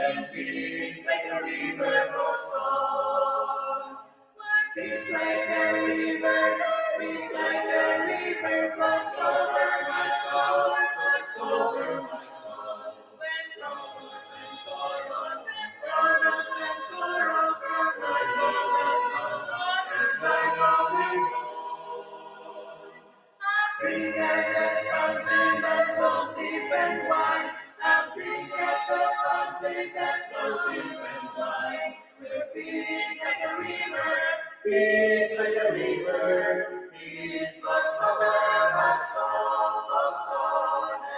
And peace like a river flows on. Peace like a river, peace like a river flows over my soul, flows over my soul. When troubles and sorrows, troubles and sorrows, from my mother, mother, up until that flows deep and wide. Where peace like a river, peace like a river, peace was summer, my song, my song.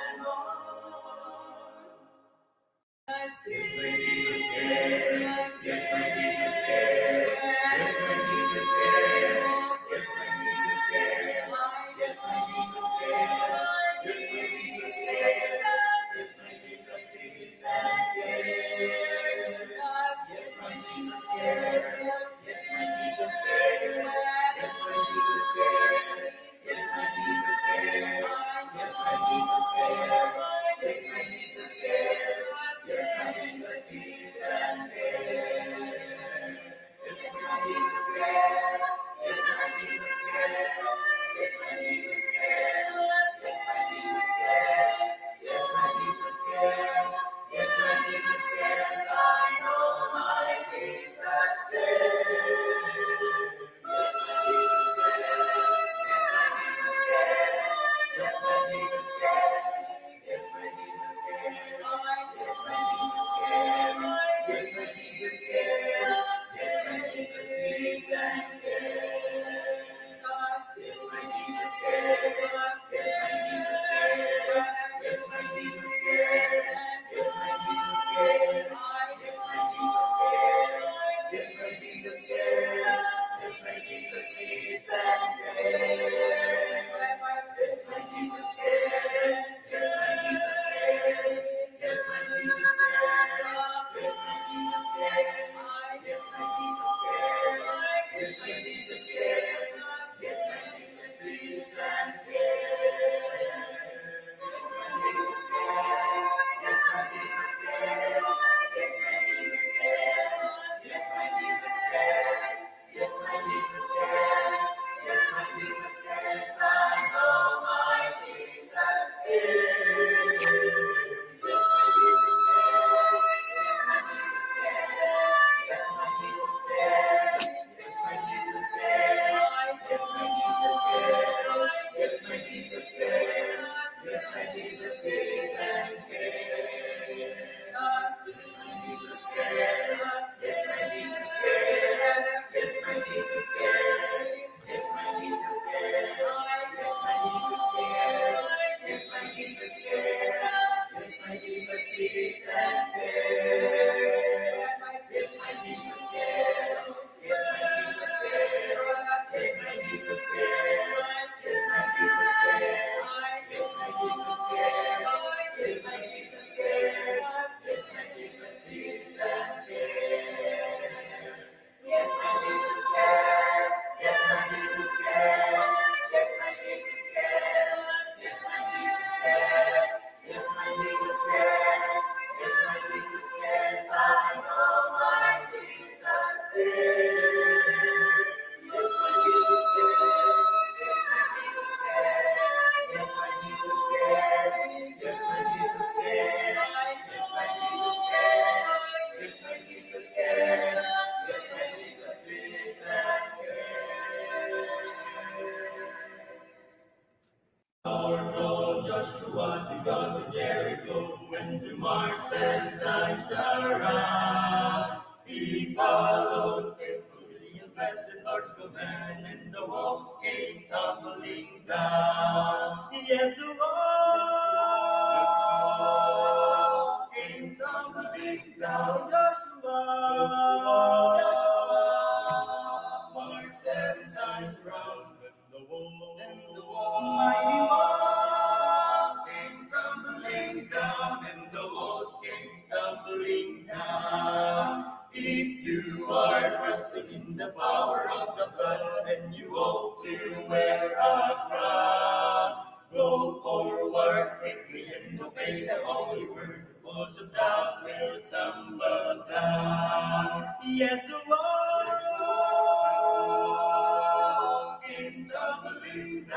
my and the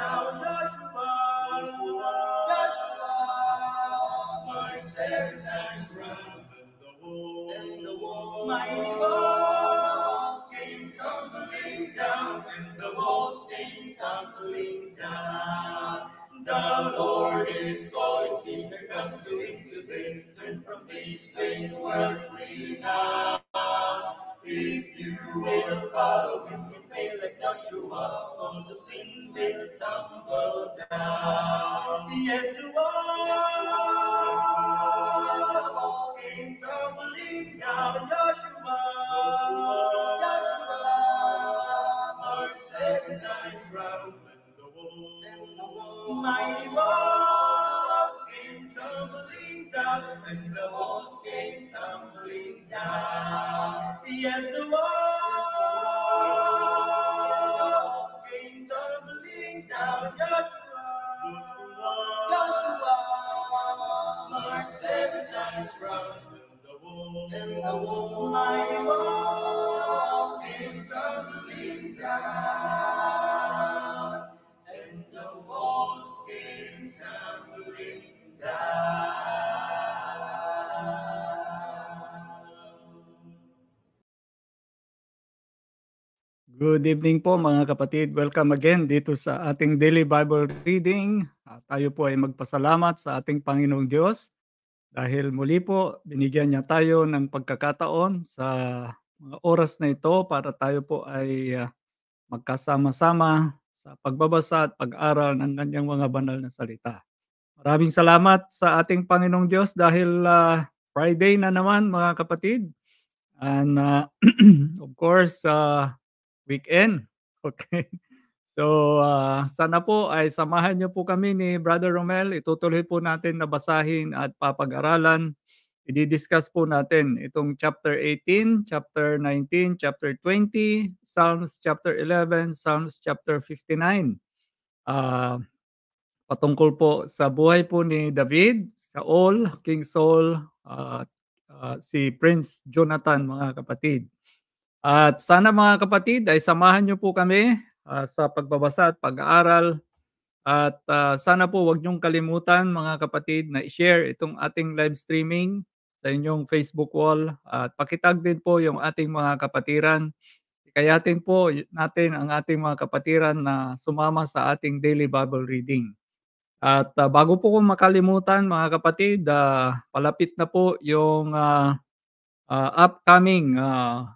and the walls came tumbling down, and the walls came tumbling down. The Lord is calling, to come to him today. Turn from these things, world's renown. If you will follow him, may let Joshua, bones of sin will tumble down. Yes, you are. Came tumbling down, Joshua. Joshua. March round when the wall, mighty down, the walls came tumbling down. Yes, the walls. down Joshua, Joshua, march seven times round. And the wall, mighty wall, seemed tumbling down. And the walls came tumbling down. Good evening po mga kapatid. Welcome again dito sa ating Daily Bible Reading. Uh, tayo po ay magpasalamat sa ating Panginoong Diyos dahil muli po binigyan niya tayo ng pagkakataon sa mga oras na ito para tayo po ay uh, magkasama-sama sa pagbabasa at pag-aral ng kanyang mga banal na salita. Maraming salamat sa ating Panginoong Diyos dahil uh, Friday na naman mga kapatid. And uh, of course, uh, Weekend. Okay. So, uh, sana po ay samahan niyo po kami ni Brother Romel. Itutuloy po natin na basahin at papag-aralan. I-discuss po natin itong chapter 18, chapter 19, chapter 20, Psalms chapter 11, Psalms chapter 59. Uh, ah, patungkol po sa buhay po ni David, Saul, King Saul, at uh, uh, si Prince Jonathan mga kapatid. At sana mga kapatid ay samahan niyo po kami uh, sa pagbabasa at pag-aaral. At uh, sana po wag niyong kalimutan mga kapatid na i-share itong ating live streaming sa inyong Facebook wall at pakitag din po yung ating mga kapatiran. Ikayatin po natin ang ating mga kapatiran na sumama sa ating daily Bible reading. At uh, bago po kong makalimutan mga kapatid, uh, palapit na po yung uh, uh, upcoming uh,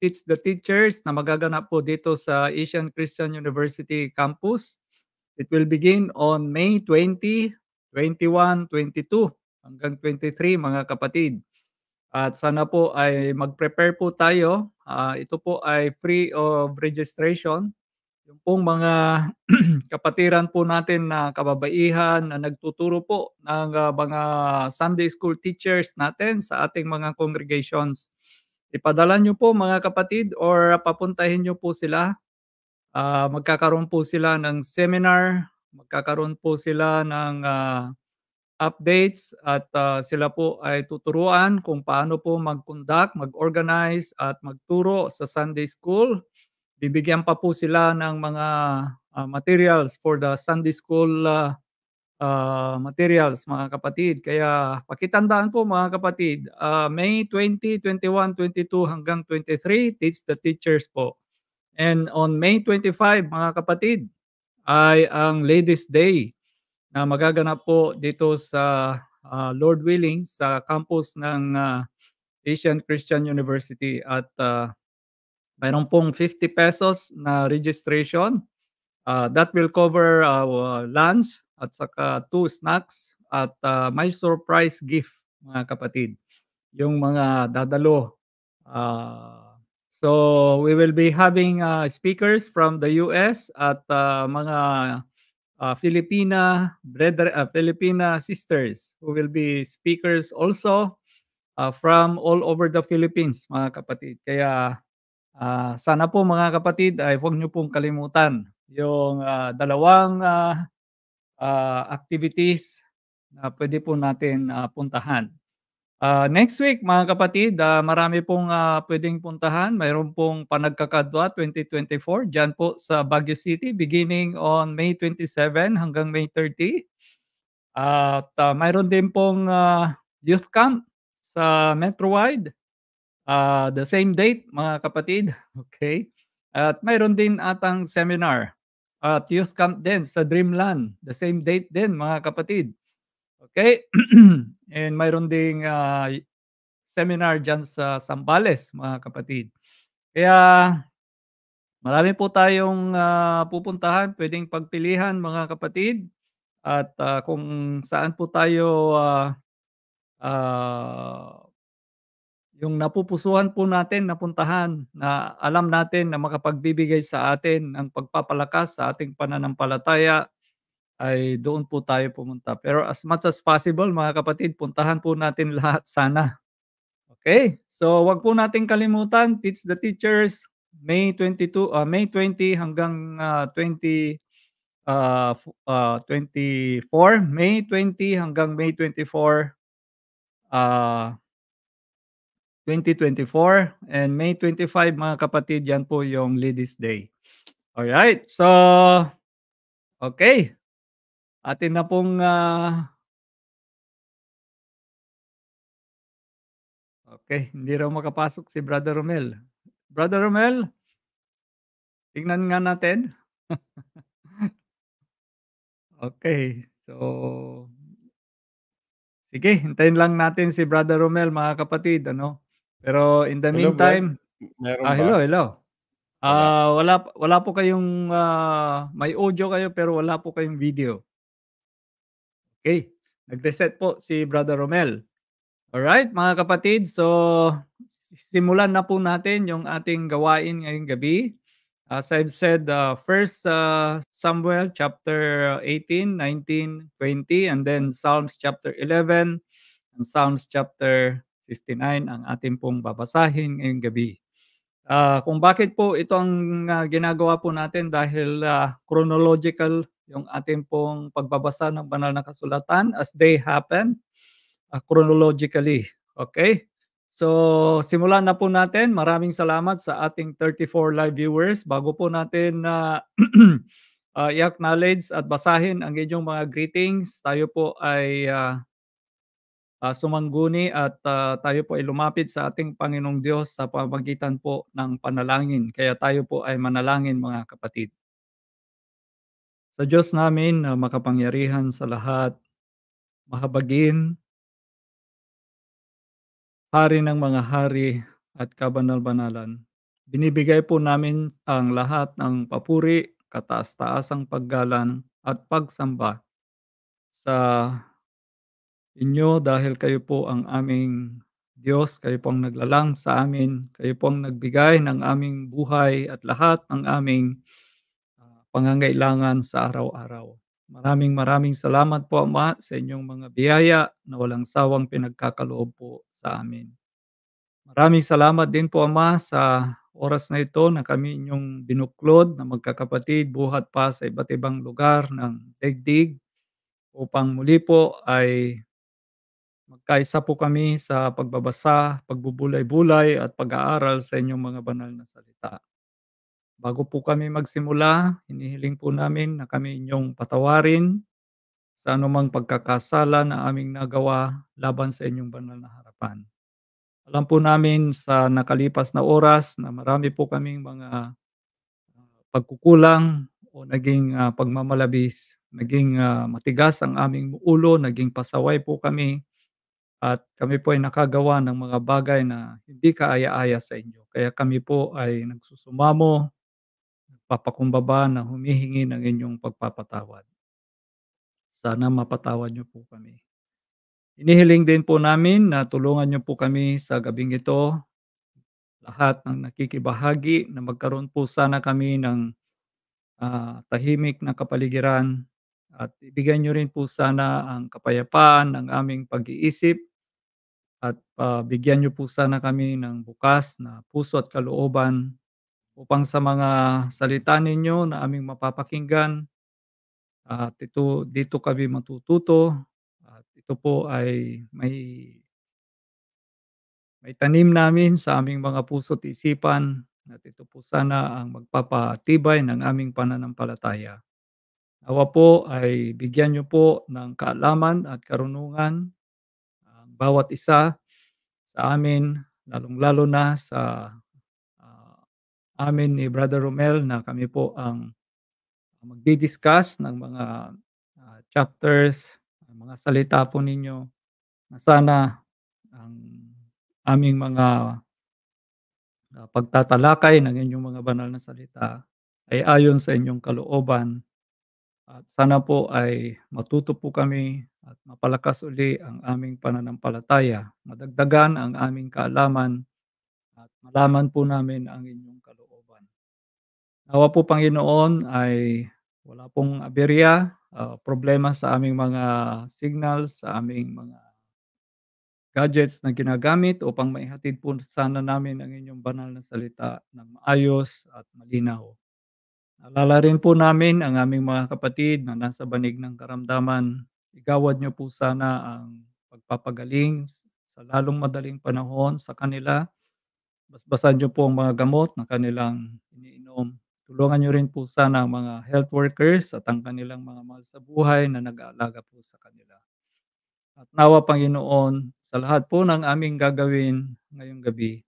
Teach the Teachers na magaganap po dito sa Asian Christian University campus. It will begin on May 20, 21, 22 hanggang 23 mga kapatid. At sana po ay mag-prepare po tayo. Uh, ito po ay free of registration. Yung pong mga kapatiran po natin na kababaihan na nagtuturo po ng uh, mga Sunday school teachers natin sa ating mga congregations. Ipadala nyo po mga kapatid or papuntahin nyo po sila. Uh, magkakaroon po sila ng seminar, magkakaroon po sila ng uh, updates at uh, sila po ay tuturuan kung paano po mag-conduct, mag-organize at magturo sa Sunday School. Bibigyan pa po sila ng mga uh, materials for the Sunday School uh, uh, materials mga kapatid. Kaya pakitandaan po mga kapatid, uh, May 20, 21, 22 hanggang 23, teach the teachers po. And on May 25 mga kapatid ay ang Ladies Day na magaganap po dito sa uh, Lord willing sa campus ng uh, Asian Christian University at uh, mayroon pong 50 pesos na registration. Uh, that will cover uh, lunch, at saka two snacks at uh, ah, my surprise gift mga kapatid. Yung mga dadalo. Uh, so we will be having uh, speakers from the US at uh, mga uh, Filipina brother uh, Filipina sisters who will be speakers also uh, from all over the Philippines, mga kapatid. Kaya uh, sana po mga kapatid ay huwag niyo pong kalimutan yung uh, dalawang uh, uh, activities na pwede po natin uh, puntahan. Uh, next week mga kapatid, uh, marami pong uh, pwedeng puntahan. Mayroon pong Panagkakadwa 2024 dyan po sa Baguio City beginning on May 27 hanggang May 30. at uh, mayroon din pong uh, youth camp sa Metrowide. Uh, the same date mga kapatid. Okay. At mayroon din atang seminar Ah, at youth camp din sa Dreamland. The same date din mga kapatid. Okay? And mayroon ding uh, seminar dyan sa Sambales mga kapatid. Kaya marami po tayong uh, pupuntahan, pwedeng pagpilihan mga kapatid. At uh, kung saan po tayo uh, uh, yung napupusuhan po natin, napuntahan, na alam natin na makapagbibigay sa atin ng pagpapalakas sa ating pananampalataya, ay doon po tayo pumunta. Pero as much as possible, mga kapatid, puntahan po natin lahat sana. Okay? So, wag po nating kalimutan, Teach the Teachers, May 22, uh, ah, May 20 hanggang uh, 20, uh, uh, 24, May 20 hanggang May 24, uh, ah, 2024. And May 25, mga kapatid, yan po yung Ladies Day. All right. so, okay. Atin na pong, uh, okay, hindi raw makapasok si Brother Romel. Brother Romel, tingnan nga natin. okay, so, Sige, hintayin lang natin si Brother Romel, mga kapatid, ano? Pero in the hello, meantime, Meron ah, ba? hello, hello. Ah, uh, wala wala po kayong uh, may audio kayo pero wala po kayong video. Okay. Nag-reset po si Brother Romel. All right, mga kapatid. So simulan na po natin yung ating gawain ngayong gabi. As I've said, uh, first uh, Samuel chapter 18, 19, 20 and then Psalms chapter 11 and Psalms chapter 59 ang ating pong babasahin ngayong gabi. Uh, kung bakit po ito ang uh, ginagawa po natin dahil uh, chronological yung ating pong pagbabasa ng banal na kasulatan as they happen uh, chronologically. Okay? So, simulan na po natin. Maraming salamat sa ating 34 live viewers. Bago po natin na uh, uh, i-acknowledge at basahin ang inyong mga greetings, tayo po ay uh, uh, sumangguni at uh, tayo po ay lumapit sa ating Panginoong Diyos sa pamagitan po ng panalangin. Kaya tayo po ay manalangin mga kapatid. Sa Diyos namin na uh, makapangyarihan sa lahat, mahabagin, hari ng mga hari at kabanal-banalan. Binibigay po namin ang lahat ng papuri, kataas-taasang paggalan at pagsamba sa inyo dahil kayo po ang aming Diyos, kayo po ang naglalang sa amin, kayo po ang nagbigay ng aming buhay at lahat ng aming uh, pangangailangan sa araw-araw. Maraming maraming salamat po Ama sa inyong mga biyaya na walang sawang pinagkakaloob po sa amin. Maraming salamat din po Ama sa oras na ito na kami inyong binuklod na magkakapatid buhat pa sa iba't ibang lugar ng digdig upang muli po ay Magkaisa po kami sa pagbabasa, pagbubulay-bulay at pag-aaral sa inyong mga banal na salita. Bago po kami magsimula, hinihiling po namin na kami inyong patawarin sa anumang pagkakasala na aming nagawa laban sa inyong banal na harapan. Alam po namin sa nakalipas na oras na marami po kaming mga ah, pagkukulang o naging uh, pagmamalabis, naging uh, matigas ang aming ulo, naging pasaway po kami at kami po ay nakagawa ng mga bagay na hindi kaaya-aya sa inyo. Kaya kami po ay nagsusumamo, nagpapakumbaba na humihingi ng inyong pagpapatawad. Sana mapatawad niyo po kami. Inihiling din po namin na tulungan niyo po kami sa gabing ito. Lahat ng nakikibahagi na magkaroon po sana kami ng uh, tahimik na kapaligiran at ibigay niyo rin po sana ang kapayapaan ng aming pag-iisip at pabigyan ah, uh, niyo po sana kami ng bukas na puso at kalooban upang sa mga salita ninyo na aming mapapakinggan at uh, ito dito kami matututo at ito po ay may may tanim namin sa aming mga puso at isipan at ito po sana ang magpapatibay ng aming pananampalataya. Awa po ay bigyan niyo po ng kaalaman at karunungan bawat isa sa amin, lalong-lalo na sa uh, amin ni Brother Romel na kami po ang magdi-discuss ng mga uh, chapters, mga salita po ninyo na sana ang aming mga uh, pagtatalakay ng inyong mga banal na salita ay ayon sa inyong kalooban at sana po ay matuto po kami at mapalakas uli ang aming pananampalataya, madagdagan ang aming kaalaman at malaman po namin ang inyong kalooban. Nawa po Panginoon ay wala pong aberya, uh, problema sa aming mga signals, sa aming mga gadgets na ginagamit upang maihatid po sana namin ang inyong banal na salita ng maayos at malinaw. Naalala rin po namin ang aming mga kapatid na nasa banig ng karamdaman. Igawad niyo po sana ang pagpapagaling sa lalong madaling panahon sa kanila. Basbasan niyo po ang mga gamot na kanilang iniinom. Tulungan niyo rin po sana ang mga health workers at ang kanilang mga mahal sa buhay na nag-aalaga po sa kanila. At nawa Panginoon, sa lahat po ng aming gagawin ngayong gabi,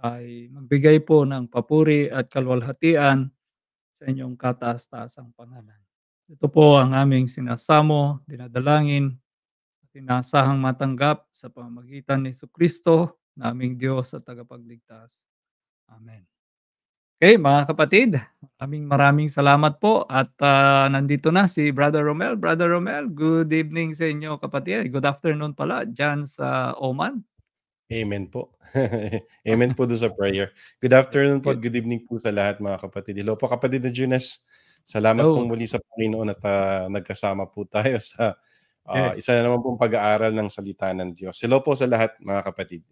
ay magbigay po ng papuri at kalwalhatian sa inyong kataas-taasang pangalan. Ito po ang aming sinasamo, dinadalangin, at inasahang matanggap sa pamagitan ni Kristo, naming Diyos at tagapagligtas. Amen. Okay, mga kapatid, maraming maraming salamat po at uh, nandito na si Brother Romel. Brother Romel, good evening sa inyo kapatid. Good afternoon pala dyan sa Oman. Amen po. Ah. Amen po do sa prayer. Good afternoon po at good evening po sa lahat mga kapatid. Hello po kapatid na Junes. Salamat Hello. po muli sa Panginoon at uh, nagkasama po tayo sa uh, yes. isa na naman pong pag-aaral ng salita ng Diyos. Hello po sa lahat mga kapatid.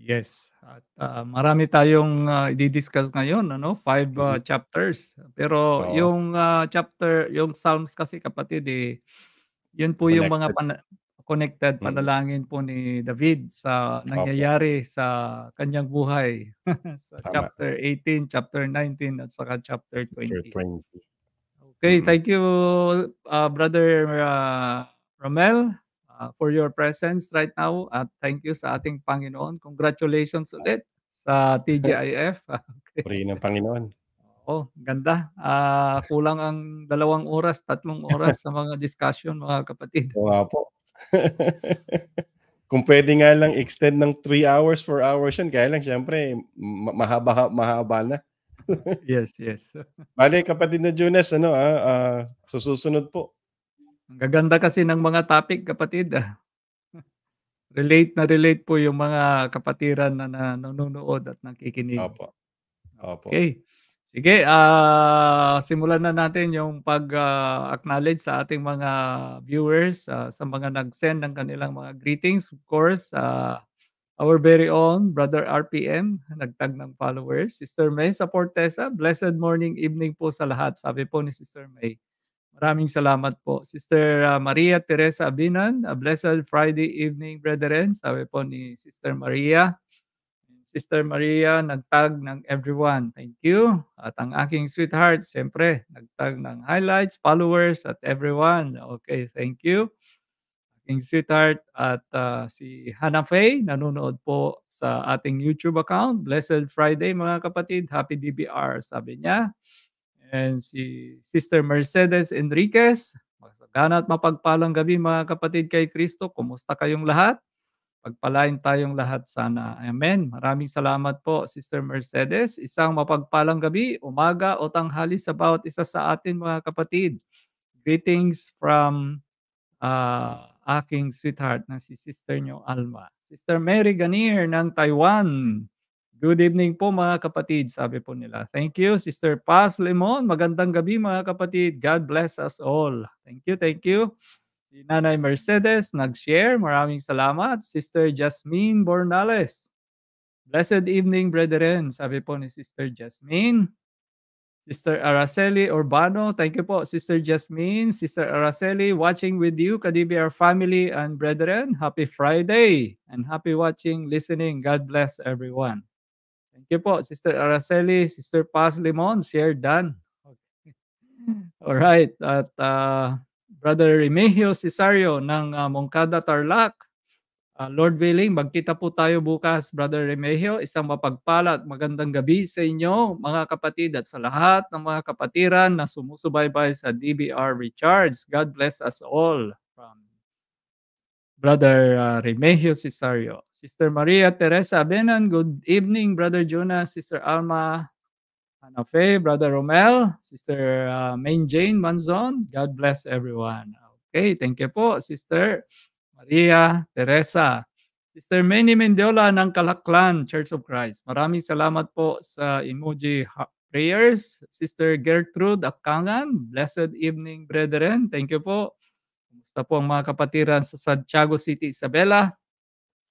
Yes. At uh, marami tayong uh, i-discuss ngayon, ano? Five uh, chapters. Pero oh. yung uh, chapter, yung Psalms kasi kapatid eh, yun po Connected. yung mga pan- connected mm. panalangin po ni David sa Opo. nangyayari sa kanyang buhay sa Tama. chapter 18, chapter 19 at saka chapter 20. 20. Okay, Mm. thank you uh, brother uh, Romel uh, for your presence right now at thank you sa ating Panginoon. Congratulations ah. ulit sa TGIF. okay. Puri ng Panginoon. Oh, ganda. Ah, kulang ang dalawang oras, tatlong oras sa mga discussion mga kapatid. Wow po. Kung pwede nga lang extend ng 3 hours, 4 hours yan, kaya lang syempre mahaba, mahaba na. yes, yes. Bale, kapatid na Junes, ano, ah, ah, susunod po. Ang gaganda kasi ng mga topic, kapatid. Ah. Relate na relate po yung mga kapatiran na nanonood at nakikinig. Opo. Opo. Okay. Sige, uh, simulan na natin yung pag-acknowledge ah, uh, sa ating mga viewers, uh, sa mga nag-send ng kanilang mga greetings. Of course, uh, our very own Brother RPM, nagtag ng followers. Sister May Saportesa, blessed morning, evening po sa lahat. Sabi po ni Sister May. Maraming salamat po. Sister uh, Maria Teresa Abinan, a blessed Friday evening, brethren. Sabi po ni Sister Maria. Sister Maria, nagtag ng everyone. Thank you. At ang aking sweetheart, siyempre, nagtag ng highlights, followers, at everyone. Okay, thank you. Aking sweetheart at uh, si Hannah Faye, nanonood po sa ating YouTube account. Blessed Friday, mga kapatid. Happy DBR, sabi niya. And si Sister Mercedes Enriquez, masagana at mapagpalang gabi, mga kapatid kay Kristo. Kumusta kayong lahat? Pagpalain tayong lahat sana. Amen. Maraming salamat po, Sister Mercedes. Isang mapagpalang gabi, umaga o tanghali sa bawat isa sa atin mga kapatid. Greetings from uh, aking sweetheart na si Sister Nyo Alma. Sister Mary Ganier ng Taiwan. Good evening po mga kapatid, sabi po nila. Thank you, Sister Paz Limon. Magandang gabi mga kapatid. God bless us all. Thank you, thank you. Si Nanay Mercedes nag-share. Maraming salamat. Sister Jasmine Bornales. Blessed evening, brethren. Sabi po ni Sister Jasmine. Sister Araceli Urbano. Thank you po, Sister Jasmine. Sister Araceli, watching with you, KDBR family and brethren. Happy Friday and happy watching, listening. God bless everyone. Thank you po, Sister Araceli, Sister Paz Limon, share done. Okay. All right. At uh, Brother Remigio Cesario ng uh, Moncada Tarlac. Uh, Lord willing, magkita po tayo bukas, Brother Remigio. Isang mapagpala at magandang gabi sa inyo, mga kapatid, at sa lahat ng mga kapatiran na sumusubaybay sa DBR Recharge. God bless us all. From Brother uh, Remigio Cesario. Sister Maria Teresa Benan, good evening. Brother Jonas, Sister Alma, Hanafe, Brother Romel, Sister uh, Main Jane Manzon. God bless everyone. Okay, thank you po, Sister Maria Teresa. Sister Manny Mendiola ng Kalaklan Church of Christ. Maraming salamat po sa emoji prayers. Sister Gertrude Akangan, blessed evening brethren. Thank you po. Kumusta po ang mga kapatiran sa Santiago City, Isabela.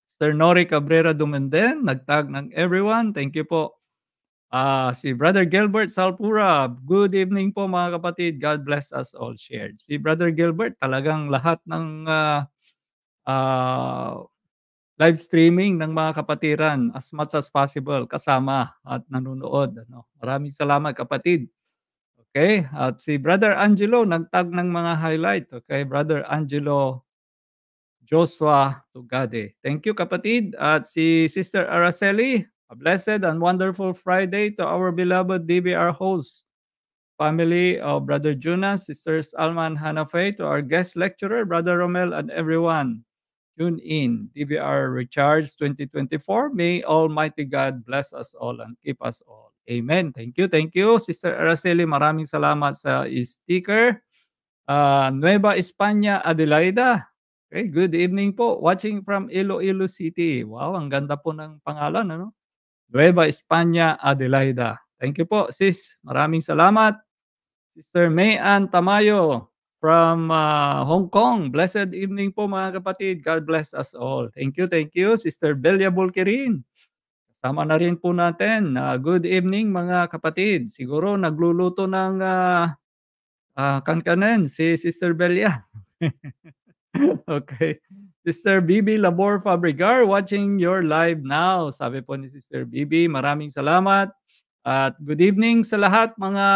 Sir Nori Cabrera Dumenden, nagtag ng everyone. Thank you po. Ah, uh, si Brother Gilbert Salpura, good evening po mga kapatid. God bless us all shared. Si Brother Gilbert, talagang lahat ng uh, uh, live streaming ng mga kapatiran as much as possible kasama at nanonood. Ano? Maraming salamat kapatid. Okay, at si Brother Angelo nagtag ng mga highlight. Okay, Brother Angelo Joshua Tugade. Thank you kapatid. At si Sister Araceli, A blessed and wonderful Friday to our beloved DBR hosts, family of Brother Juna, Sisters Alma and Hanafe, to our guest lecturer, Brother Romel, and everyone. Tune in. DBR Recharge 2024. May Almighty God bless us all and keep us all. Amen. Thank you. Thank you. Sister Araceli, maraming salamat sa sticker. Uh, ah, Nueva España, Adelaida. Okay, good evening po. Watching from Iloilo City. Wow, ang ganda po ng pangalan, ano? Nueva España, Adelaida. Thank you po, sis. Maraming salamat. Sister May Ann Tamayo from uh, Hong Kong. Blessed evening po mga kapatid. God bless us all. Thank you, thank you. Sister Belia Bulkirin. Kasama na rin po natin. Uh, good evening mga kapatid. Siguro nagluluto ng uh, uh, kankanen si Sister Belia. okay. Sister Bibi Labor Fabregar, watching your live now. Sabi po ni Sister Bibi, maraming salamat. At good evening sa lahat mga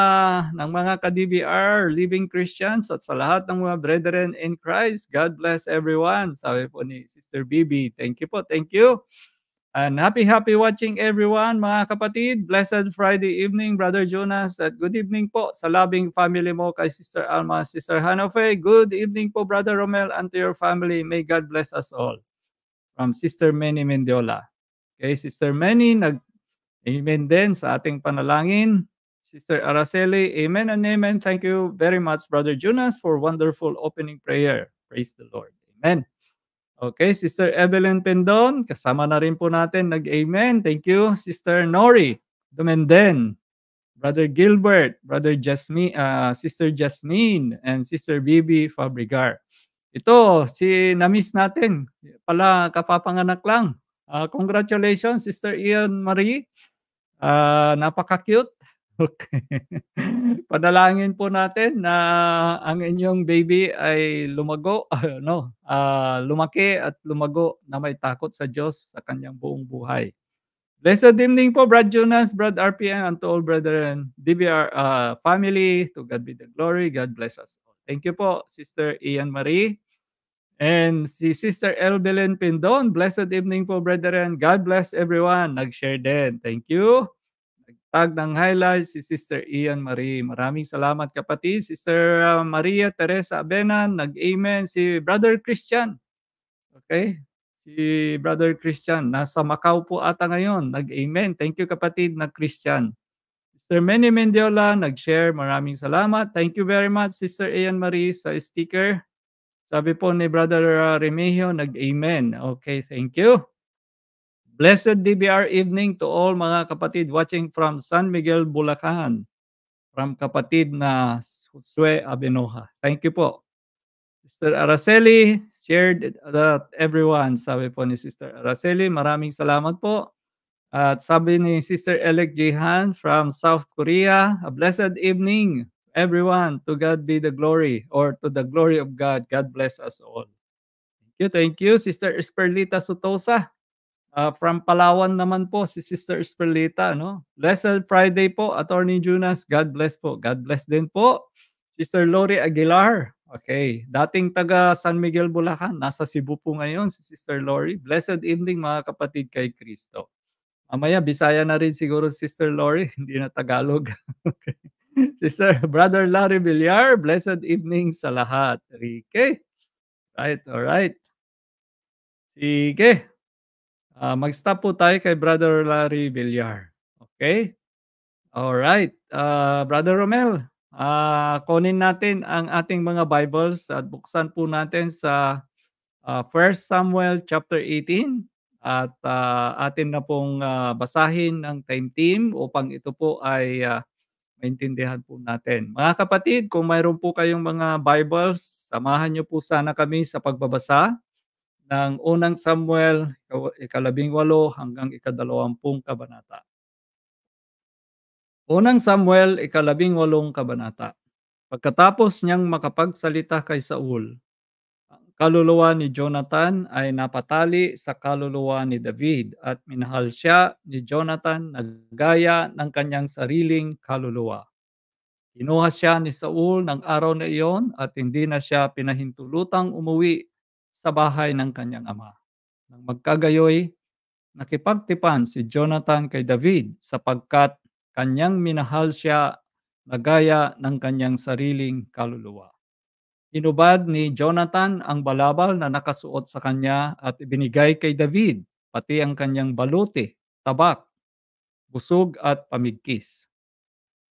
ng mga ka-DVR, living Christians at sa lahat ng mga brethren in Christ. God bless everyone. Sabi po ni Sister Bibi. Thank you po. Thank you. And happy, happy watching everyone, mga kapatid. Blessed Friday evening, Brother Jonas. At good evening po sa loving family mo kay Sister Alma, Sister Hanofe. Good evening po, Brother Romel, and to your family. May God bless us all. From Sister Manny Mendiola. Okay, Sister Manny, nag-amen din sa ating panalangin. Sister Araceli, amen and amen. Thank you very much, Brother Jonas, for wonderful opening prayer. Praise the Lord. Amen. Okay, Sister Evelyn Pendon, kasama na rin po natin, nag-amen. Thank you, Sister Nori Dumenden, Brother Gilbert, Brother Jasmine, uh, ah, Sister Jasmine, and Sister Bibi Fabrigar. Ito, si namiss natin, pala kapapanganak lang. Uh, congratulations, Sister Ian Marie. Uh, napaka-cute. Okay. Panalangin po natin na ang inyong baby ay lumago, ano, uh, lumaki at lumago na may takot sa Diyos sa kanyang buong buhay. Blessed evening po, Brad Jonas, Brad RPN, and to all brethren, DBR uh, ah, family. To God be the glory. God bless us Thank you po, Sister Ian Marie. And si Sister El Belen Pindon, blessed evening po, brethren. God bless everyone. Nag-share din. Thank you tag ng highlights si Sister Ian Marie. Maraming salamat kapatid. Sister uh, Maria Teresa Abenan, nag-amen. Si Brother Christian. Okay? Si Brother Christian, nasa Macau po ata ngayon. Nag-amen. Thank you kapatid na Christian. Sister Manny Mendiola, nag-share. Maraming salamat. Thank you very much, Sister Ian Marie, sa sticker. Sabi po ni Brother uh, Remigio, nag-amen. Okay, thank you. Blessed DBR evening to all mga kapatid watching from San Miguel, Bulacan. From kapatid na Sue Abenoja. Thank you po. Sister Araceli shared that everyone, sabi po ni Sister Araceli. Maraming salamat po. At sabi ni Sister Elek Jihan from South Korea, a blessed evening everyone. To God be the glory or to the glory of God. God bless us all. Thank you, thank you. Sister Esperlita Sutosa, Uh, from Palawan naman po si Sister Esperlita, no? Blessed Friday po, Attorney Junas. God bless po. God bless din po. Sister Lori Aguilar. Okay. Dating taga San Miguel, Bulacan. Nasa Cebu po ngayon si Sister Lori. Blessed evening mga kapatid kay Kristo. Mamaya, Bisaya na rin siguro Sister Lori. Hindi na Tagalog. okay. Sister Brother Larry Villar, blessed evening sa lahat. Rike. Right, all right. Sige. Uh, mag-stop po tayo kay Brother Larry Villar. Okay? All right. Uh, ah, Brother Romel, uh, kunin natin ang ating mga Bibles at buksan po natin sa uh, 1 Samuel chapter 18 at uh, atin na pong uh, basahin ang time team upang ito po ay uh, maintindihan po natin. Mga kapatid, kung mayroon po kayong mga Bibles, samahan niyo po sana kami sa pagbabasa ng unang Samuel, ikalabing walo hanggang ikadalawampung kabanata. Unang Samuel, ikalabing walong kabanata. Pagkatapos niyang makapagsalita kay Saul, ang kaluluwa ni Jonathan ay napatali sa kaluluwa ni David at minahal siya ni Jonathan na gaya ng kanyang sariling kaluluwa. Kinuha siya ni Saul ng araw na iyon at hindi na siya pinahintulutang umuwi sa bahay ng kanyang ama. Nang magkagayoy, nakipagtipan si Jonathan kay David sapagkat kanyang minahal siya na gaya ng kanyang sariling kaluluwa. Inubad ni Jonathan ang balabal na nakasuot sa kanya at ibinigay kay David, pati ang kanyang baluti, tabak, busog at pamigkis.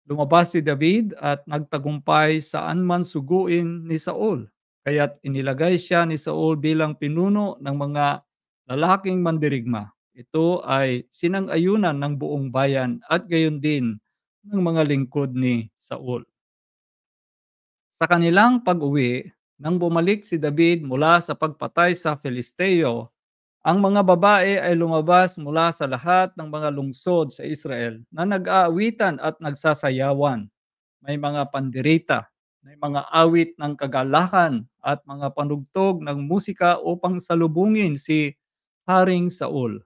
Lumabas si David at nagtagumpay saan man suguin ni Saul Kaya't inilagay siya ni Saul bilang pinuno ng mga lalaking mandirigma. Ito ay sinang-ayunan ng buong bayan at gayon din ng mga lingkod ni Saul. Sa kanilang pag-uwi, nang bumalik si David mula sa pagpatay sa Filisteo, ang mga babae ay lumabas mula sa lahat ng mga lungsod sa Israel na nag-aawitan at nagsasayawan. May mga pandirita na mga awit ng kagalakan at mga panugtog ng musika upang salubungin si Haring Saul.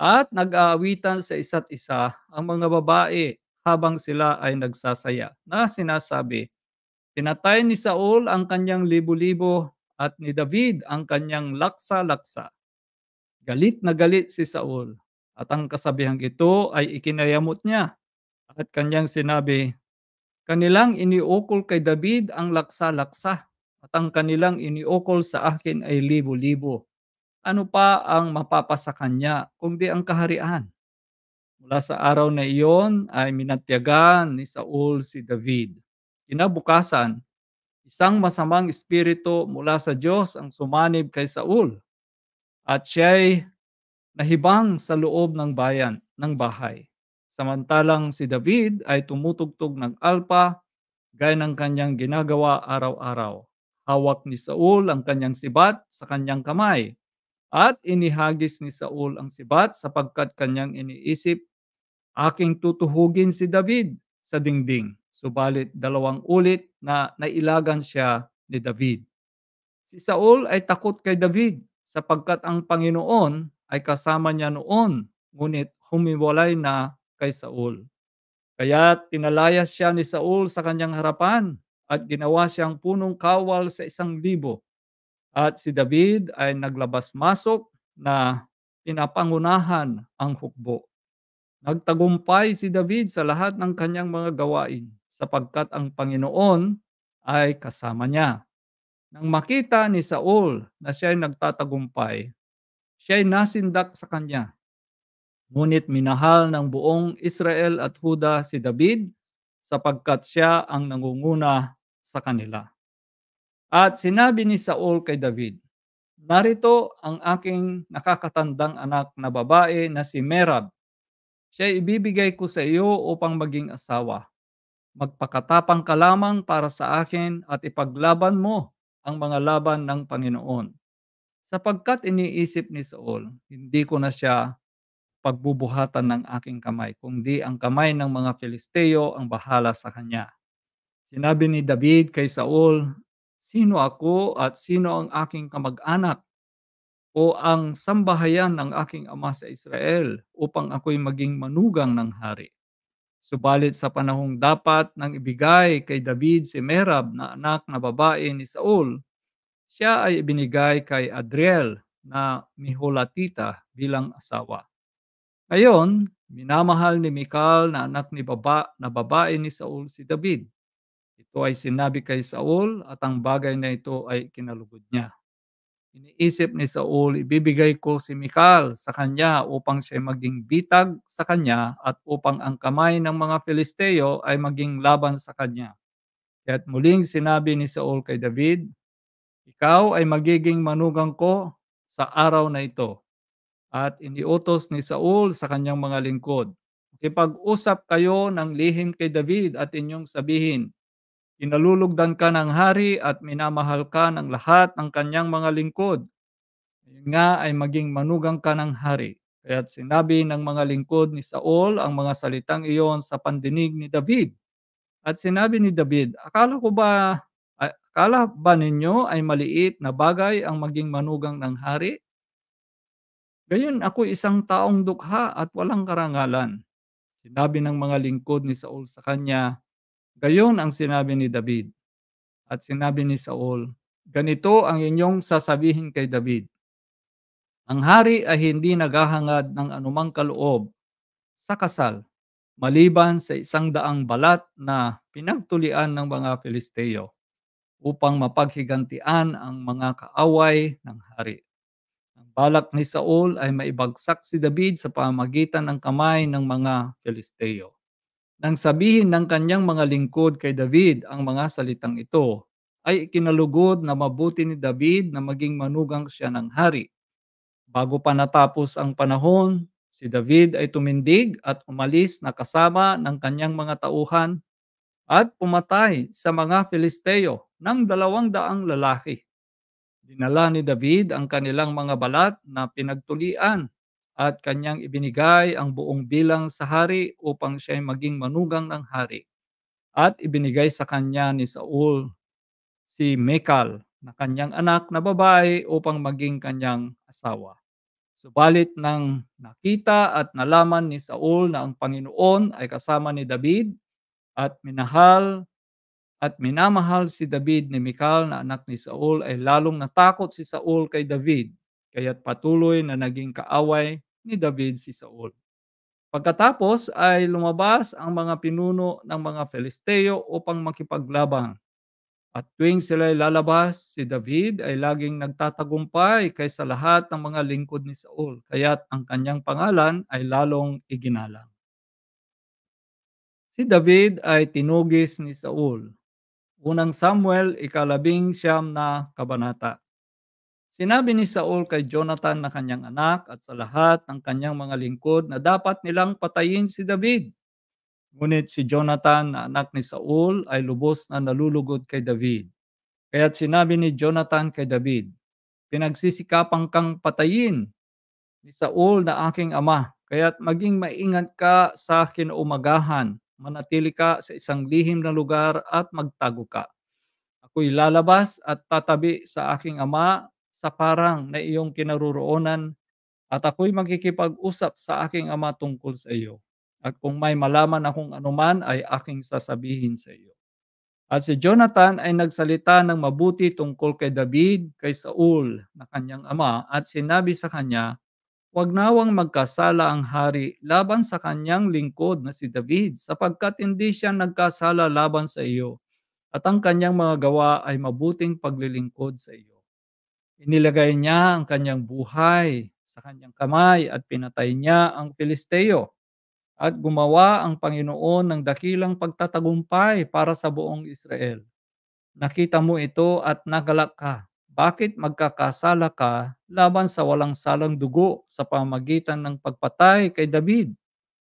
At nag-aawitan sa isa't isa ang mga babae habang sila ay nagsasaya na sinasabi, Tinatay ni Saul ang kanyang libo-libo at ni David ang kanyang laksa-laksa. Galit na galit si Saul at ang kasabihang ito ay ikinayamot niya at kanyang sinabi, Kanilang iniukol kay David ang laksa-laksa at ang kanilang iniukol sa akin ay libo-libo. Ano pa ang mapapasa kanya kundi ang kaharian? Mula sa araw na iyon ay minatyagan ni Saul si David. Kinabukasan, isang masamang espiritu mula sa Diyos ang sumanib kay Saul at siya'y nahibang sa loob ng bayan ng bahay. Samantalang si David ay tumutugtog ng alpa gaya ng kanyang ginagawa araw-araw. Hawak ni Saul ang kanyang sibat sa kanyang kamay at inihagis ni Saul ang sibat sapagkat kanyang iniisip, aking tutuhugin si David sa dingding. Subalit dalawang ulit na nailagan siya ni David. Si Saul ay takot kay David sapagkat ang Panginoon ay kasama niya noon, ngunit humiwalay na kay Saul. Kaya tinalayas siya ni Saul sa kanyang harapan at ginawa siyang punong kawal sa isang libo. At si David ay naglabas-masok na pinapangunahan ang hukbo. Nagtagumpay si David sa lahat ng kanyang mga gawain sapagkat ang Panginoon ay kasama niya. Nang makita ni Saul na siya ay nagtatagumpay, siya ay nasindak sa kanya Ngunit minahal ng buong Israel at Huda si David sapagkat siya ang nangunguna sa kanila. At sinabi ni Saul kay David, Narito ang aking nakakatandang anak na babae na si Merab. Siya ibibigay ko sa iyo upang maging asawa. Magpakatapang ka lamang para sa akin at ipaglaban mo ang mga laban ng Panginoon. Sapagkat iniisip ni Saul, hindi ko na siya pagbubuhatan ng aking kamay, kundi ang kamay ng mga Filisteo ang bahala sa kanya. Sinabi ni David kay Saul, Sino ako at sino ang aking kamag-anak o ang sambahayan ng aking ama sa Israel upang ako'y maging manugang ng hari? Subalit sa panahong dapat nang ibigay kay David si Merab na anak na babae ni Saul, siya ay ibinigay kay Adriel na Miholatita bilang asawa. Ngayon, minamahal ni Mikal na anak ni baba, na babae ni Saul si David. Ito ay sinabi kay Saul at ang bagay na ito ay kinalugod niya. Iniisip ni Saul, ibibigay ko si Mikal sa kanya upang siya maging bitag sa kanya at upang ang kamay ng mga Filisteo ay maging laban sa kanya. Kaya't muling sinabi ni Saul kay David, Ikaw ay magiging manugang ko sa araw na ito at iniutos ni Saul sa kanyang mga lingkod. Kipag-usap kayo ng lihim kay David at inyong sabihin, Inalulugdan ka ng hari at minamahal ka ng lahat ng kanyang mga lingkod. Ngayon nga ay maging manugang ka ng hari. Kaya't sinabi ng mga lingkod ni Saul ang mga salitang iyon sa pandinig ni David. At sinabi ni David, akala ko ba, akala ba ninyo ay maliit na bagay ang maging manugang ng hari? Gayon ako isang taong dukha at walang karangalan. Sinabi ng mga lingkod ni Saul sa kanya, gayon ang sinabi ni David. At sinabi ni Saul, ganito ang inyong sasabihin kay David. Ang hari ay hindi naghahangad ng anumang kaloob sa kasal, maliban sa isang daang balat na pinagtulian ng mga Filisteo upang mapaghigantian ang mga kaaway ng hari. Balak ni Saul ay maibagsak si David sa pamagitan ng kamay ng mga Filisteo. Nang sabihin ng kanyang mga lingkod kay David ang mga salitang ito, ay ikinalugod na mabuti ni David na maging manugang siya ng hari. Bago pa natapos ang panahon, si David ay tumindig at umalis na kasama ng kanyang mga tauhan at pumatay sa mga Filisteo ng dalawang daang lalaki Dinala ni David ang kanilang mga balat na pinagtulian at kanyang ibinigay ang buong bilang sa hari upang siya ay maging manugang ng hari. At ibinigay sa kanya ni Saul si Mekal na kanyang anak na babae upang maging kanyang asawa. Subalit nang nakita at nalaman ni Saul na ang Panginoon ay kasama ni David at minahal at minamahal si David ni Mikal na anak ni Saul ay lalong natakot si Saul kay David, kaya't patuloy na naging kaaway ni David si Saul. Pagkatapos ay lumabas ang mga pinuno ng mga Filisteo upang makipaglabang. At tuwing sila ay lalabas, si David ay laging nagtatagumpay kaysa lahat ng mga lingkod ni Saul, kaya't ang kanyang pangalan ay lalong iginalang. Si David ay tinugis ni Saul Unang Samuel, ikalabing siyam na kabanata. Sinabi ni Saul kay Jonathan na kanyang anak at sa lahat ng kanyang mga lingkod na dapat nilang patayin si David. Ngunit si Jonathan na anak ni Saul ay lubos na nalulugod kay David. Kaya't sinabi ni Jonathan kay David, Pinagsisikapan kang patayin ni Saul na aking ama, kaya't maging maingat ka sa kinaumagahan manatili ka sa isang lihim na lugar at magtago ka. Ako'y lalabas at tatabi sa aking ama sa parang na iyong kinaruroonan at ako'y magkikipag-usap sa aking ama tungkol sa iyo. At kung may malaman akong anuman ay aking sasabihin sa iyo. At si Jonathan ay nagsalita ng mabuti tungkol kay David, kay Saul na kanyang ama at sinabi sa kanya, Huwag nawang magkasala ang hari laban sa kanyang lingkod na si David, sapagkat hindi siya nagkasala laban sa iyo, at ang kanyang mga gawa ay mabuting paglilingkod sa iyo. Inilagay niya ang kanyang buhay sa kanyang kamay at pinatay niya ang Filisteo. At gumawa ang Panginoon ng dakilang pagtatagumpay para sa buong Israel. Nakita mo ito at nagalak ka bakit magkakasala ka laban sa walang salang dugo sa pamagitan ng pagpatay kay David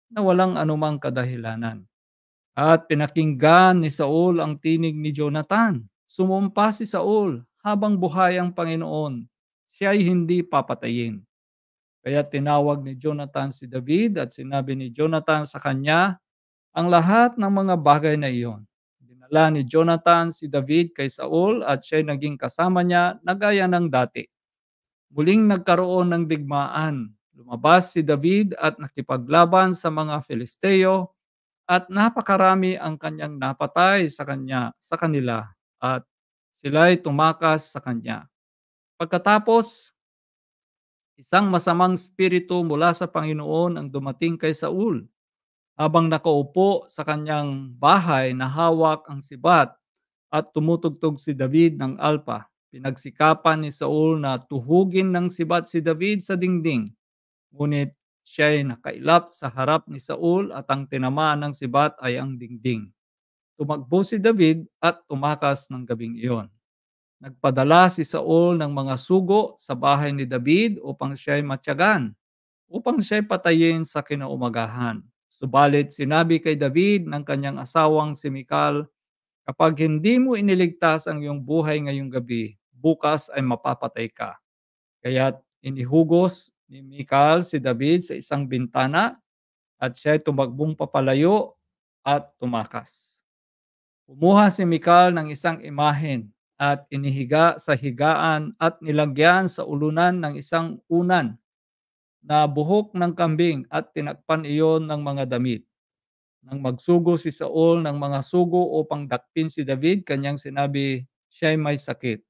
na walang anumang kadahilanan? At pinakinggan ni Saul ang tinig ni Jonathan. Sumumpa si Saul habang buhay ang Panginoon. Siya ay hindi papatayin. Kaya tinawag ni Jonathan si David at sinabi ni Jonathan sa kanya ang lahat ng mga bagay na iyon dinala ni Jonathan si David kay Saul at siya naging kasama niya na gaya ng dati. Muling nagkaroon ng digmaan. Lumabas si David at nakipaglaban sa mga Filisteo at napakarami ang kanyang napatay sa kanya sa kanila at sila'y tumakas sa kanya. Pagkatapos, isang masamang spirito mula sa Panginoon ang dumating kay Saul habang nakaupo sa kanyang bahay na hawak ang sibat at tumutugtog si David ng alpa. Pinagsikapan ni Saul na tuhugin ng sibat si David sa dingding. Ngunit siya ay nakailap sa harap ni Saul at ang tinamaan ng sibat ay ang dingding. Tumakbo si David at tumakas ng gabing iyon. Nagpadala si Saul ng mga sugo sa bahay ni David upang siya ay matyagan, upang siya ay patayin sa kinaumagahan. Subalit sinabi kay David ng kanyang asawang si Mikal, Kapag hindi mo iniligtas ang iyong buhay ngayong gabi, bukas ay mapapatay ka. Kaya't inihugos ni Mikal si David sa isang bintana at siya tumagbong papalayo at tumakas. Umuha si Mikal ng isang imahen at inihiga sa higaan at nilagyan sa ulunan ng isang unan na buhok ng kambing at tinakpan iyon ng mga damit. Nang magsugo si Saul ng mga sugo upang dakpin si David, kanyang sinabi, siya'y may sakit.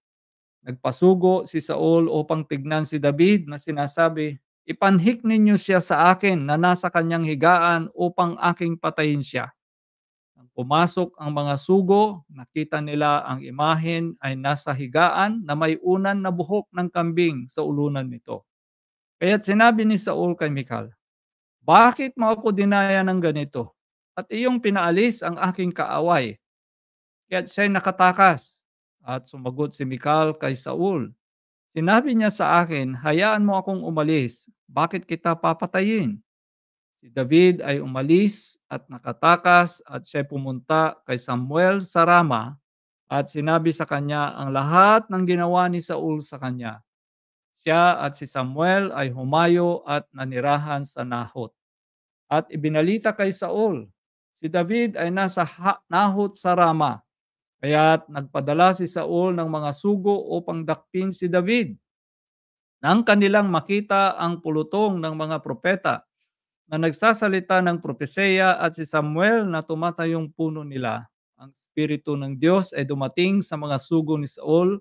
Nagpasugo si Saul upang tignan si David na sinasabi, Ipanhik ninyo siya sa akin na nasa kanyang higaan upang aking patayin siya. Nang pumasok ang mga sugo, nakita nila ang imahen ay nasa higaan na may unan na buhok ng kambing sa ulunan nito. Kaya't sinabi ni Saul kay Mikal, Bakit mo ako dinaya ng ganito? At iyong pinaalis ang aking kaaway. Kaya't siya'y nakatakas. At sumagot si Mikal kay Saul, Sinabi niya sa akin, hayaan mo akong umalis. Bakit kita papatayin? Si David ay umalis at nakatakas at siya pumunta kay Samuel sa Rama at sinabi sa kanya ang lahat ng ginawa ni Saul sa kanya. Siya at si Samuel ay humayo at nanirahan sa Nahot. At ibinalita kay Saul, si David ay nasa Nahot sa Rama. Kaya't nagpadala si Saul ng mga sugo upang dakpin si David. Nang kanilang makita ang pulutong ng mga propeta na nagsasalita ng propeseya at si Samuel na tumatayong puno nila, ang Espiritu ng Diyos ay dumating sa mga sugo ni Saul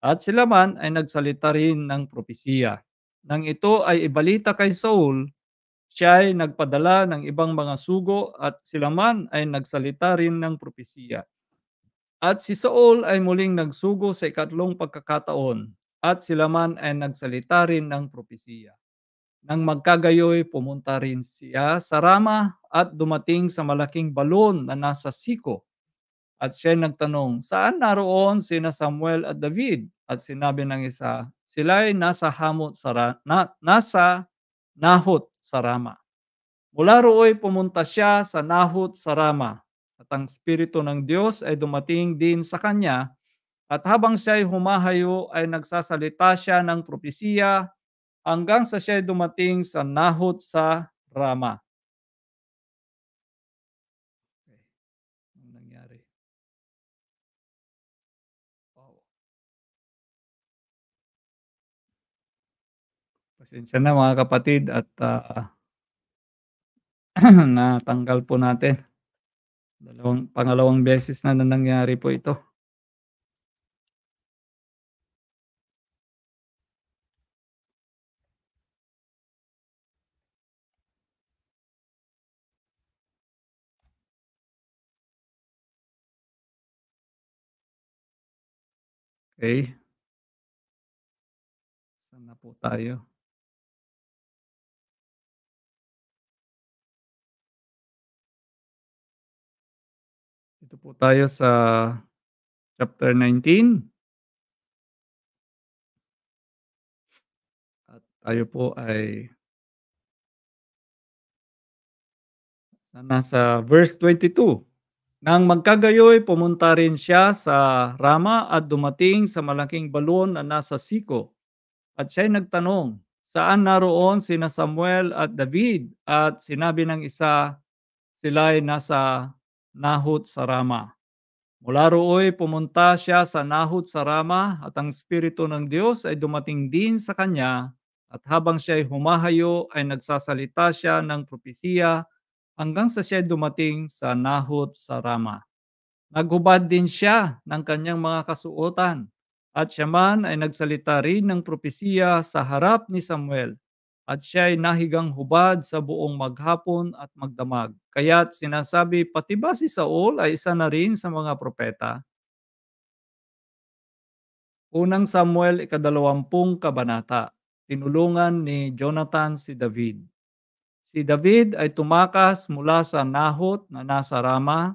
at sila man ay nagsalita rin ng propesiya. Nang ito ay ibalita kay Saul, siya ay nagpadala ng ibang mga sugo at sila man ay nagsalita rin ng propesiya. At si Saul ay muling nagsugo sa ikatlong pagkakataon at sila man ay nagsalita rin ng propesiya. Nang magkagayoy, pumunta rin siya sa Rama at dumating sa malaking balon na nasa Siko at siya nagtanong, saan naroon sina Samuel at David? At sinabi ng isa, sila ay nasa hamot sa ra- na, nasa nahot sa Rama. Mula rooy pumunta siya sa nahot sa Rama. At ang Espiritu ng Diyos ay dumating din sa kanya. At habang siya ay humahayo ay nagsasalita siya ng propesiya hanggang sa siya ay dumating sa nahot sa Rama. Pasensya na mga kapatid at uh, natanggal po natin. Dalawang, pangalawang beses na, na nangyari po ito. Okay. Saan na po tayo? po tayo sa chapter 19. At tayo po ay sana sa verse 22. Nang magkagayoy, pumunta rin siya sa Rama at dumating sa malaking balon na nasa Siko. At siya'y nagtanong, saan naroon sina Samuel at David? At sinabi ng isa, sila'y nasa Nahut Sarama. Mula rooy pumunta siya sa Nahut Sarama at ang Espiritu ng Diyos ay dumating din sa kanya at habang siya ay humahayo ay nagsasalita siya ng propesiya hanggang sa siya ay dumating sa Nahut Sarama. Naghubad din siya ng kanyang mga kasuotan at siya man ay nagsalita rin ng propesiya sa harap ni Samuel at siya'y nahigang hubad sa buong maghapon at magdamag. Kaya't sinasabi, pati ba si Saul ay isa na rin sa mga propeta? Unang Samuel, ikadalawampung kabanata, tinulungan ni Jonathan si David. Si David ay tumakas mula sa Nahot na nasa Rama.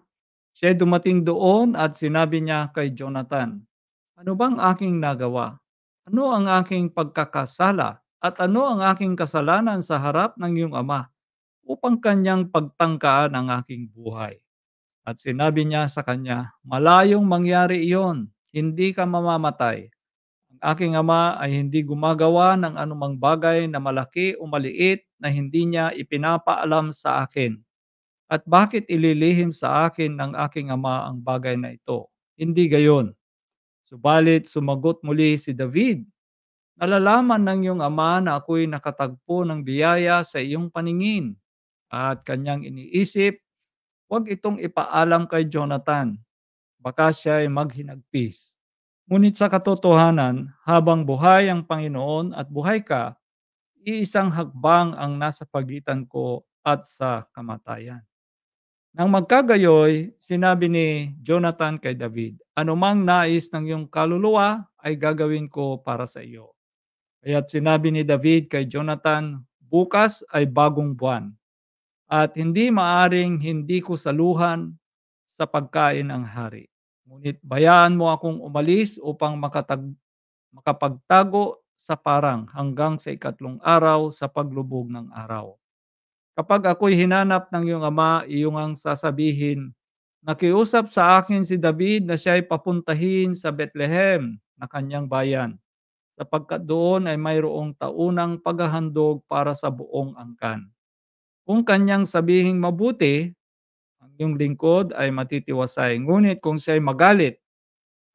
Siya dumating doon at sinabi niya kay Jonathan, Ano bang aking nagawa? Ano ang aking pagkakasala at ano ang aking kasalanan sa harap ng iyong ama upang kanyang pagtangkaan ang aking buhay. At sinabi niya sa kanya, malayong mangyari iyon, hindi ka mamamatay. Ang aking ama ay hindi gumagawa ng anumang bagay na malaki o maliit na hindi niya ipinapaalam sa akin. At bakit ililihim sa akin ng aking ama ang bagay na ito? Hindi gayon. Subalit sumagot muli si David Nalalaman ng iyong ama na ako'y nakatagpo ng biyaya sa iyong paningin. At kanyang iniisip, huwag itong ipaalam kay Jonathan. Baka siya ay maghinagpis. Ngunit sa katotohanan, habang buhay ang Panginoon at buhay ka, iisang hakbang ang nasa pagitan ko at sa kamatayan. Nang magkagayoy, sinabi ni Jonathan kay David, Anumang nais ng iyong kaluluwa ay gagawin ko para sa iyo. Kaya't sinabi ni David kay Jonathan, bukas ay bagong buwan at hindi maaring hindi ko saluhan sa pagkain ang hari. Ngunit bayaan mo akong umalis upang makatag makapagtago sa parang hanggang sa ikatlong araw sa paglubog ng araw. Kapag ako'y hinanap ng iyong ama, iyong ang sasabihin, Nakiusap sa akin si David na siya'y papuntahin sa Bethlehem na kanyang bayan sapagkat doon ay mayroong taunang paghahandog para sa buong angkan. Kung kanyang sabihing mabuti, ang iyong lingkod ay matitiwasay. Ngunit kung siya ay magalit,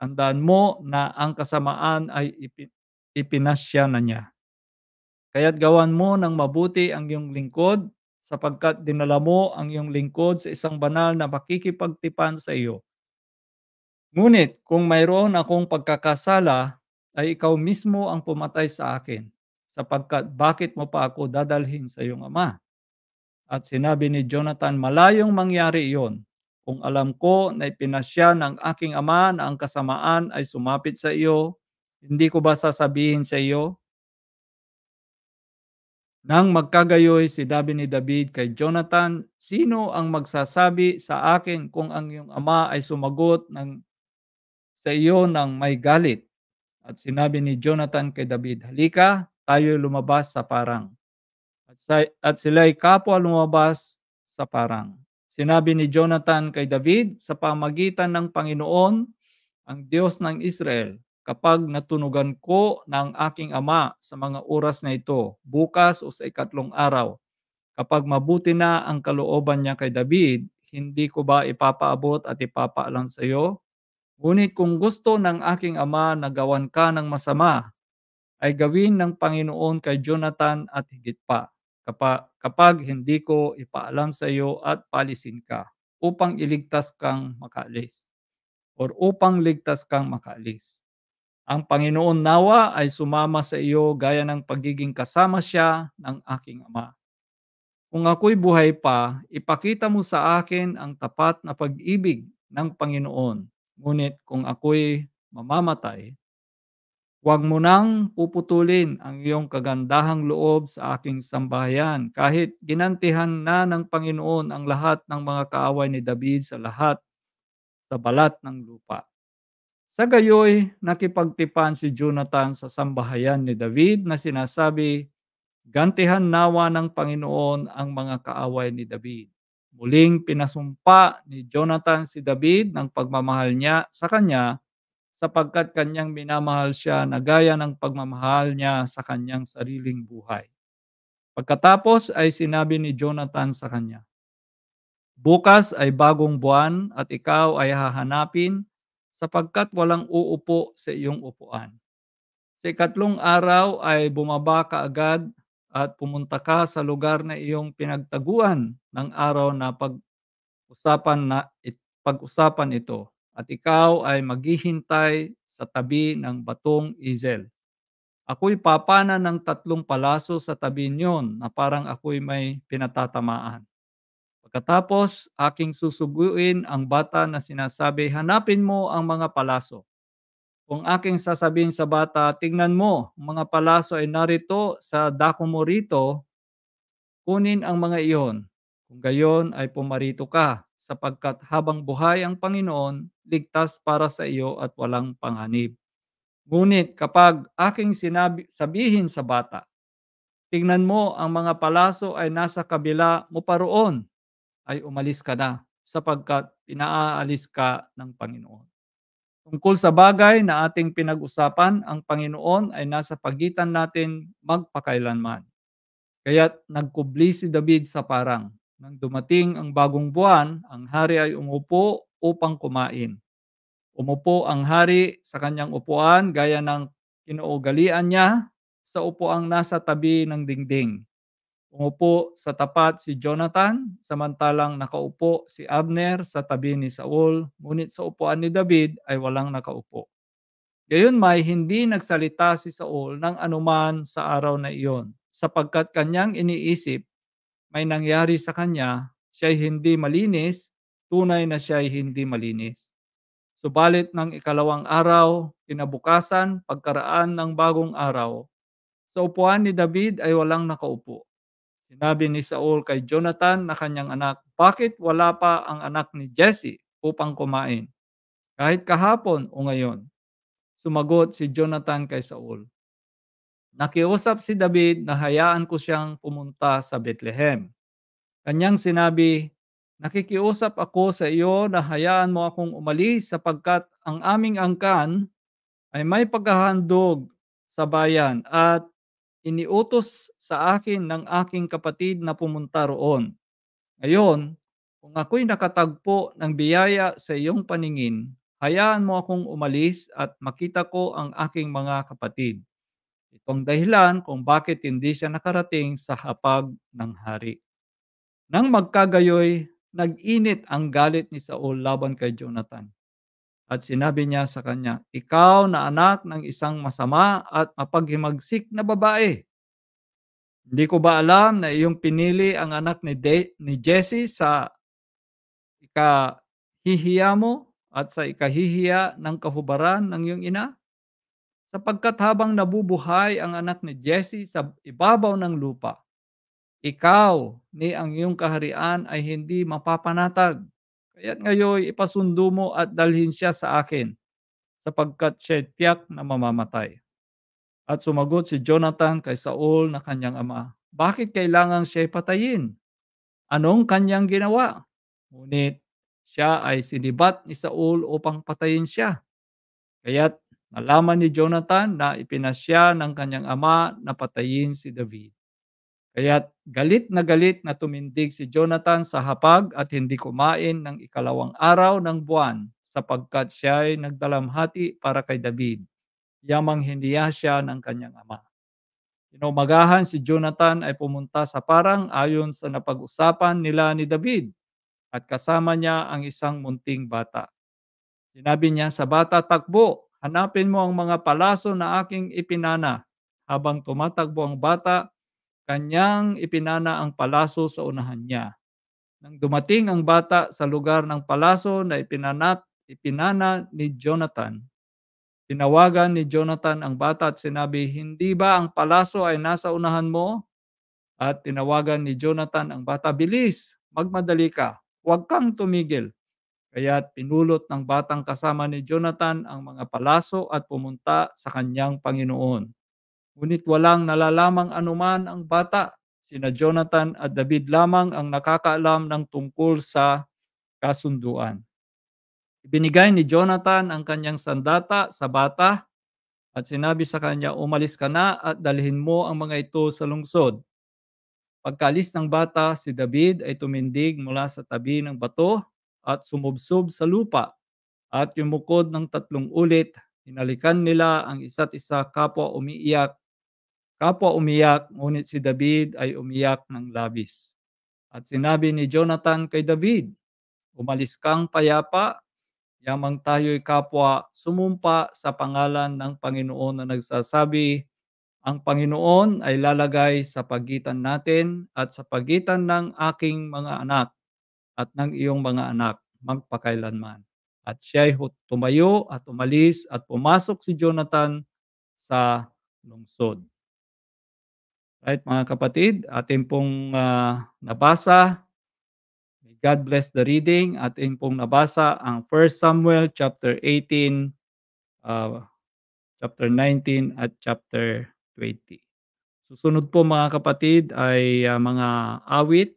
tandaan mo na ang kasamaan ay ipinasya na niya. Kaya't gawan mo ng mabuti ang iyong lingkod sapagkat dinala mo ang iyong lingkod sa isang banal na pakikipagtipan sa iyo. Ngunit kung mayroon akong pagkakasala, ay ikaw mismo ang pumatay sa akin, sapagkat bakit mo pa ako dadalhin sa iyong ama? At sinabi ni Jonathan, malayong mangyari iyon kung alam ko na ipinasya ng aking ama na ang kasamaan ay sumapit sa iyo, hindi ko ba sasabihin sa iyo? Nang magkagayoy, si Dabi ni David kay Jonathan, Sino ang magsasabi sa akin kung ang iyong ama ay sumagot ng, sa iyo ng may galit? At sinabi ni Jonathan kay David, Halika, tayo lumabas sa parang. At, sa, at sila'y kapwa lumabas sa parang. Sinabi ni Jonathan kay David, sa pamagitan ng Panginoon, ang Diyos ng Israel, kapag natunugan ko ng aking ama sa mga oras na ito, bukas o sa ikatlong araw, kapag mabuti na ang kalooban niya kay David, hindi ko ba ipapaabot at ipapaalam sa iyo? Ngunit kung gusto ng aking ama na gawan ka ng masama, ay gawin ng Panginoon kay Jonathan at higit pa kapag, kapag hindi ko ipaalam sa iyo at palisin ka upang iligtas kang makaalis or upang ligtas kang makaalis. Ang Panginoon nawa ay sumama sa iyo gaya ng pagiging kasama siya ng aking ama. Kung ako'y buhay pa, ipakita mo sa akin ang tapat na pag-ibig ng Panginoon Ngunit kung ako'y mamamatay, huwag mo nang puputulin ang iyong kagandahang loob sa aking sambahayan kahit ginantihan na ng Panginoon ang lahat ng mga kaaway ni David sa lahat sa balat ng lupa. Sa gayoy, nakipagtipan si Jonathan sa sambahayan ni David na sinasabi, Gantihan nawa ng Panginoon ang mga kaaway ni David. Muling pinasumpa ni Jonathan si David ng pagmamahal niya sa kanya sapagkat kanyang minamahal siya na gaya ng pagmamahal niya sa kanyang sariling buhay. Pagkatapos ay sinabi ni Jonathan sa kanya, Bukas ay bagong buwan at ikaw ay hahanapin sapagkat walang uupo sa iyong upuan. Sa ikatlong araw ay bumaba ka agad at pumunta ka sa lugar na iyong pinagtaguan ng araw na pag-usapan na it, pag-usapan ito at ikaw ay maghihintay sa tabi ng batong Izel. Ako'y papana ng tatlong palaso sa tabi niyon na parang ako'y may pinatatamaan. Pagkatapos, aking susuguin ang bata na sinasabi, hanapin mo ang mga palaso kung aking sasabihin sa bata, tingnan mo, mga palaso ay narito sa dako mo rito, kunin ang mga iyon. Kung gayon ay pumarito ka, sapagkat habang buhay ang Panginoon, ligtas para sa iyo at walang panganib. Ngunit kapag aking sinabi, sabihin sa bata, tingnan mo ang mga palaso ay nasa kabila mo pa ay umalis ka na sapagkat pinaalis ka ng Panginoon. Tungkol sa bagay na ating pinag-usapan, ang Panginoon ay nasa pagitan natin magpakailanman. Kaya nagkubli si David sa parang. Nang dumating ang bagong buwan, ang hari ay umupo upang kumain. Umupo ang hari sa kanyang upuan gaya ng kinuugalian niya sa upuang nasa tabi ng dingding. Umupo sa tapat si Jonathan, samantalang nakaupo si Abner sa tabi ni Saul, ngunit sa upuan ni David ay walang nakaupo. Gayon may hindi nagsalita si Saul ng anuman sa araw na iyon, sapagkat kanyang iniisip may nangyari sa kanya, siya'y hindi malinis, tunay na siya'y hindi malinis. Subalit ng ikalawang araw, kinabukasan, pagkaraan ng bagong araw, sa upuan ni David ay walang nakaupo. Sinabi ni Saul kay Jonathan na kanyang anak, bakit wala pa ang anak ni Jesse upang kumain? Kahit kahapon o ngayon. Sumagot si Jonathan kay Saul, Nakiusap si David na hayaan ko siyang pumunta sa Bethlehem. Kanyang sinabi, Nakikiusap ako sa iyo na hayaan mo akong umalis sapagkat ang aming angkan ay may paghahandog sa bayan at iniutos sa akin ng aking kapatid na pumunta roon. Ngayon, kung ako'y nakatagpo ng biyaya sa iyong paningin, hayaan mo akong umalis at makita ko ang aking mga kapatid. Itong dahilan kung bakit hindi siya nakarating sa hapag ng hari. Nang magkagayoy, nag-init ang galit ni Saul laban kay Jonathan. At sinabi niya sa kanya, Ikaw na anak ng isang masama at mapaghimagsik na babae. Hindi ko ba alam na iyong pinili ang anak ni, De- ni Jesse sa ikahihiya mo at sa ikahihiya ng kahubaran ng iyong ina? Sapagkat habang nabubuhay ang anak ni Jesse sa ibabaw ng lupa, ikaw ni ang iyong kaharian ay hindi mapapanatag Kaya't ngayon ipasundo mo at dalhin siya sa akin sapagkat siya tiyak na mamamatay. At sumagot si Jonathan kay Saul na kanyang ama, Bakit kailangang siya patayin? Anong kanyang ginawa? Ngunit siya ay sinibat ni Saul upang patayin siya. Kaya't nalaman ni Jonathan na ipinasya ng kanyang ama na patayin si David. Kaya't galit na galit na tumindig si Jonathan sa hapag at hindi kumain ng ikalawang araw ng buwan sapagkat siya ay nagdalamhati para kay David. Yamang hiniya siya ng kanyang ama. Inumagahan si Jonathan ay pumunta sa parang ayon sa napag-usapan nila ni David at kasama niya ang isang munting bata. Sinabi niya sa bata, takbo, hanapin mo ang mga palaso na aking ipinana. Habang tumatakbo ang bata, Kanyang ipinana ang palaso sa unahan niya. Nang dumating ang bata sa lugar ng palaso na ipinanat, ipinana ni Jonathan, tinawagan ni Jonathan ang bata at sinabi, Hindi ba ang palaso ay nasa unahan mo? At tinawagan ni Jonathan ang bata, Bilis, magmadali ka, huwag kang tumigil. Kaya't pinulot ng batang kasama ni Jonathan ang mga palaso at pumunta sa kanyang Panginoon. Ngunit walang nalalamang anuman ang bata. Sina Jonathan at David lamang ang nakakaalam ng tungkol sa kasunduan. Ibinigay ni Jonathan ang kanyang sandata sa bata at sinabi sa kanya, umalis ka na at dalhin mo ang mga ito sa lungsod. Pagkalis ng bata, si David ay tumindig mula sa tabi ng bato at sumubsob sa lupa at yumukod ng tatlong ulit. Hinalikan nila ang isa't isa kapwa umiiyak Kapwa umiyak, ngunit si David ay umiyak ng labis. At sinabi ni Jonathan kay David, Umalis kang payapa, yamang tayo'y kapwa, sumumpa sa pangalan ng Panginoon na nagsasabi, ang Panginoon ay lalagay sa pagitan natin at sa pagitan ng aking mga anak at ng iyong mga anak magpakailanman. At siya'y tumayo at umalis at pumasok si Jonathan sa lungsod. Right, mga kapatid, atin pong uh, nabasa. May God bless the reading. Atin pong nabasa ang 1 Samuel chapter 18, uh, ah, chapter 19 at chapter 20. Susunod po mga kapatid ay uh, mga awit,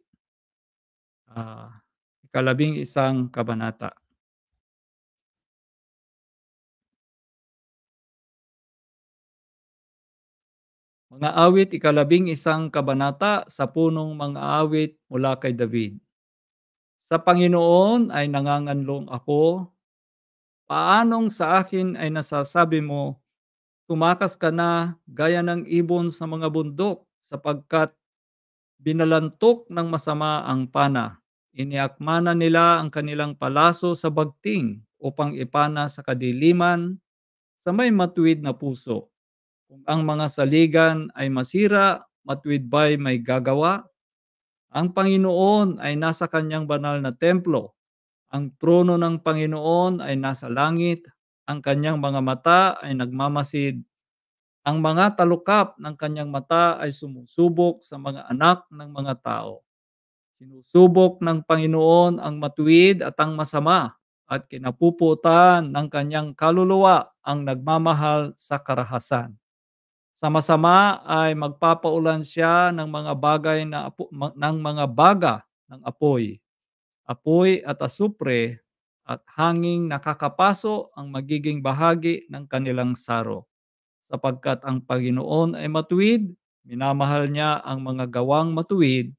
uh, ikalabing isang kabanata. Mga awit, ikalabing isang kabanata sa punong mga awit mula kay David. Sa Panginoon ay nanganganlong ako. Paanong sa akin ay nasasabi mo, tumakas ka na gaya ng ibon sa mga bundok sapagkat binalantok ng masama ang pana. Iniakmana nila ang kanilang palaso sa bagting upang ipana sa kadiliman sa may matuwid na puso. Kung ang mga saligan ay masira, matwid ba'y may gagawa? Ang Panginoon ay nasa kanyang banal na templo. Ang trono ng Panginoon ay nasa langit. Ang kanyang mga mata ay nagmamasid. Ang mga talukap ng kanyang mata ay sumusubok sa mga anak ng mga tao. Sinusubok ng Panginoon ang matuwid at ang masama at kinapuputan ng kanyang kaluluwa ang nagmamahal sa karahasan. Sama-sama ay magpapaulan siya ng mga bagay na apo, ng mga baga ng apoy. Apoy at asupre at hanging nakakapaso ang magiging bahagi ng kanilang saro. Sapagkat ang Panginoon ay matuwid, minamahal niya ang mga gawang matuwid,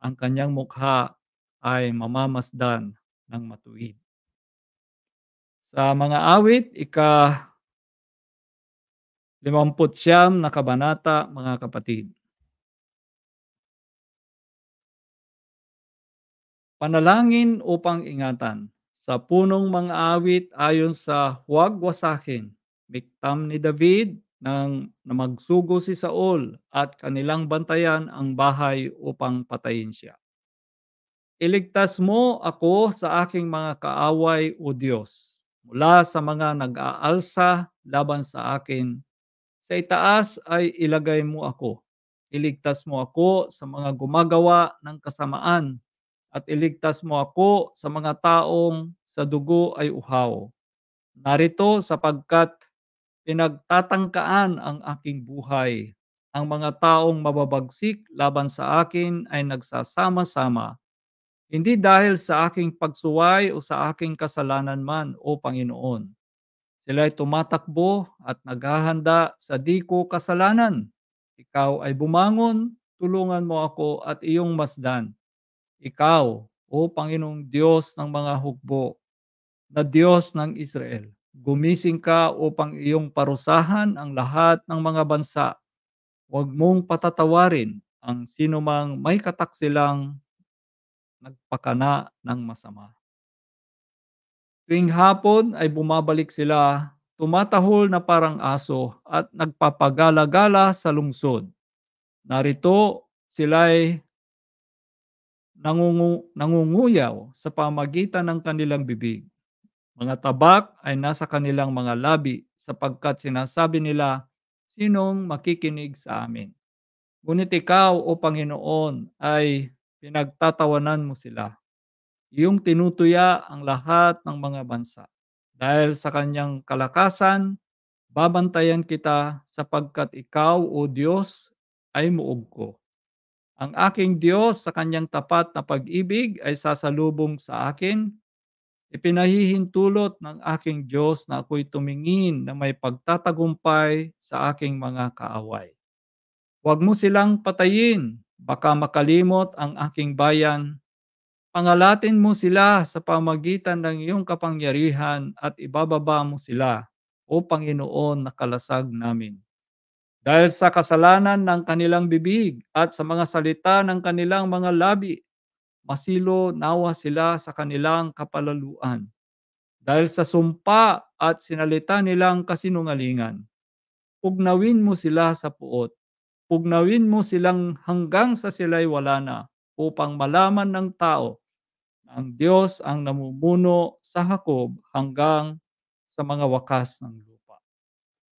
ang kanyang mukha ay mamamasdan ng matuwid. Sa mga awit, ika 59 na kabanata, mga kapatid. Panalangin upang ingatan sa punong mga awit ayon sa huwag wasakin, miktam ni David nang namagsugo si Saul at kanilang bantayan ang bahay upang patayin siya. Iligtas mo ako sa aking mga kaaway o Diyos mula sa mga nag-aalsa laban sa akin sa itaas ay ilagay mo ako. Iligtas mo ako sa mga gumagawa ng kasamaan at iligtas mo ako sa mga taong sa dugo ay uhaw. Narito sapagkat pinagtatangkaan ang aking buhay. Ang mga taong mababagsik laban sa akin ay nagsasama-sama. Hindi dahil sa aking pagsuway o sa aking kasalanan man, O Panginoon sila ay tumatakbo at naghahanda sa di ko kasalanan. Ikaw ay bumangon, tulungan mo ako at iyong masdan. Ikaw, o Panginoong Diyos ng mga hukbo, na Diyos ng Israel, gumising ka upang iyong parusahan ang lahat ng mga bansa. Huwag mong patatawarin ang sinumang may silang nagpakana ng masama. Tuwing hapon ay bumabalik sila, tumatahol na parang aso at nagpapagala-gala sa lungsod. Narito sila'y nangungu- nangunguyaw sa pamagitan ng kanilang bibig. Mga tabak ay nasa kanilang mga labi sapagkat sinasabi nila, sinong makikinig sa amin? Ngunit ikaw o Panginoon ay pinagtatawanan mo sila iyong tinutuya ang lahat ng mga bansa. Dahil sa kanyang kalakasan, babantayan kita sapagkat ikaw, O Diyos, ay muog ko. Ang aking Diyos sa kanyang tapat na pag-ibig ay sasalubong sa akin. Ipinahihintulot ng aking Diyos na ako'y tumingin na may pagtatagumpay sa aking mga kaaway. Huwag mo silang patayin, baka makalimot ang aking bayan Pangalatin mo sila sa pamagitan ng iyong kapangyarihan at ibababa mo sila, o Panginoon na kalasag namin. Dahil sa kasalanan ng kanilang bibig at sa mga salita ng kanilang mga labi, masilo nawa sila sa kanilang kapalaluan. Dahil sa sumpa at sinalita nilang kasinungalingan, pugnawin mo sila sa puot. Pugnawin mo silang hanggang sa sila'y wala na upang malaman ng tao ang Diyos ang namumuno sa Jacob hanggang sa mga wakas ng lupa.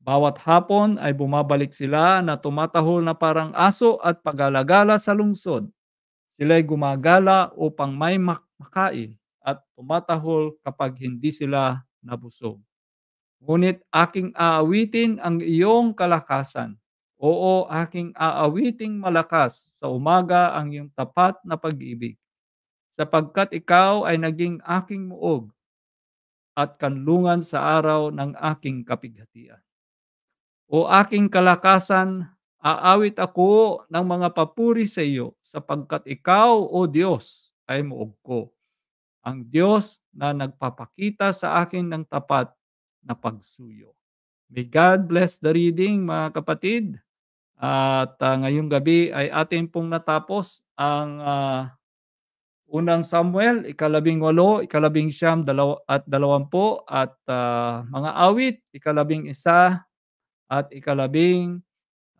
Bawat hapon ay bumabalik sila na tumatahol na parang aso at pagalagala sa lungsod. Sila'y gumagala upang may makain at tumatahol kapag hindi sila nabusog. Ngunit aking aawitin ang iyong kalakasan. Oo, aking aawiting malakas sa umaga ang iyong tapat na pag-ibig sapagkat ikaw ay naging aking muog at kanlungan sa araw ng aking kapighatian. O aking kalakasan, aawit ako ng mga papuri sa iyo sapagkat ikaw, O Diyos, ay muog ko. Ang Diyos na nagpapakita sa akin ng tapat na pagsuyo. May God bless the reading mga kapatid. At uh, ngayong gabi ay atin pong natapos ang uh, Unang Samuel, ikalabing walo, ikalabing siyam, dalaw at dalawampu, at uh, mga awit, ikalabing isa, at ikalabing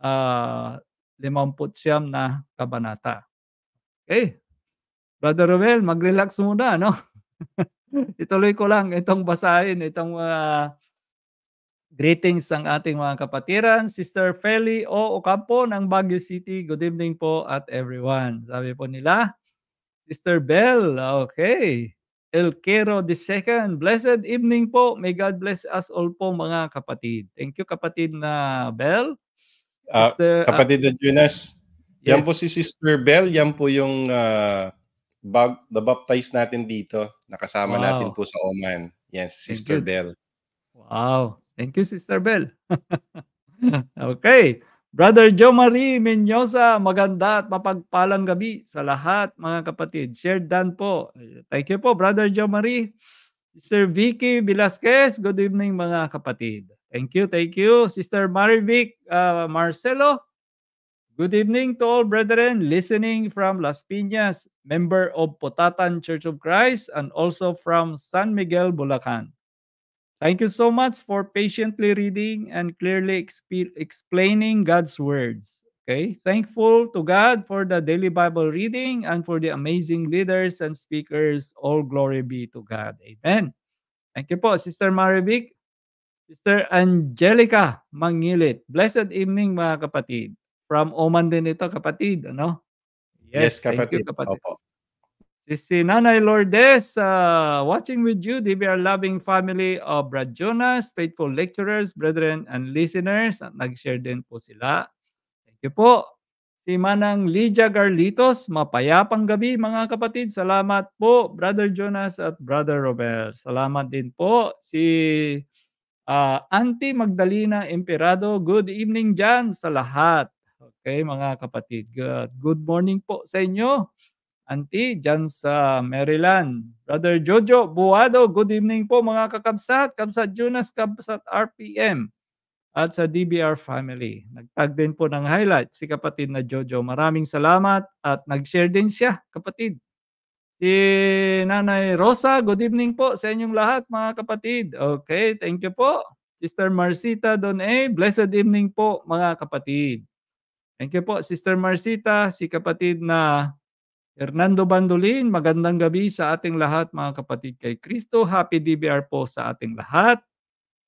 uh, limamput siyam na kabanata. Okay. Brother Romel, mag-relax muna, no? Ituloy ko lang itong basahin, itong uh, greetings ng ating mga kapatiran. Sister Feli O. Ocampo ng Baguio City, good evening po at everyone. Sabi po nila, Sister Bell, okay. El Quero II, blessed evening po. May God bless us all po mga kapatid. Thank you kapatid na Bell. Uh, kapatid na uh, Jonas, yes. yan po si Sister Bell, yan po yung uh, ah, bab- the baptize natin dito. Nakasama wow. natin po sa Oman. Yan, Sister Bell. Wow. Thank you, Sister Bell. okay. Brother Joe Marie Menyosa, maganda at mapagpalang gabi sa lahat mga kapatid. Share dan po. Thank you po, Brother Joe Marie. Sister Vicky Velasquez, good evening mga kapatid. Thank you, thank you. Sister Marivic uh, Marcelo, good evening to all brethren listening from Las Piñas, member of Potatan Church of Christ and also from San Miguel, Bulacan. Thank you so much for patiently reading and clearly exp- explaining God's words. Okay, thankful to God for the daily Bible reading and for the amazing leaders and speakers. All glory be to God. Amen. Thank you po, Sister Marivic. Sister Angelica Mangilit. Blessed evening mga kapatid. From Oman din ito, kapatid, ano? Yes, yes kapatid. You, kapatid. Opo. Si is Nanay Lourdes uh, watching with you, DBR loving family of Brad Jonas, faithful lecturers, brethren, and listeners. nag-share din po sila. Thank you po. Si Manang Lydia Garlitos, mapayapang gabi mga kapatid. Salamat po, Brother Jonas at Brother Robert. Salamat din po. Si uh, Auntie Magdalena Imperado, good evening dyan sa lahat. Okay, mga kapatid. Good, good morning po sa inyo. Auntie, dyan sa Maryland. Brother Jojo Buado, good evening po mga kakabsat, Kabsat Jonas, Kabsat RPM at sa DBR family. Nagtag din po ng highlight si kapatid na Jojo. Maraming salamat at nag-share din siya, kapatid. Si Nanay Rosa, good evening po sa inyong lahat mga kapatid. Okay, thank you po. Sister Marcita Don A, blessed evening po mga kapatid. Thank you po Sister Marcita, si kapatid na Hernando Bandolin, magandang gabi sa ating lahat mga kapatid kay Kristo. Happy DBR po sa ating lahat.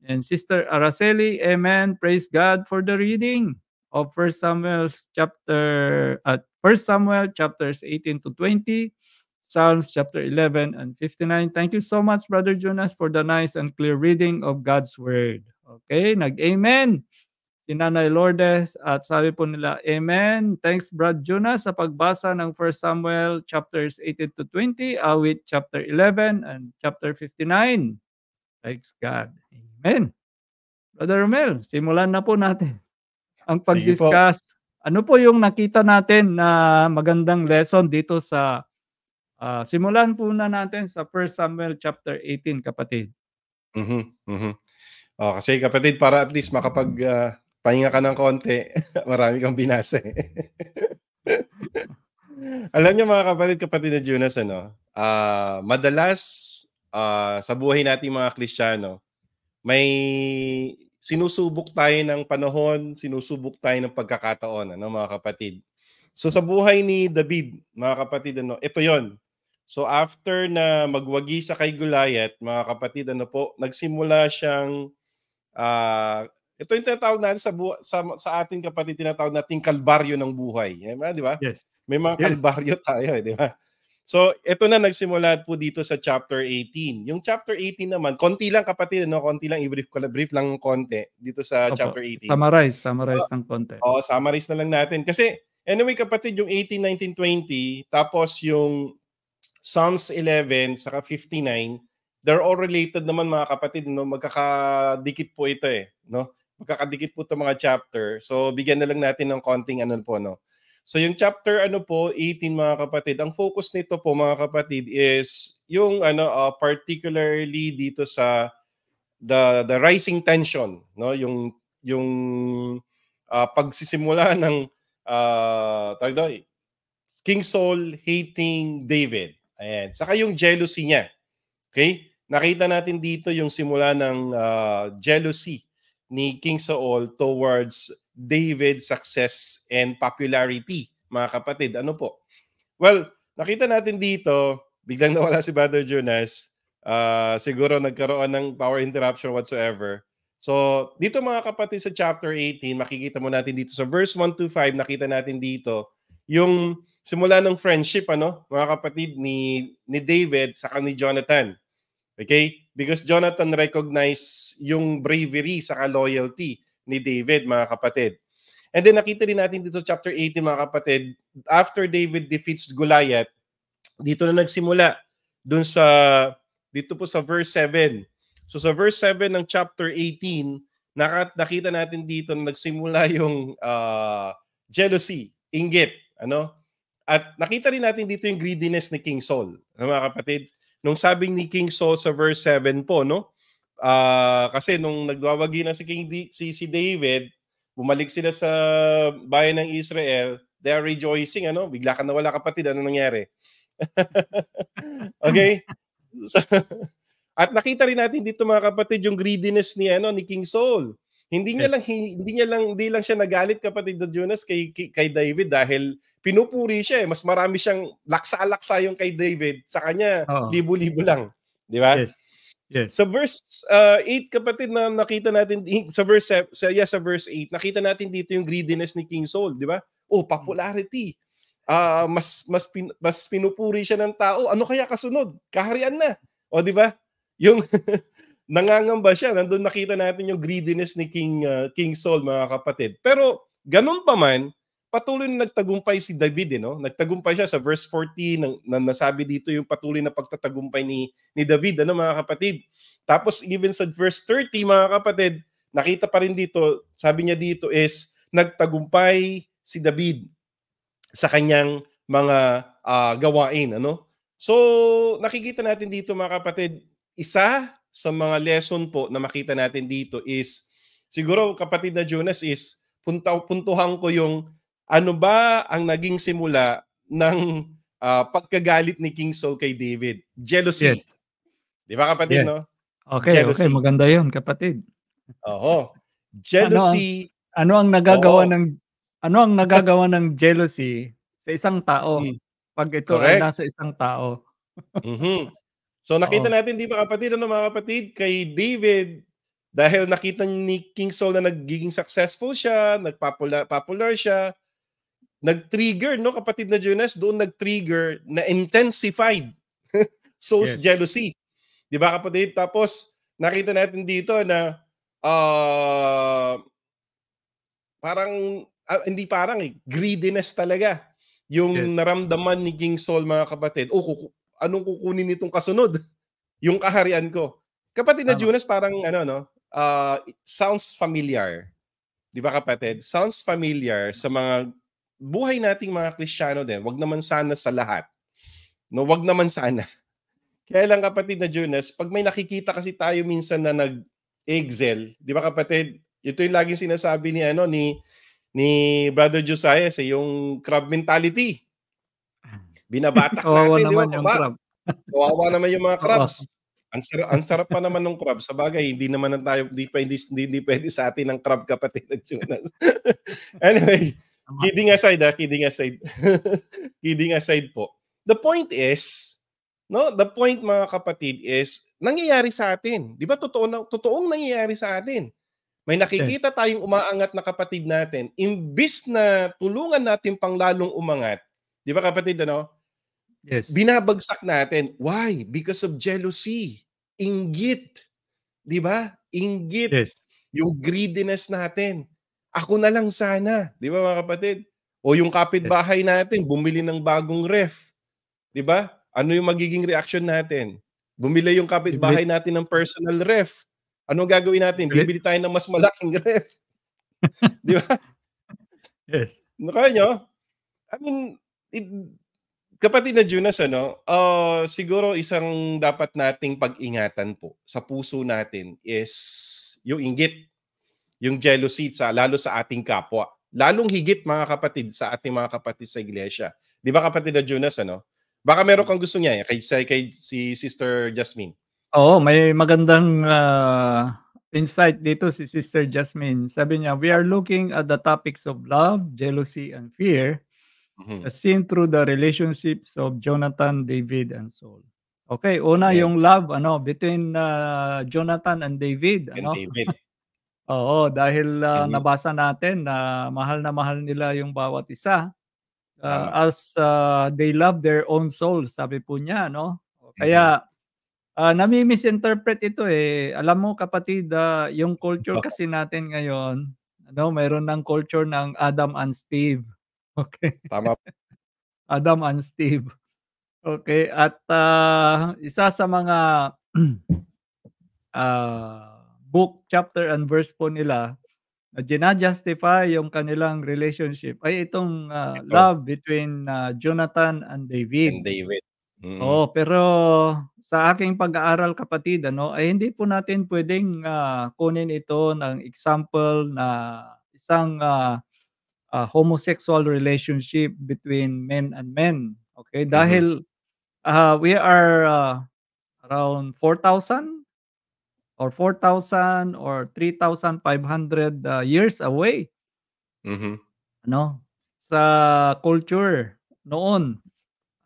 And Sister Araceli, Amen. Praise God for the reading of 1 Samuel chapter at uh, 1 Samuel chapters 18 to 20, Psalms chapter 11 and 59. Thank you so much Brother Jonas for the nice and clear reading of God's word. Okay, nag-amen si Nanay Lourdes at sabi po nila, Amen. Thanks Brad Jonas sa pagbasa ng 1 Samuel chapters 18 to 20, awit chapter 11 and chapter 59. Thanks God. Amen. Brother Romel, simulan na po natin ang pag-discuss. Ano po yung nakita natin na magandang lesson dito sa uh, simulan po na natin sa 1 Samuel chapter 18 kapatid. Mhm. Mm mhm. oh, kasi kapatid para at least makapag uh, pahinga ka ng konti, marami kang binasa eh. Alam niyo mga kapatid, kapatid na Jonas, ano, uh, madalas uh, sa buhay natin mga Kristiyano, may sinusubok tayo ng panahon, sinusubok tayo ng pagkakataon, ano mga kapatid. So sa buhay ni David, mga kapatid, ano, ito yon So after na magwagi sa kay Goliath, mga kapatid, ano po, nagsimula siyang uh, ito yung tinatawag natin sa, bu- sa, sa ating kapatid, tinatawag natin kalbaryo ng buhay. Eh, di ba? Yes. May mga yes. kalbaryo tayo, eh, di ba? So, ito na nagsimula po dito sa chapter 18. Yung chapter 18 naman, konti lang kapatid, no? konti lang, i-brief ko lang, brief lang konti dito sa Opo, chapter 18. Summarize, summarize so, ah, ng konti. Oo, oh, summarize na lang natin. Kasi, anyway kapatid, yung 18, 19, 20, tapos yung Psalms 11, saka 59, they're all related naman mga kapatid, no? magkakadikit po ito eh. No? magkakadikit po itong mga chapter. So bigyan na lang natin ng konting ano po no. So yung chapter ano po 18 mga kapatid, ang focus nito po mga kapatid is yung ano uh, particularly dito sa the the rising tension no yung yung uh, pagsisimula ng uh, ah, doon, King Saul hating David. Ayan. Saka yung jealousy niya. Okay? Nakita natin dito yung simula ng uh, jealousy ni King Saul towards David's success and popularity, mga kapatid? Ano po? Well, nakita natin dito, biglang nawala si Brother Jonas. Uh, ah, siguro nagkaroon ng power interruption whatsoever. So, dito mga kapatid sa chapter 18, makikita mo natin dito sa verse 1 to 5, nakita natin dito yung simula ng friendship ano, mga kapatid ni ni David sa ni Jonathan. Okay? Because Jonathan recognized yung bravery sa loyalty ni David, mga kapatid. And then nakita din natin dito chapter 18, mga kapatid, after David defeats Goliath, dito na nagsimula dun sa dito po sa verse 7. So sa verse 7 ng chapter 18, nakita natin dito na nagsimula yung uh, jealousy, inggit, ano? At nakita rin natin dito yung greediness ni King Saul, mga kapatid nung sabi ni King Saul sa verse 7 po, no? Uh, kasi nung nagwawagi na si King D, si, si David, bumalik sila sa bayan ng Israel, they are rejoicing, ano? Bigla ka nawala kapatid, ano nangyari? okay? So, at nakita rin natin dito mga kapatid yung greediness ni ano ni King Saul. Hindi niya lang hindi niya lang hindi lang siya nagalit kapatid do Jonas kay, kay David dahil pinupuri siya eh. Mas marami siyang laksa-laksa yung kay David sa kanya oh. libo-libo lang, di ba? Yes. Yes. Sa verse uh, ah, 8 kapatid na nakita natin eh, sa verse sa yeah, sa verse 8 nakita natin dito yung greediness ni King Saul, di ba? Oh, mm. popularity. Uh, mas mas pin, mas pinupuri siya ng tao. Ano kaya kasunod? Kaharian na. O di ba? Yung nangangamba siya. Nandun nakita natin yung greediness ni King, uh, King Saul, mga kapatid. Pero ganun pa man, patuloy na nagtagumpay si David, eh, no? Nagtagumpay siya sa verse 14 nang, na nasabi dito yung patuloy na pagtatagumpay ni, ni David, ano mga kapatid? Tapos even sa verse 30, mga kapatid, nakita pa rin dito, sabi niya dito is, nagtagumpay si David sa kanyang mga uh, gawain, ano? So, nakikita natin dito mga kapatid, isa sa mga lesson po na makita natin dito is siguro kapatid na Jonas is punta, puntuhan ko yung ano ba ang naging simula ng uh, pagkagalit ni King Saul kay David? Jealousy. Yes. Di ba kapatid yes. no? Okay, Jealousy. okay, maganda 'yon kapatid. Oho. Jealousy. Ano ang, ano ang nagagawa Oo. ng ano ang nagagawa ng jealousy sa isang tao hmm. pag ito Correct. ay nasa isang tao? mm-hmm. So nakita Oo. natin, di ba kapatid, ano mga kapatid, kay David, dahil nakita ni King Saul na nagiging successful siya, nagpopular popular siya, nag-trigger, no, kapatid na Jonas, doon nag-trigger na intensified Saul's yes. jealousy. Di ba kapatid? Tapos, nakita natin dito na uh, parang, uh, hindi parang eh, greediness talaga yung yes. naramdaman ni King Saul mga kapatid. O, anong kukunin nitong kasunod? Yung kaharian ko. Kapatid na Junas, parang ano, no? Uh, sounds familiar. Di ba kapatid? Sounds familiar sa mga buhay nating mga Kristiyano din. Wag naman sana sa lahat. No, wag naman sana. Kaya lang kapatid na Jonas, pag may nakikita kasi tayo minsan na nag-excel, di ba kapatid? Ito yung laging sinasabi ni ano ni ni Brother Josiah eh, sa yung crab mentality. Binabatak Kawawa natin, eh, di ba? Yung crab. Kawawa naman yung mga crabs. Ang sarap, ang sarap pa naman ng crab. Sa bagay, hindi naman na tayo, hindi pwede, hindi, hindi pwede sa atin ang crab kapatid ng Jonas. anyway, kidding aside ha, ah, kidding aside. kidding aside po. The point is, no, the point mga kapatid is, nangyayari sa atin. Di ba totoo na, totoong nangyayari sa atin? May nakikita yes. tayong umaangat na kapatid natin. Imbis na tulungan natin pang lalong umangat, Di ba kapatid, ano? Yes. Binabagsak natin. Why? Because of jealousy. Ingit. Di ba? Ingit. Yes. Yung greediness natin. Ako na lang sana. Di ba mga kapatid? O yung kapitbahay natin, bumili ng bagong ref. Di ba? Ano yung magiging reaction natin? Bumili yung kapitbahay natin ng personal ref. Ano gagawin natin? Bibili tayo ng mas malaking ref. Di ba? Yes. Ano kayo nyo? I mean, it, kapatid na Jonas, ano, uh, siguro isang dapat nating pag-ingatan po sa puso natin is yung inggit, yung jealousy, sa, lalo sa ating kapwa. Lalong higit mga kapatid sa ating mga kapatid sa iglesia. Di ba kapatid na Jonas, ano? Baka meron kang gusto niya, eh, kay, kay si Sister Jasmine. Oo, may magandang uh, insight dito si Sister Jasmine. Sabi niya, we are looking at the topics of love, jealousy, and fear mm-hmm. as seen through the relationships of Jonathan, David, and Saul. Okay, una yeah. yung love ano between uh, Jonathan and David, and ano? David. Oo, dahil uh, ah, and mm-hmm. nabasa natin na mahal na mahal nila yung bawat isa. Uh, uh, as uh, they love their own soul, sabi po niya, no? Kaya uh, nami-misinterpret ito eh. Alam mo kapatid, uh, yung culture kasi natin ngayon, ano, mayroon ng culture ng Adam and Steve. Okay. Tama. Adam and Steve. Okay, at uh, isa sa mga uh, book, chapter, and verse po nila na ginajustify yung kanilang relationship ay itong uh, Ito. love between uh, Jonathan and David. And David. Mm. Oh, pero sa aking pag-aaral kapatid ano, ay hindi po natin pwedeng uh, kunin ito ng example na isang uh, uh, homosexual relationship between men and men. Okay, mm-hmm. dahil uh, we are uh, around 4,000 or 4,000 or 3,500 uh, years away. Mm-hmm. Ano? Sa culture noon.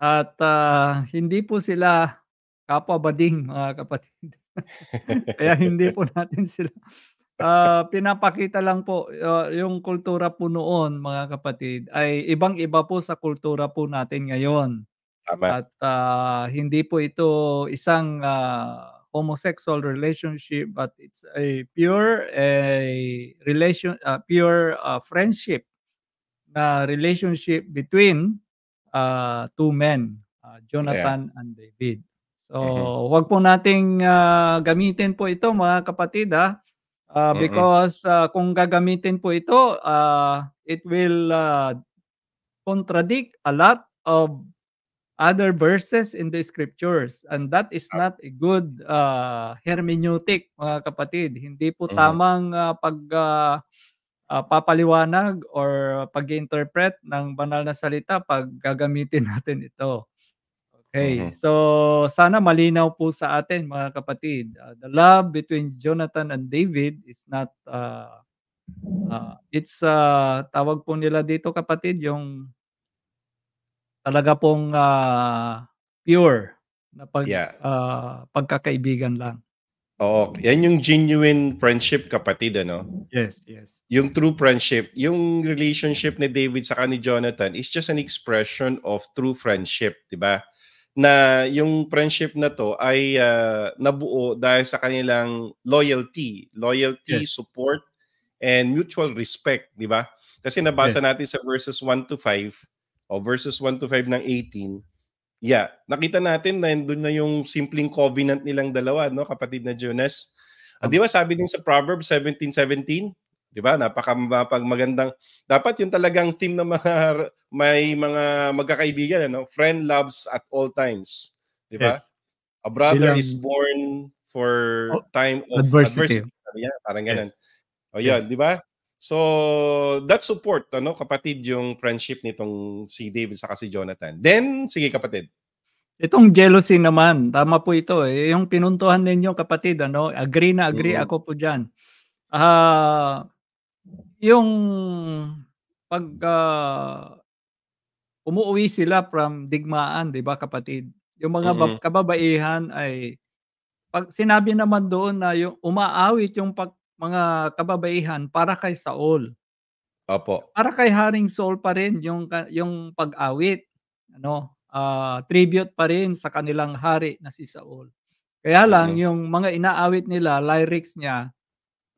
At uh, hindi po sila kapwa kapabading mga kapatid. Kaya hindi po natin sila uh, pinapakita lang po uh, yung kultura po noon mga kapatid ay ibang-iba po sa kultura po natin ngayon. Tama. At uh, hindi po ito isang uh, homosexual relationship but it's a pure a relation uh, pure uh, friendship na relationship between uh, two men, uh, Jonathan yeah. and David. So, mm-hmm. wag po nating uh, gamitin po ito mga kapatid ha Uh, mm-hmm. because uh, kung gagamitin po ito, uh, it will uh, contradict a lot of other verses in the scriptures and that is not a good uh, hermeneutic mga kapatid. Hindi po mm-hmm. tamang uh, pag uh, uh, papaliwanag or pag-interpret ng banal na salita pag gagamitin natin ito. Okay, mm-hmm. so sana malinaw po sa atin mga kapatid. Uh, the love between Jonathan and David is not uh, uh it's uh, tawag po nila dito kapatid yung talaga pong uh, pure na pag yeah. uh, pagkakaibigan lang. Oo, yan yung genuine friendship kapatid ano. Yes, yes. Yung true friendship, yung relationship ni David sa ni Jonathan is just an expression of true friendship, 'di ba? na yung friendship na to ay uh, nabuo dahil sa kanilang loyalty, loyalty, yes. support and mutual respect, di ba? Kasi nabasa yes. natin sa verses 1 to 5 o verses 1 to 5 ng 18. Yeah, nakita natin na doon na yung simpleng covenant nilang dalawa, no, kapatid na Jonas. Uh, di ba sabi din sa Proverbs 17:17, 17, 'di ba? Napakapag magandang dapat 'yung talagang team ng mga may mga magkakaibigan ano, friend loves at all times, 'di ba? Yes. A brother Bilang... is born for oh, time of adversity. adversity. Yeah, parang ganun. Yes. O 'yun, yes. 'di ba? So, that support ano kapatid 'yung friendship nitong si David sa si Jonathan. Then sige kapatid. Itong jealousy naman, tama po ito eh. Yung pinuntuhan ninyo kapatid, ano, agree na agree mm-hmm. ako po diyan. Ah, uh, yung pag uh, umuwi sila from digmaan, 'di ba kapatid? Yung mga mm-hmm. kababaihan ay pag sinabi naman doon na yung umaawit yung pag, mga kababaihan para kay Saul. Opo. Para kay Haring Saul pa rin yung yung pag-awit, ano, uh, tribute pa rin sa kanilang hari na si Saul. Kaya lang mm-hmm. yung mga inaawit nila, lyrics niya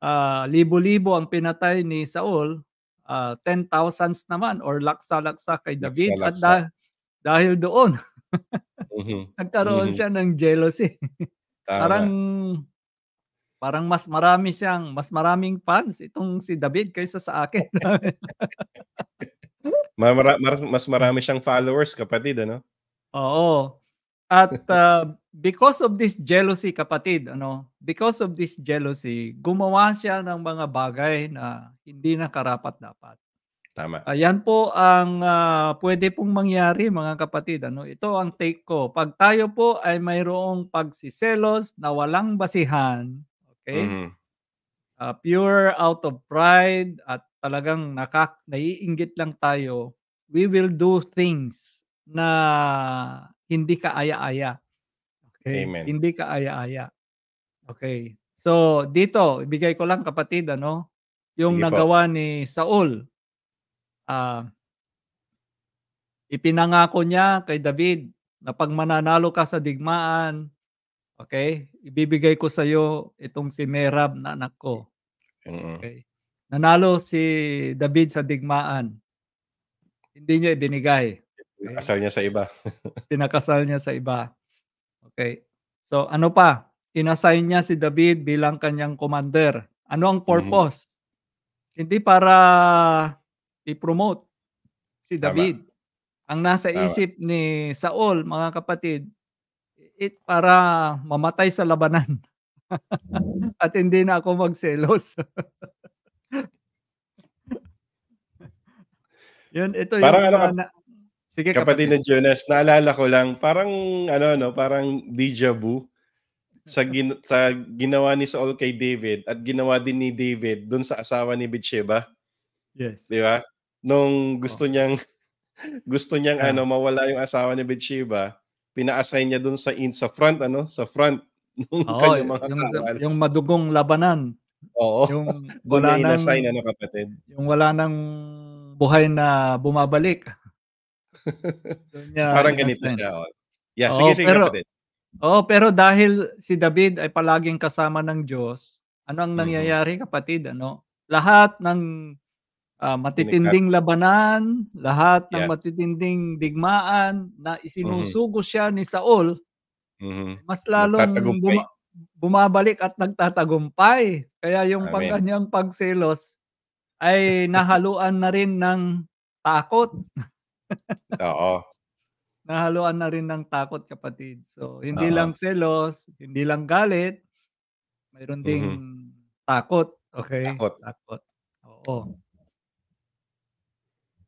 uh, libo-libo ang pinatay ni Saul, uh, 10,000 s naman or laksa-laksa kay David laksa, laksa. at da- dahil doon mm-hmm. nagkaroon mm-hmm. siya ng jealousy. parang parang mas marami siyang mas maraming fans itong si David kaysa sa akin. Mar- mas marami siyang followers kapatid ano? Oo. At uh, because of this jealousy kapatid ano because of this jealousy gumawa siya ng mga bagay na hindi na karapat dapat tama ayan po ang uh, pwede pong mangyari mga kapatid ano ito ang take ko pag tayo po ay mayroong pagsiselos na walang basihan okay mm-hmm. uh, pure out of pride at talagang nakak naiinggit lang tayo we will do things na hindi kaaya-aya Okay. Eh, Amen. Hindi ka aya-aya. Okay. So, dito, ibigay ko lang kapatid, ano, yung Sige nagawa po. ni Saul. Uh, ipinangako niya kay David na pag mananalo ka sa digmaan, okay, ibibigay ko sa iyo itong si Merab na anak ko. Mm. Okay. Nanalo si David sa digmaan. Hindi niya ibinigay. Okay. niya sa iba. Pinakasal niya sa iba. Okay. So ano pa? Inassign niya si David bilang kanyang commander. Ano ang mm-hmm. purpose? Mm-hmm. Hindi para i-promote si David. Tama. Ang nasa Tama. isip ni Saul, mga kapatid, it para mamatay sa labanan. At hindi na ako magselos. Yun, ito Parang yung ano, na, Sige, kapatid, kapatid na Jonas, naalala ko lang, parang, ano, no, parang deja vu sa, gin, sa ginawa ni Saul kay David at ginawa din ni David doon sa asawa ni Bathsheba. Yes. Di ba? Nung gusto oh. niyang gusto niyang yeah. ano mawala yung asawa ni Bathsheba, pina-assign niya doon sa in sa front ano, sa front nung oh, kanyang mga yung, kawal. yung madugong labanan. Oo. Yung wala nang ano kapatid. Yung wala nang buhay na bumabalik yeah, Parang ganito understand. siya. Oh. Yeah, sige, oh, sige pero, Oh, pero dahil si David ay palaging kasama ng Diyos, ano ang mm. nangyayari mm-hmm. kapatid? Ano? Lahat ng uh, matitinding labanan, lahat yeah. ng matitinding digmaan na mm-hmm. isinusugo mm-hmm. siya ni Saul, mm-hmm. Eh, mas lalong buma- bumabalik at nagtatagumpay. Kaya yung pagkanyang pagselos ay nahaluan na rin ng takot. Oo. Nahaluan na rin ng takot kapatid. So, hindi Oo. lang selos, hindi lang galit, mayroon ding mm-hmm. takot. Okay? Takot. Takot. Oo.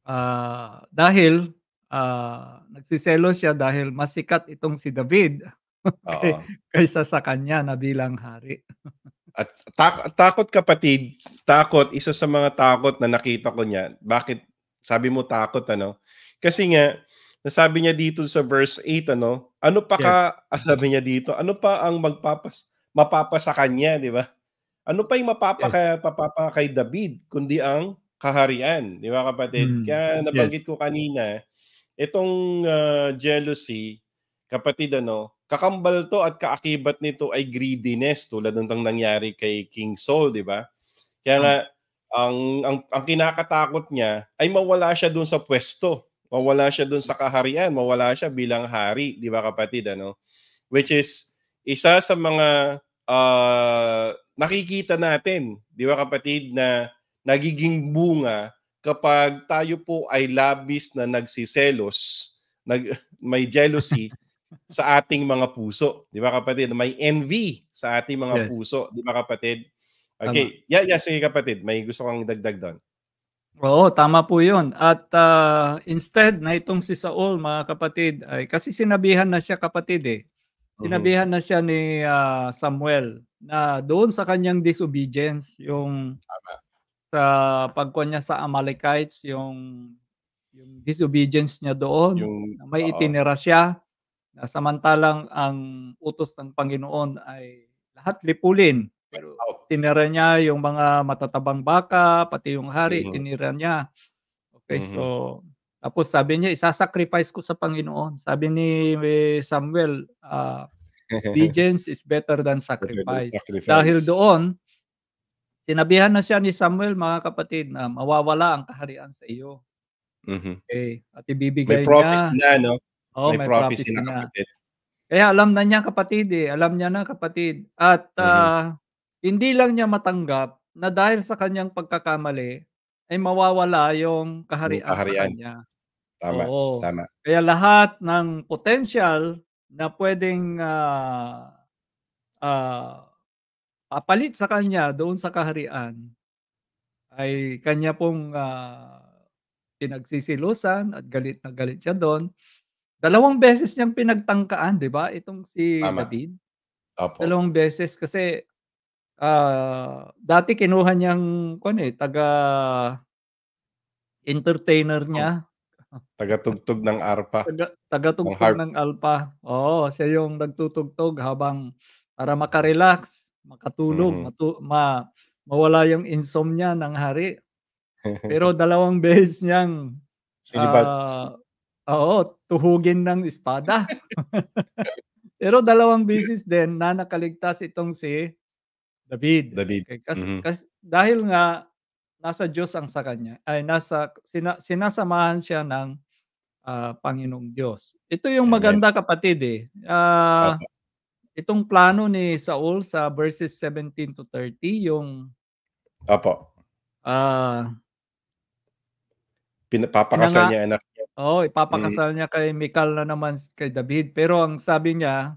Ah, dahil uh, nagsiselos siya dahil masikat itong si David Oo. kaysa sa kanya na bilang hari. At ta- takot kapatid, takot isa sa mga takot na nakita ko niya. Bakit sabi mo takot ano? Kasi nga, nasabi niya dito sa verse 8, ano? Ano pa ka, yes. sabi niya dito, ano pa ang magpapas, mapapa kanya, di ba? Ano pa yung mapapa, yes. papapa kay David, kundi ang kaharian, di ba kapatid? Mm. Kaya nabanggit yes. ko kanina, itong uh, jealousy, kapatid ano, kakambal to at kaakibat nito ay greediness tulad ng nangyari kay King Saul, di ba? Kaya hmm. nga, ang, ang, ang kinakatakot niya ay mawala siya doon sa pwesto Mawala siya doon sa kaharian, mawala siya bilang hari, di ba kapatid? Ano? Which is isa sa mga uh, nakikita natin, di ba kapatid, na nagiging bunga kapag tayo po ay labis na nagsiselos, nag, may jealousy sa ating mga puso. Di ba kapatid? May envy sa ating mga yes. puso. Di ba kapatid? Okay. Tama. Yeah, yeah. Sige kapatid. May gusto kang dagdag doon. Oo, tama po yun. At uh, instead na itong si Saul, mga kapatid, ay, kasi sinabihan na siya kapatid eh. Mhm. Sinabihan uh-huh. na siya ni uh, Samuel na doon sa kanyang disobedience, yung Tama. sa pagkuha niya sa Amalekites, yung yung disobedience niya doon, yung, may uh, itinira siya, samantalang ang utos ng Panginoon ay lahat lipulin. Pero oh, tinira niya yung mga matatabang baka, pati yung hari mm-hmm. tinira niya. Okay, mm-hmm. so tapos sabi niya, isasacrifice ko sa Panginoon. Sabi ni eh, Samuel, uh, ah, vengeance is better than sacrifice. sacrifice. Dahil doon, sinabihan na siya ni Samuel, mga kapatid, na mawawala ang kaharian sa iyo. Mm-hmm. Okay. At ibibigay niya. may prophecy niya. Na, no? Oh, may, may prophecy, prophecy na, kapatid. Kaya alam na niya, kapatid. Eh. Alam niya na, kapatid. At mm-hmm. uh, hindi lang niya matanggap na dahil sa kanyang pagkakamali ay mawawala yung kaharian, yung kaharian. sa kanya. Tama, Oo. tama. Kaya lahat ng potential na pwedeng uh, uh, papalit sa kanya doon sa kaharian ay kanya pong uh, pinagsisilusan at galit na galit siya doon. Dalawang beses niyang pinagtangkaan, di ba? Itong si Tama. David. Opo. Dalawang beses kasi uh, dati kinuha niyang kuno eh taga entertainer niya. Oh. Tagatugtog ng arpa. Taga, tagatugtog ng, ng alpa. Oo, siya yung nagtutugtog habang para makarelax, makatulog, mm. matu- ma mawala yung insomnia ng hari. Pero dalawang beses niyang uh, oo, tuhugin ng espada. Pero dalawang beses din na nakaligtas itong si David. David. Okay. Kasi, mm-hmm. kasi dahil nga nasa Diyos ang sa kanya, ay nasa sina, sinasamahan siya ng uh, Panginoong Diyos. Ito yung maganda kapatid eh. Uh, ah, okay. Itong plano ni Saul sa verses 17 to 30 yung Apo. Ah uh, pinapapakasal niya anak niya. Oh, ipapakasal mm. niya kay Mikal na naman kay David pero ang sabi niya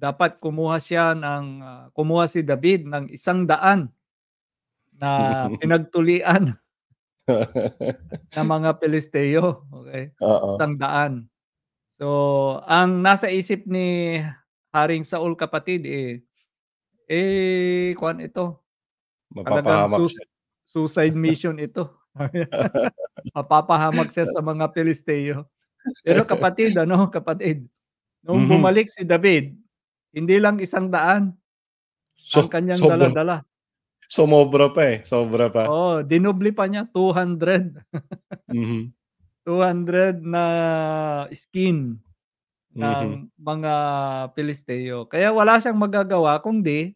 dapat kumuha siya ng uh, kumuha si David ng isang daan na pinagtulian ng mga Pilisteo. Okay? Uh-oh. Isang daan. So, ang nasa isip ni Haring Saul kapatid eh eh kuan ito. Mapapahamak sus- suicide mission ito. Mapapahamak siya sa mga Pilisteo. Pero kapatid, ano, kapatid, nung mm-hmm. bumalik si David, hindi lang isang daan. So, ang kanyang sobra, dala-dala. Sobra pa eh. Sobra pa. Oo. Dinubli pa niya. 200. mm-hmm. 200 na skin ng mm-hmm. mga Pilisteo. Kaya wala siyang magagawa kundi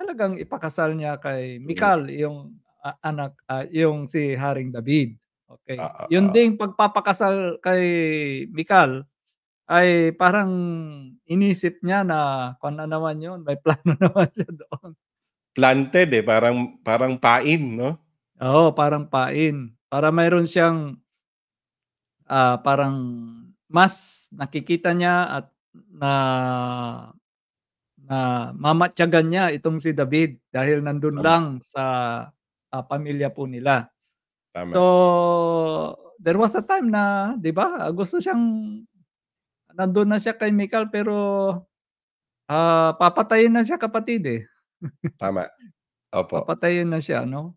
talagang ipakasal niya kay Mikal, yung uh, anak, uh, yung si Haring David. Okay. Uh, uh, Yun ah. ding pagpapakasal kay Mikal, ay parang inisip niya na kung ano naman yon may plano naman siya doon. Planted eh, parang, parang pain, no? Oo, parang pain. Para mayroon siyang uh, parang mas nakikita niya at na na mamatyagan niya itong si David dahil nandun Tama. lang sa uh, pamilya po nila. Tama. So there was a time na, 'di ba, gusto siyang nandun na siya kay Mikal pero uh, papatayin na siya kapatid eh. Tama. Opo. Papatayin na siya, no?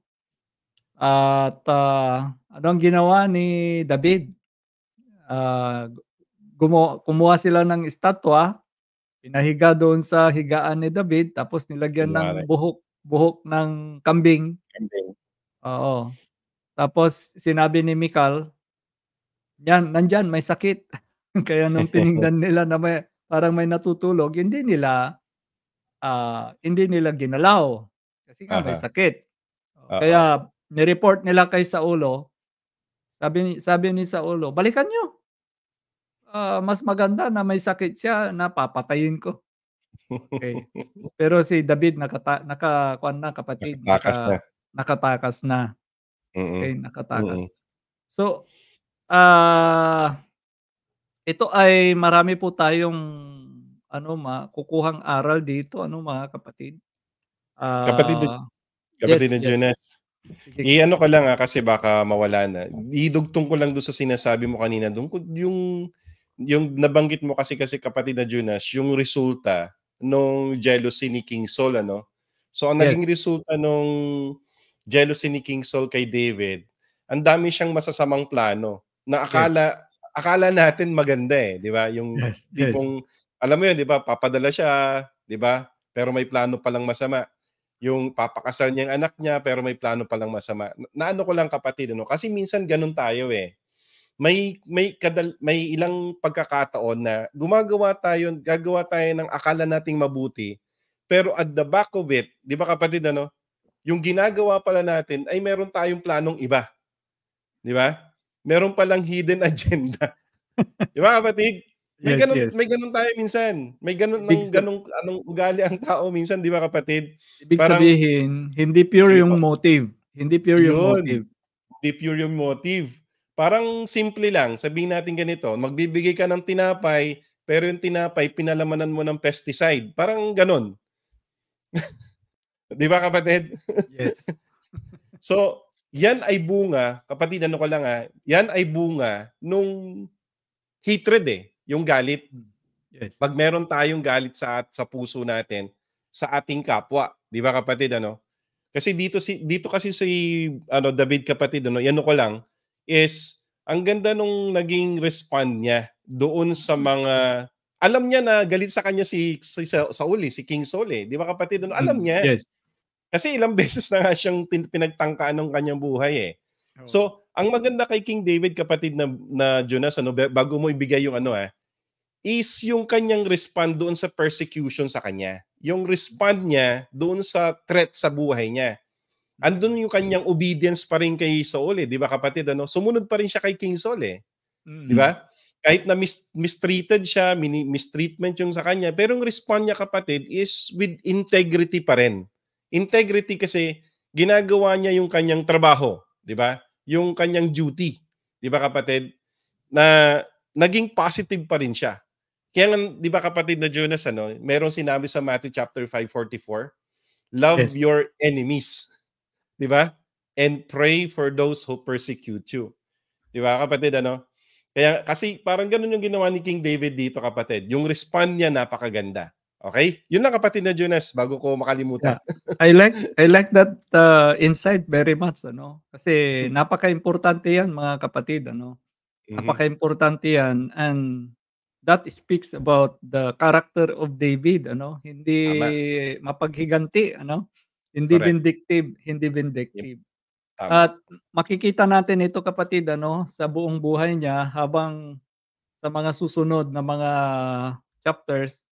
At uh, anong ginawa ni David? Uh, gumu- kumuha sila ng estatwa, pinahiga doon sa higaan ni David, tapos nilagyan Kumari. ng buhok buhok ng kambing. Kambing. Oo. Tapos sinabi ni Mikal, yan, nandyan, may sakit. Kaya nung tiningnan nila na may, parang may natutulog, hindi nila uh, hindi nila ginalaw. Kasi nga uh-huh. may sakit. Uh-huh. Kaya ni-report nila kay Saulo, sabi ni, sabi ni Saulo, balikan nyo. Uh, ah, mas maganda na may sakit siya napapatayin ko. Okay. Pero si David nakata naka na kapatid, nakatakas naka, na. Nakatakas na. Mm-hmm. Okay, nakatakas. Mm-hmm. So, ah uh, ito ay marami po tayong ano ma kukuhang aral dito ano mga kapatid. Ah, Kapatid na kapatid yes, na yes. ano ko lang ah, kasi baka mawala na. Idugtong ko lang doon sa sinasabi mo kanina. Doon yung yung nabanggit mo kasi kasi kapatid na Jonas, yung resulta nung jealousy ni King Saul ano. So ang naging yes. resulta nung jealousy ni King Saul kay David, ang dami siyang masasamang plano na akala akala natin maganda eh, di ba? Yung yes, tipong, yes. alam mo yun, di ba? Papadala siya, di ba? Pero may plano palang masama. Yung papakasal niya yung anak niya, pero may plano palang masama. Na, naano ko lang kapatid, ano? Kasi minsan ganun tayo eh. May may kadal, may ilang pagkakataon na gumagawa tayo, gagawa tayo ng akala nating mabuti, pero at the back of it, di ba kapatid ano? Yung ginagawa pala natin ay meron tayong planong iba. Di ba? meron palang hidden agenda. Di ba kapatid? May yes, ganun, yes. may ganun tayo minsan. May ganun ng ganung anong ugali ang tao minsan, di ba kapatid? Ibig Parang, sabihin, hindi pure yung motive. Hindi pure yun, yung motive. Hindi pure yung motive. Parang simple lang, sabihin natin ganito, magbibigay ka ng tinapay, pero yung tinapay pinalamanan mo ng pesticide. Parang ganun. di ba kapatid? Yes. so, yan ay bunga, kapatid, ano ko lang ah, yan ay bunga nung hatred eh, yung galit. Hmm. Yes. Pag meron tayong galit sa sa puso natin, sa ating kapwa, 'di ba kapatid ano? Kasi dito si dito kasi si ano David kapatid ano, yan ko lang is ang ganda nung naging respond niya doon sa mga alam niya na galit sa kanya si, si Saul, eh, si King Saul eh. 'Di ba kapatid ano? Alam hmm. niya. Yes. Kasi ilang beses na nga siyang pinagtangkaan ng kanyang buhay eh. So, ang maganda kay King David, kapatid na, na Jonas, ano, bago mo ibigay yung ano eh, is yung kanyang respond doon sa persecution sa kanya. Yung respond niya doon sa threat sa buhay niya. Andun yung kanyang obedience pa rin kay Saul eh, di ba kapatid? Ano? Sumunod pa rin siya kay King Saul eh. Mm-hmm. Di ba? Kahit na mis- mistreated siya, mini- mistreatment yung sa kanya, pero yung respond niya kapatid is with integrity pa rin. Integrity kasi ginagawa niya yung kanyang trabaho, 'di ba? Yung kanyang duty, 'di ba kapatid? Na naging positive pa rin siya. Kaya nga, 'di ba kapatid na Jonas ano, merong sinabi sa Matthew chapter 5:44, love yes. your enemies, 'di ba? And pray for those who persecute you. 'Di ba kapatid ano? Kaya kasi parang ganun yung ginawa ni King David dito kapatid. Yung respond niya napakaganda. Okay? Yun lang kapatid na Jonas bago ko makalimutan. Yeah. I like I like that uh, insight very much ano kasi hmm. napaka-importante 'yan mga kapatid ano. mm Napaka-importante 'yan and that speaks about the character of David ano. Hindi Tama. mapaghiganti ano. Hindi Correct. vindictive, hindi vindictive. Yep. At makikita natin ito kapatid ano sa buong buhay niya habang sa mga susunod na mga chapters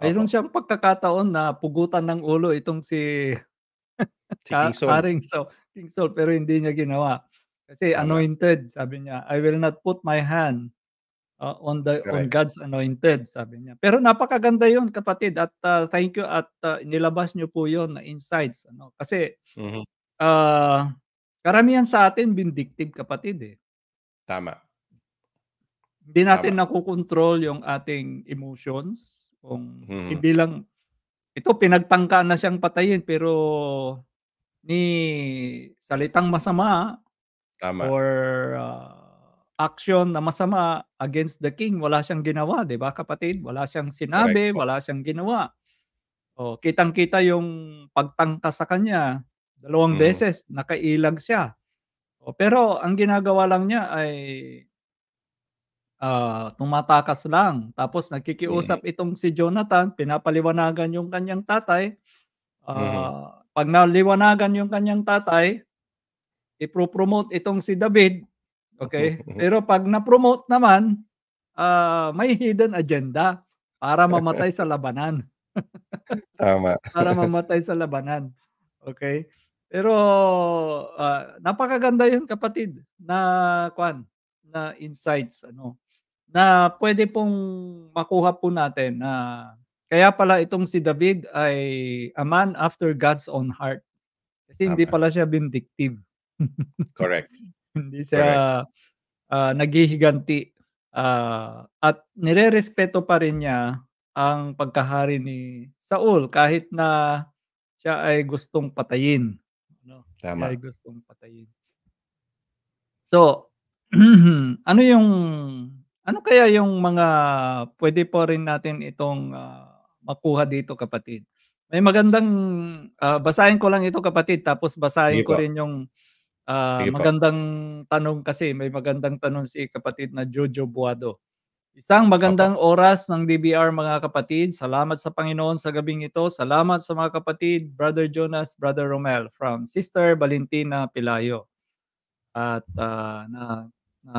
mayroon siyang pagkakataon na pugutan ng ulo itong si, si King Saul. Paring so, King Saul, pero hindi niya ginawa. Kasi anointed, sabi niya, I will not put my hand uh, on the Correct. on God's anointed, sabi niya. Pero napakaganda 'yon, kapatid, at uh, thank you at uh, nilabas niyo po 'yon na insights, ano? Kasi mm-hmm. uh, karamihan sa atin vindictive, kapatid eh. Tama. Hindi natin Tama. nakokontrol yung ating emotions kung mm. hindi lang ito pinagtangka na siyang patayin pero ni salitang masama Tama. or uh, action na masama against the king wala siyang ginawa 'di ba kapatid wala siyang sinabi Correct. wala siyang ginawa oh kitang-kita yung pagtangka sa kanya dalawang mm. beses nakailag siya oh, pero ang ginagawa lang niya ay uh, ah, tumatakas lang. Tapos nagkikiusap mm-hmm. itong si Jonathan, pinapaliwanagan yung kanyang tatay. Uh, mm-hmm. Ah, pag naliwanagan yung kanyang tatay, ipropromote itong si David. Okay? Pero pag na-promote naman, uh, may hidden agenda para mamatay sa labanan. Tama. para mamatay sa labanan. Okay? Pero uh, napakaganda 'yun kapatid na kwan na insights ano na pwede pong makuha po natin na kaya pala itong si David ay a man after God's own heart. Kasi Tama. hindi pala siya vindictive. Correct. hindi siya Correct. Uh, naghihiganti uh, at nirerespeto pa rin niya ang pagkahari ni Saul kahit na siya ay gustong patayin. No? Tama. Siya ay gustong patayin. So, ano yung ano kaya yung mga pwede pa rin natin itong, ah, makuha dito kapatid? May magandang, ah, basahin ko lang ito kapatid tapos basahin Sige ko po. rin yung, ah, Sige po. magandang tanong kasi may magandang tanong si kapatid na Jojo Buado. Isang Opo. magandang oras ng DBR mga kapatid. Salamat sa Panginoon sa gabing ito. Salamat sa mga kapatid, Brother Jonas, Brother Romel, from Sister Valentina Pilayo. At, ah, na na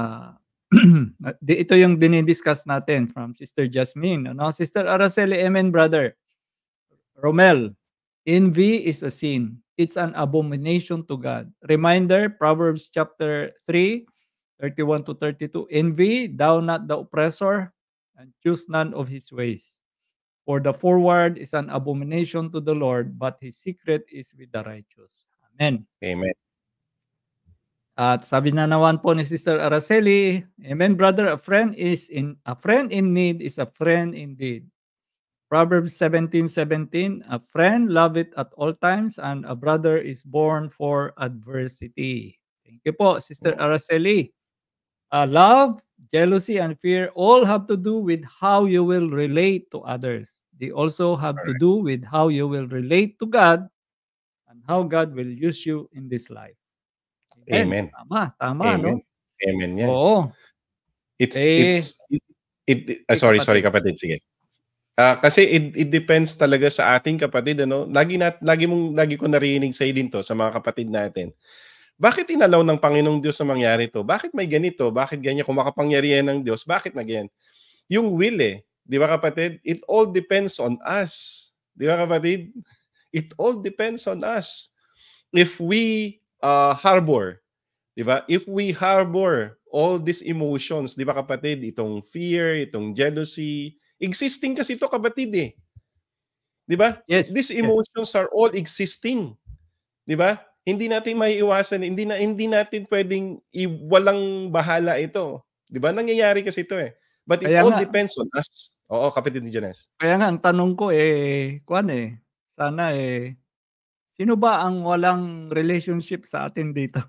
Ah, ito yung dinidiscuss natin from Sister Jasmine. Ano? Sister Araceli, amen brother. Romel, envy is a sin. It's an abomination to God. Reminder, Proverbs chapter 3, 31 to 32. Envy, thou not the oppressor, and choose none of his ways. For the forward is an abomination to the Lord, but his secret is with the righteous. Amen. Amen. At sabi na naman po ni Sister Araceli, Amen brother, a friend is in a friend in need is a friend indeed. Proverbs 17:17, a friend loveth at all times and a brother is born for adversity. Thank you po, Sister Araceli. Uh, love, jealousy and fear all have to do with how you will relate to others. They also have right. to do with how you will relate to God and how God will use you in this life. Amen. Amen. Tama, tama, Amen. no? Amen yan. Oo. It's, eh, it's, it, it, uh, sorry, kapatid. sorry kapatid, sige. Uh, kasi it, it depends talaga sa ating kapatid ano. Lagi na lagi mong lagi ko narinig sa din to sa mga kapatid natin. Bakit inalaw ng Panginoong Diyos na mangyari to? Bakit may ganito? Bakit ganyan kung makapangyarihan ng Diyos? Bakit na ganyan? Yung will eh, 'di ba kapatid? It all depends on us. 'Di ba kapatid? It all depends on us. If we uh, harbor. Di ba? If we harbor all these emotions, di ba kapatid, itong fear, itong jealousy, existing kasi ito kapatid eh. Di ba? Yes. These emotions yes. are all existing. Di ba? Hindi natin maiiwasan, hindi na hindi natin pwedeng walang bahala ito. Di ba? Nangyayari kasi ito eh. But it Kaya all nga, depends on us. Oo, kapatid ni Jonas. Kaya nga ang tanong ko eh, kuan eh, sana eh Sino ba ang walang relationship sa atin dito?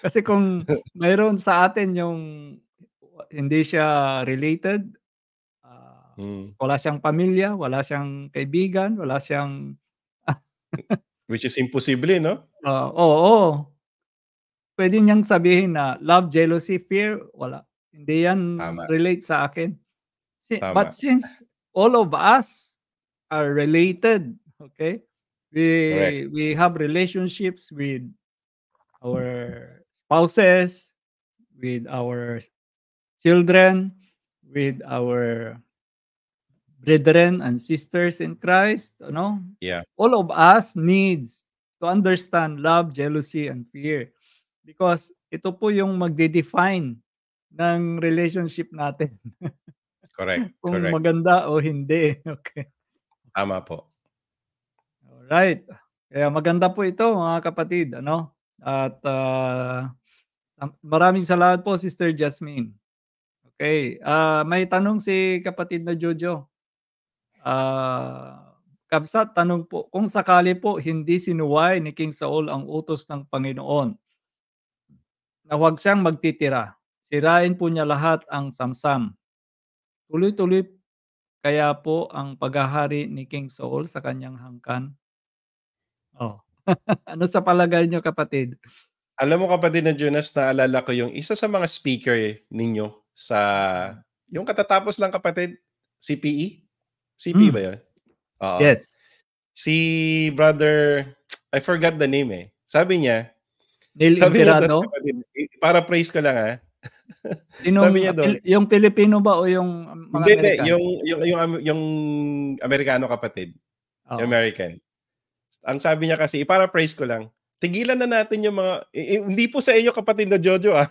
Kasi kung mayroon sa atin yung hindi siya related, uh, mm. wala siyang pamilya, wala siyang kaibigan, wala siyang... Which is impossible, no? Uh, ah, oo, oo. Pwede niyang sabihin na love, jealousy, fear, wala. Hindi yan Tama. relate sa akin. Si- Tama. But since all of us are related okay we Correct. we have relationships with our spouses with our children with our brethren and sisters in Christ you know yeah all of us needs to understand love jealousy and fear because ito po yung magde-define ng relationship natin correct kung correct. maganda o hindi okay tama po Right. Kaya maganda po ito mga kapatid, ano? At uh, maraming salamat po Sister Jasmine. Okay, uh, may tanong si kapatid na Jojo. Uh, ah, Kapsat, tanong po, kung sakali po hindi sinuway ni King Saul ang utos ng Panginoon na huwag siyang magtitira, sirain po niya lahat ang samsam. Tuloy-tuloy kaya po ang paghahari ni King Saul sa kanyang hangkan Oh. ano sa palagay niyo kapatid? Alam mo kapatid na Jonas, naalala ko yung isa sa mga speaker eh, ninyo sa yung katatapos lang kapatid, CPE? CPE mm. ba 'yon? Oo. Yes. Si brother, I forgot the name eh. Sabi niya, Neil sabi Imperato? Niya, para praise ko lang ha. Sinong, sabi niya doon, yung Pilipino ba o yung mga hindi, Amerikano? Hindi, yung, yung, yung, yung Amerikano kapatid. Oh. Yung American. Ang sabi niya kasi, i-paraphrase ko lang, tigilan na natin yung mga, eh, hindi po sa inyo kapatid na Jojo ah.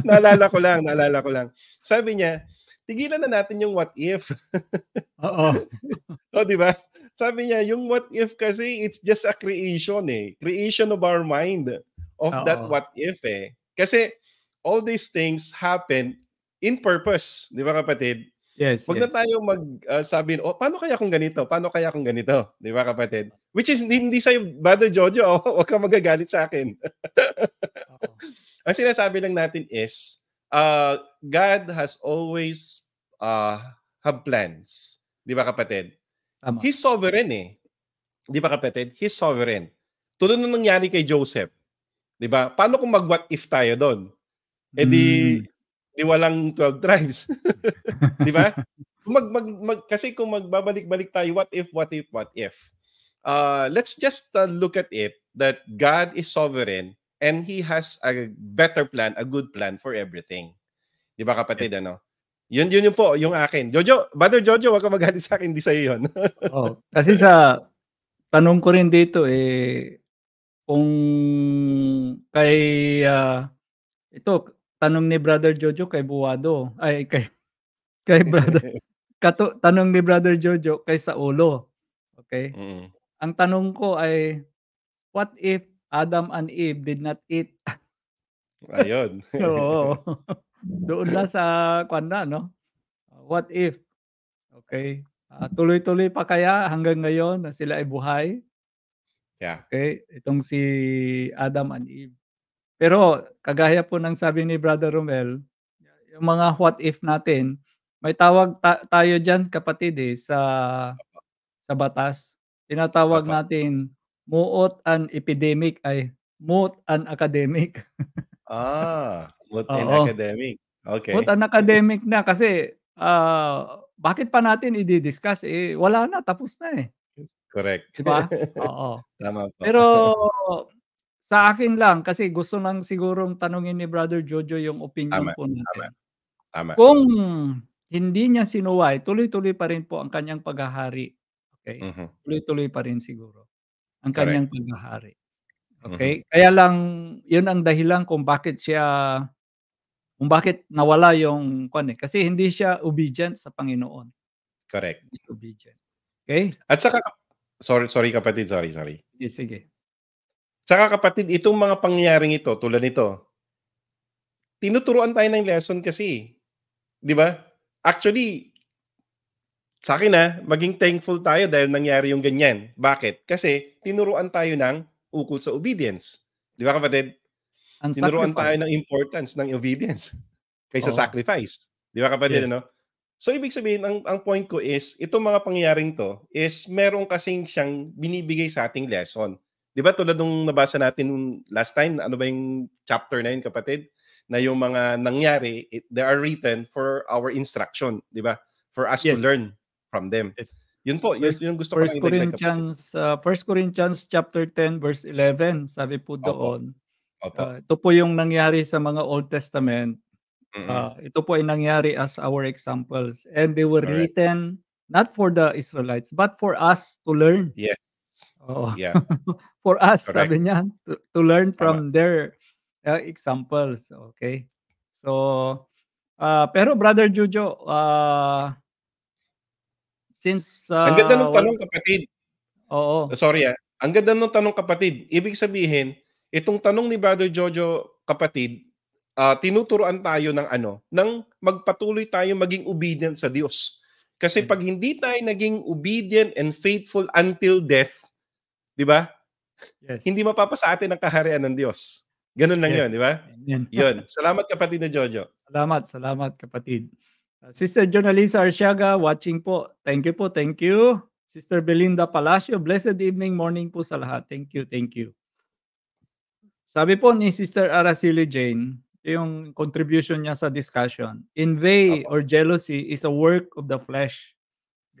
naalala ko lang, naalala ko lang. Sabi niya, tigilan na natin yung what if. Oo. o, oh, di ba? Sabi niya, yung what if kasi it's just a creation eh. Creation of our mind of Uh-oh. that what if eh. Kasi all these things happen in purpose. Di ba kapatid? Yes. Huwag yes. na tayo mag uh, oh, paano kaya kung ganito? Paano kaya kung ganito? Di ba kapatid? Which is, hindi sa'yo, Brother Jojo, oh, huwag kang magagalit sa akin. oh. Ang sinasabi lang natin is, uh, God has always uh, have plans. Di ba kapatid? Tama. He's sovereign eh. Di ba kapatid? He's sovereign. Tulad nung nangyari kay Joseph. Di ba? Paano kung mag-what if tayo doon? E eh di, mm di walang 12 tribes. di ba? Mag, mag, mag, kasi kung magbabalik-balik tayo, what if, what if, what if? Uh, let's just uh, look at it that God is sovereign and He has a better plan, a good plan for everything. Di ba kapatid, yeah. ano? Yun, yun yun po, yung akin. Jojo, Brother Jojo, wag ka magaling sa akin, hindi sa'yo yun. oh, kasi sa tanong ko rin dito, eh, kung kay, uh, ito, tanong ni Brother Jojo kay Buwado. Ay, kay, kay Brother. kato, tanong ni Brother Jojo kay Saulo. Okay? Mm-hmm. Ang tanong ko ay, what if Adam and Eve did not eat? Ayun. Oo. Doon na sa kwanda, no? What if? Okay. Uh, tuloy-tuloy pa kaya hanggang ngayon na sila ay buhay? Yeah. Okay. Itong si Adam and Eve. Pero kagaya po ng sabi ni Brother Romel, yung mga what if natin, may tawag ta- tayo diyan kapatid eh, sa sa batas. Tinatawag Apa. natin muot an epidemic ay moot an academic. ah, moot an academic. Okay. Moot an academic na kasi uh, bakit pa natin i-discuss? Eh, wala na, tapos na eh. Correct. Diba? Oo. Tama po. Pero Sa akin lang, kasi gusto lang sigurong tanungin ni Brother Jojo yung opinion tama, po natin. Tama, tama. Kung hindi niya sinuway, tuloy-tuloy pa rin po ang kanyang paghahari. Okay? Mm-hmm. Tuloy-tuloy pa rin siguro ang kanyang Correct. paghahari. Okay? Mm-hmm. Kaya lang, yun ang dahilan kung bakit siya, kung bakit nawala yung, kwan eh. kasi hindi siya obedient sa Panginoon. Correct. obedient. Okay? At saka, sorry, sorry kapatid, sorry, sorry. Yes, sige. Tsaka kapatid, itong mga pangyayaring ito, tulad nito, tinuturuan tayo ng lesson kasi. Di ba? Actually, sa akin na, ah, maging thankful tayo dahil nangyari yung ganyan. Bakit? Kasi tinuruan tayo ng ukol sa obedience. Di ba kapatid? Ang tinuruan sacrifice. tayo ng importance ng obedience kaysa oh. sacrifice. Di ba kapatid? Yes. Ano? So ibig sabihin, ang, ang point ko is, itong mga pangyayaring to is meron kasing siyang binibigay sa ating lesson. Di ba tulad nung nabasa natin last time, ano ba yung chapter na yun kapatid? Na yung mga nangyari, it, they are written for our instruction, di ba? For us yes. to learn from them. Yes. Yun po, first, yun, yun gusto first ko lang Corinthians, uh, First Corinthians chapter 10 verse 11, sabi po Opo. doon. Opo. Uh, ito po yung nangyari sa mga Old Testament. Mm-hmm. Uh, ito po ay nangyari as our examples and they were All written not for the Israelites but for us to learn. Yes. Oh. Yeah. For us, Correct. sabi niya, to, to learn from Tama. their uh, examples. Okay? So, uh, pero Brother Jojo, uh, since... Uh, Ang ganda ng tanong, kapatid. Oo. Sorry ah. Ang ganda ng tanong, kapatid. Ibig sabihin, itong tanong ni Brother Jojo, kapatid, uh, tinuturuan tayo ng ano, ng magpatuloy tayo maging obedient sa Diyos. Kasi hmm. pag hindi tayo naging obedient and faithful until death, 'Di ba? Yes. Hindi mapapasa atin ang kaharian ng Diyos. Ganun lang yes. 'yon, di ba? Yun. Salamat kapatid na Jojo. Salamat, salamat kapatid. Uh, Sister Jonalisa Arsiaga, watching po. Thank you po, thank you. Sister Belinda Palacio, blessed evening, morning po sa lahat. Thank you, thank you. Sabi po ni Sister Araceli Jane, yung contribution niya sa discussion. Envy or jealousy is a work of the flesh.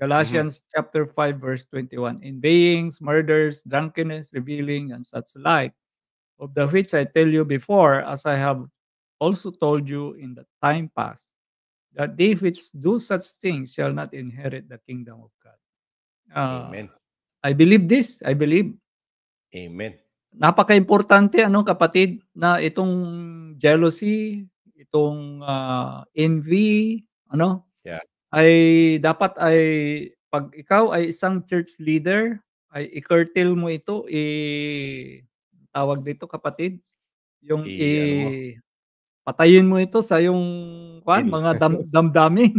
Galatians mm-hmm. chapter 5 verse 21. In bayings, murders, drunkenness, revealing, and such like, of the which I tell you before, as I have also told you in the time past, that they which do such things shall not inherit the kingdom of God. Uh, Amen. I believe this. I believe. Amen. napakaimportante importante ano kapatid, na itong jealousy, itong uh, envy, ano, ay dapat ay pag ikaw ay isang church leader, ay i-curtail mo ito, i tawag dito kapatid, yung i, i ano patayin mo ito sa yung kwan, mga dam, damdamin.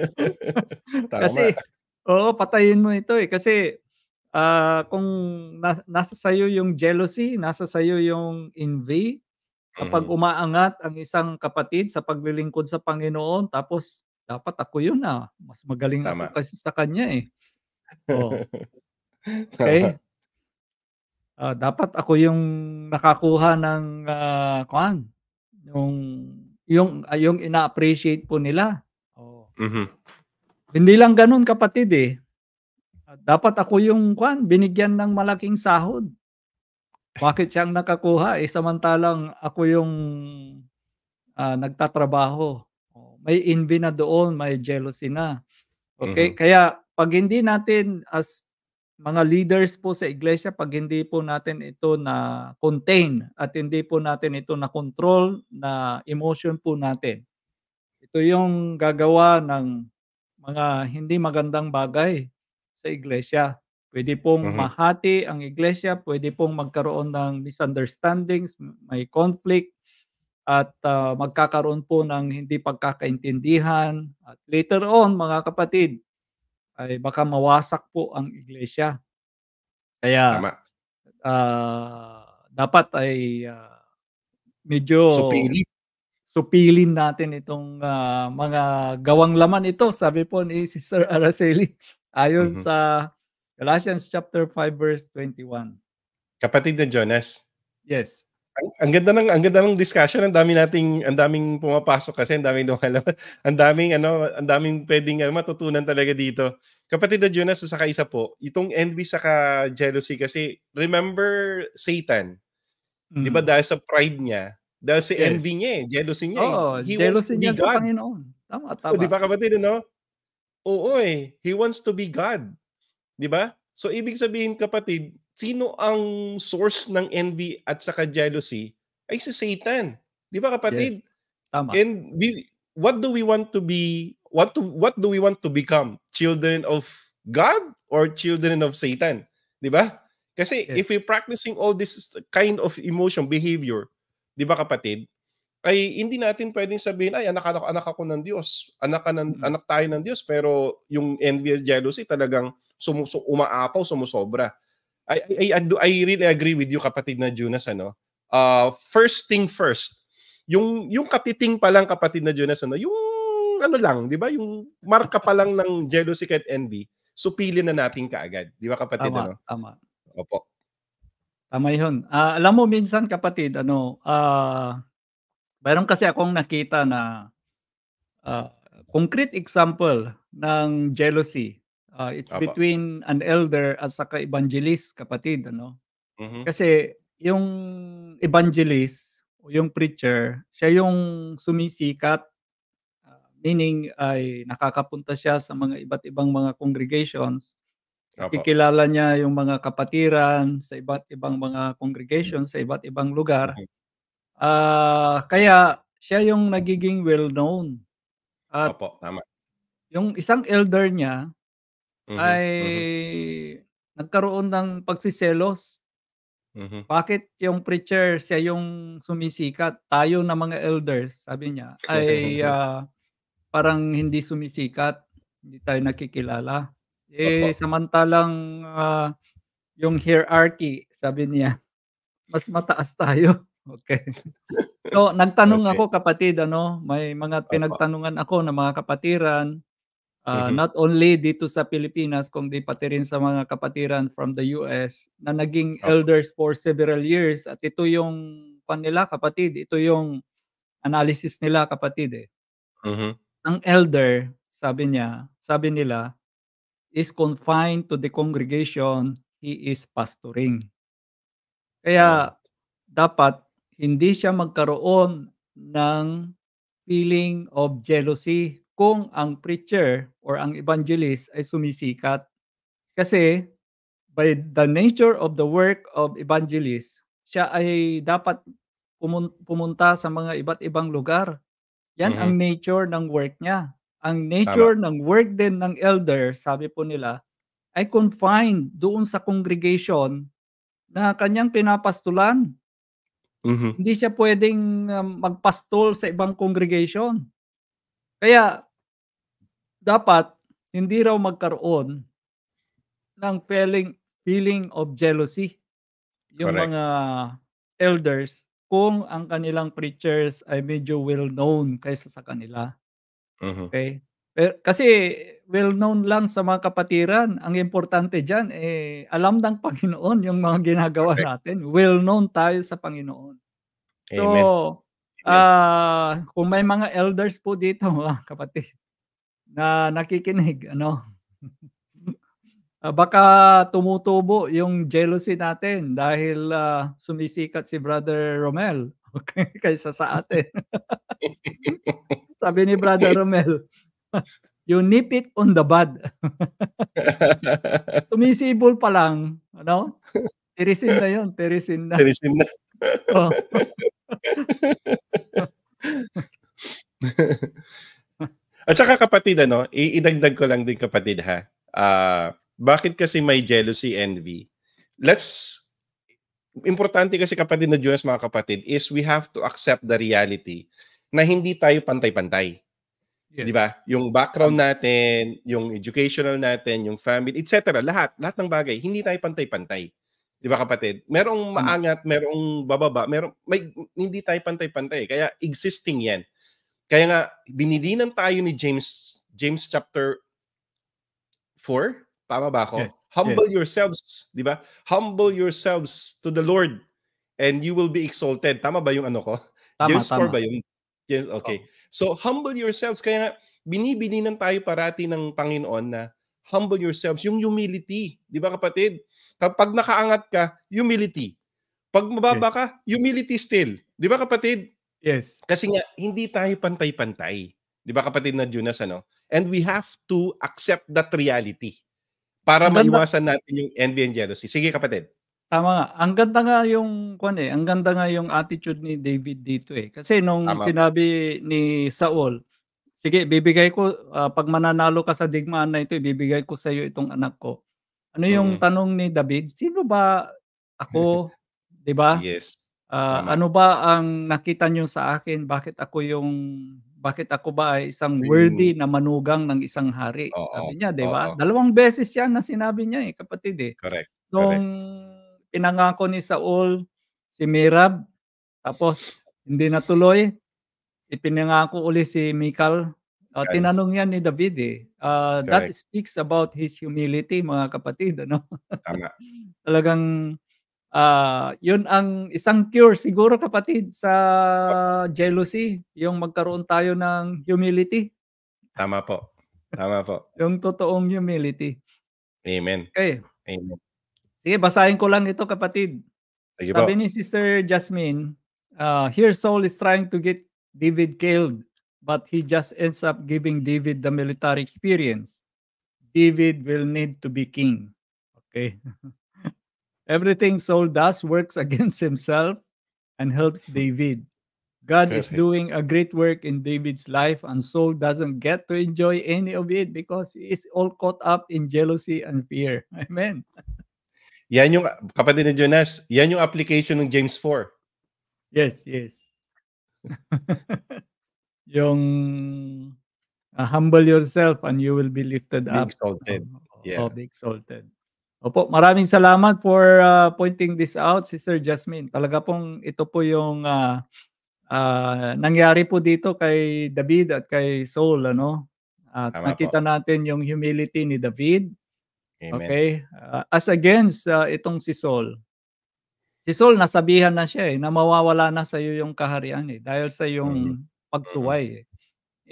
kasi oo, patayin mo ito eh kasi uh, kung na, nasa sayo yung jealousy, nasa sayo yung envy, kapag mm. umaangat ang isang kapatid sa paglilingkod sa Panginoon tapos dapat ako yun ah. Mas magaling Tama. ako kasi sa kanya eh. Oh. okay? Uh, dapat ako yung nakakuha ng uh, ah, kuan, yung yung uh, yung ina-appreciate po nila. Oh. Mm-hmm. Hindi lang ganoon kapatid eh. dapat ako yung kuan, binigyan ng malaking sahod. Bakit siyang nakakuha eh samantalang ako yung uh, nagtatrabaho. May envy na doon, may jealousy na. Okay? Mm-hmm. Kaya pag hindi natin as mga leaders po sa iglesia, pag hindi po natin ito na contain at hindi po natin ito na control na emotion po natin. Ito yung gagawa ng mga hindi magandang bagay sa iglesia. Pwede pong mm-hmm. mahati ang iglesia, pwede pong magkaroon ng misunderstandings, may conflict, at uh, magkakaroon po ng hindi pagkakaintindihan at later on mga kapatid ay baka mawasak po ang iglesia. Kaya Tama. Uh, dapat ay uh, medyo supilin. supilin natin itong uh, mga gawang laman ito sabi po ni Sister Araceli ayon mm-hmm. sa Galatians chapter 5 verse 21. Kapatid na Jonas. Yes ang, ang ganda ng ang ganda ng discussion, ang dami nating ang daming pumapasok kasi ang daming lumalabas. ang daming ano, ang daming pwedeng ano, matutunan talaga dito. Kapatid na Jonas, sa isa po, itong envy sa jealousy kasi remember Satan. Mm. 'Di ba dahil sa pride niya, dahil si yes. envy niya, eh, jealousy niya. Eh. Oo, eh. He jealousy niya God. sa Panginoon. Tama, oh, tama. 'Di ba kapatid, no? Oo eh, he wants to be God. 'Di ba? So ibig sabihin kapatid, sino ang source ng envy at saka jealousy ay si Satan. Di ba kapatid? Yes. Tama. And we, what do we want to be what to what do we want to become? Children of God or children of Satan? Di ba? Kasi yes. if we're practicing all this kind of emotion behavior, di ba kapatid? ay hindi natin pwedeng sabihin ay anak anak anak ako ng Diyos, anak ka ng, mm-hmm. anak tayo ng Diyos pero yung envy at jealousy talagang sumu- umaataw, sumusobra. I, I, I, I really agree with you, kapatid na Jonas, ano? Uh, first thing first, yung, yung katiting pa lang, kapatid na Jonas, ano? Yung ano lang, di ba? Yung marka pa lang ng jealousy at envy, supilin na natin kaagad. Di ba, kapatid, tama, ano? Tama, Opo. Tama yun. Uh, alam mo, minsan, kapatid, ano, uh, ah, mayroon kasi akong nakita na uh, concrete example ng jealousy Uh, it's Apa. between an elder at saka evangelist, kapatid, ano? Mm-hmm. Kasi yung evangelist o yung preacher, siya yung sumisikat ah, meaning ay nakakapunta siya sa mga iba't ibang mga congregations. Apa. Kikilala niya yung mga kapatiran sa iba't ibang mga mm-hmm. congregations, sa iba't ibang lugar. Uh, kaya siya yung nagiging well-known. At Opo, tama. Yung isang elder niya, mm-hmm, ay mm-hmm. nagkaroon ng pagsiselos. Mm-hmm. Bakit yung preacher siya yung sumisikat? Tayo na mga elders, sabi niya, ay uh, parang hindi sumisikat, hindi tayo nakikilala. Eh okay. samantalang uh, yung hierarchy, sabi niya, mas mataas tayo. Okay. So, nagtanong okay. ako kapatid, ano, may mga pinagtanungan ako ng mga kapatiran Uh, mm-hmm. Not only dito sa Pilipinas, kundi pati rin sa mga kapatiran from the US na naging okay. elders for several years. At ito yung pan nila, kapatid. Ito yung analysis nila, kapatid eh. Mm-hmm. Ang elder, sabi niya, sabi nila, is confined to the congregation he is pastoring. Kaya mm-hmm. dapat hindi siya magkaroon ng feeling of jealousy kung ang preacher or ang evangelist ay sumisikat. Kasi by the nature of the work of evangelist, siya ay dapat pumunta sa mga iba't ibang lugar. Yan mm-hmm. ang nature ng work niya. Ang nature Tama. ng work din ng elder, sabi po nila, ay confined doon sa congregation na kanyang pinapastulan. Mm-hmm. Hindi siya pwedeng ah, magpastol sa ibang congregation. Kaya dapat hindi raw magkaroon ng feeling feeling of jealousy yung Correct. mga elders kung ang kanilang preachers ay medyo well known kaysa sa kanila. Uh-huh. Okay? Kasi well known lang sa mga kapatiran, ang importante diyan eh alam ng Panginoon yung mga ginagawa Correct. natin. Well known tayo sa Panginoon. Amen. So, ah uh, kung may mga elders po dito, mga kapatid, na nakikinig, ano? Ah, baka tumutubo yung jealousy natin dahil uh, sumisikat si Brother Romel okay, kaysa sa atin. Sabi ni Brother Romel, you nip it on the bud. Tumisibol pa lang, ano? Tirisin na yun, tirisin na. Tirisin na. oh. At saka kapatid, ano, iidagdag ko lang din kapatid ha. Uh, bakit kasi may jealousy, envy? Let's, importante kasi kapatid na Jonas mga kapatid is we have to accept the reality na hindi tayo pantay-pantay. Yes. 'Di ba? Yung background natin, yung educational natin, yung family, etc. lahat, lahat ng bagay, hindi tayo pantay-pantay. 'Di ba kapatid? Merong hmm. maangat, merong bababa, merong may hindi tayo pantay-pantay. Kaya existing 'yan. Kaya nga, binilinan tayo ni James, James chapter 4. Tama ba ako? Yes. Humble yes. yourselves, di ba? Humble yourselves to the Lord and you will be exalted. Tama ba yung ano ko? Tama, James tama. 4 ba yung? Yes, okay. Oh. So, humble yourselves. Kaya nga, binibininan tayo parati ng Panginoon na humble yourselves. Yung humility. Di ba kapatid? Kapag nakaangat ka, humility. Pag mababa ka, humility still. Di ba kapatid? Yes. Kasi nga, hindi tayo pantay-pantay. Di ba kapatid na Jonas, ano? And we have to accept that reality para ganda, maiwasan natin yung envy and jealousy. Sige kapatid. Tama nga. Ang ganda nga yung kwan eh. Ang ganda nga yung attitude ni David dito eh. Kasi nung Tama. sinabi ni Saul, sige, bibigay ko uh, pag mananalo ka sa digmaan na ito, ibibigay ko sa iyo itong anak ko. Ano yung mm. tanong ni David? Sino ba ako? 'Di ba? Yes. Ah, ano ba ang nakita niyo sa akin? Bakit ako yung bakit ako ba ay isang worthy na manugang ng isang hari? Oo, Sabi niya, 'di ba? oo. Dalawang beses 'yan na sinabi niya eh, kapatid eh. Correct, Nung correct. pinangako ni Saul si Merab, tapos hindi natuloy, ipinangako uli si Mikal. Ah, tinanong yan ni David eh. Uh, that speaks about his humility, mga kapatid, ano? Tama. Talagang Uh, yun ang isang cure siguro kapatid sa jealousy, yung magkaroon tayo ng humility. Tama po. Tama po. yung totoong humility. Amen. Okay. Amen. Sige, basahin ko lang ito kapatid. Sige Sabi po. ni Sister Jasmine, uh, here Saul is trying to get David killed, but he just ends up giving David the military experience. David will need to be king. Okay. Everything Saul does works against himself and helps David. God is doing a great work in David's life, and Saul doesn't get to enjoy any of it because he is all caught up in jealousy and fear. Amen. Yan yung, kapatid ni Jonas, yan yung application ng James 4. Yes, yes. yung uh, humble yourself and you will be lifted be up. Exalted. Oh, oh, oh, yeah. Or be exalted. Opo, maraming salamat for uh, pointing this out, Sister Jasmine. Talaga pong ito po yung uh, uh, nangyari po dito kay David at kay Saul, ano? At Tama nakita po. natin yung humility ni David. Amen. Okay? Uh, as against uh, itong si Saul. Si Saul nasabihan na siya eh, na mawawala na sa iyo yung kaharian eh dahil sa yung mm-hmm. pagsuway. Eh.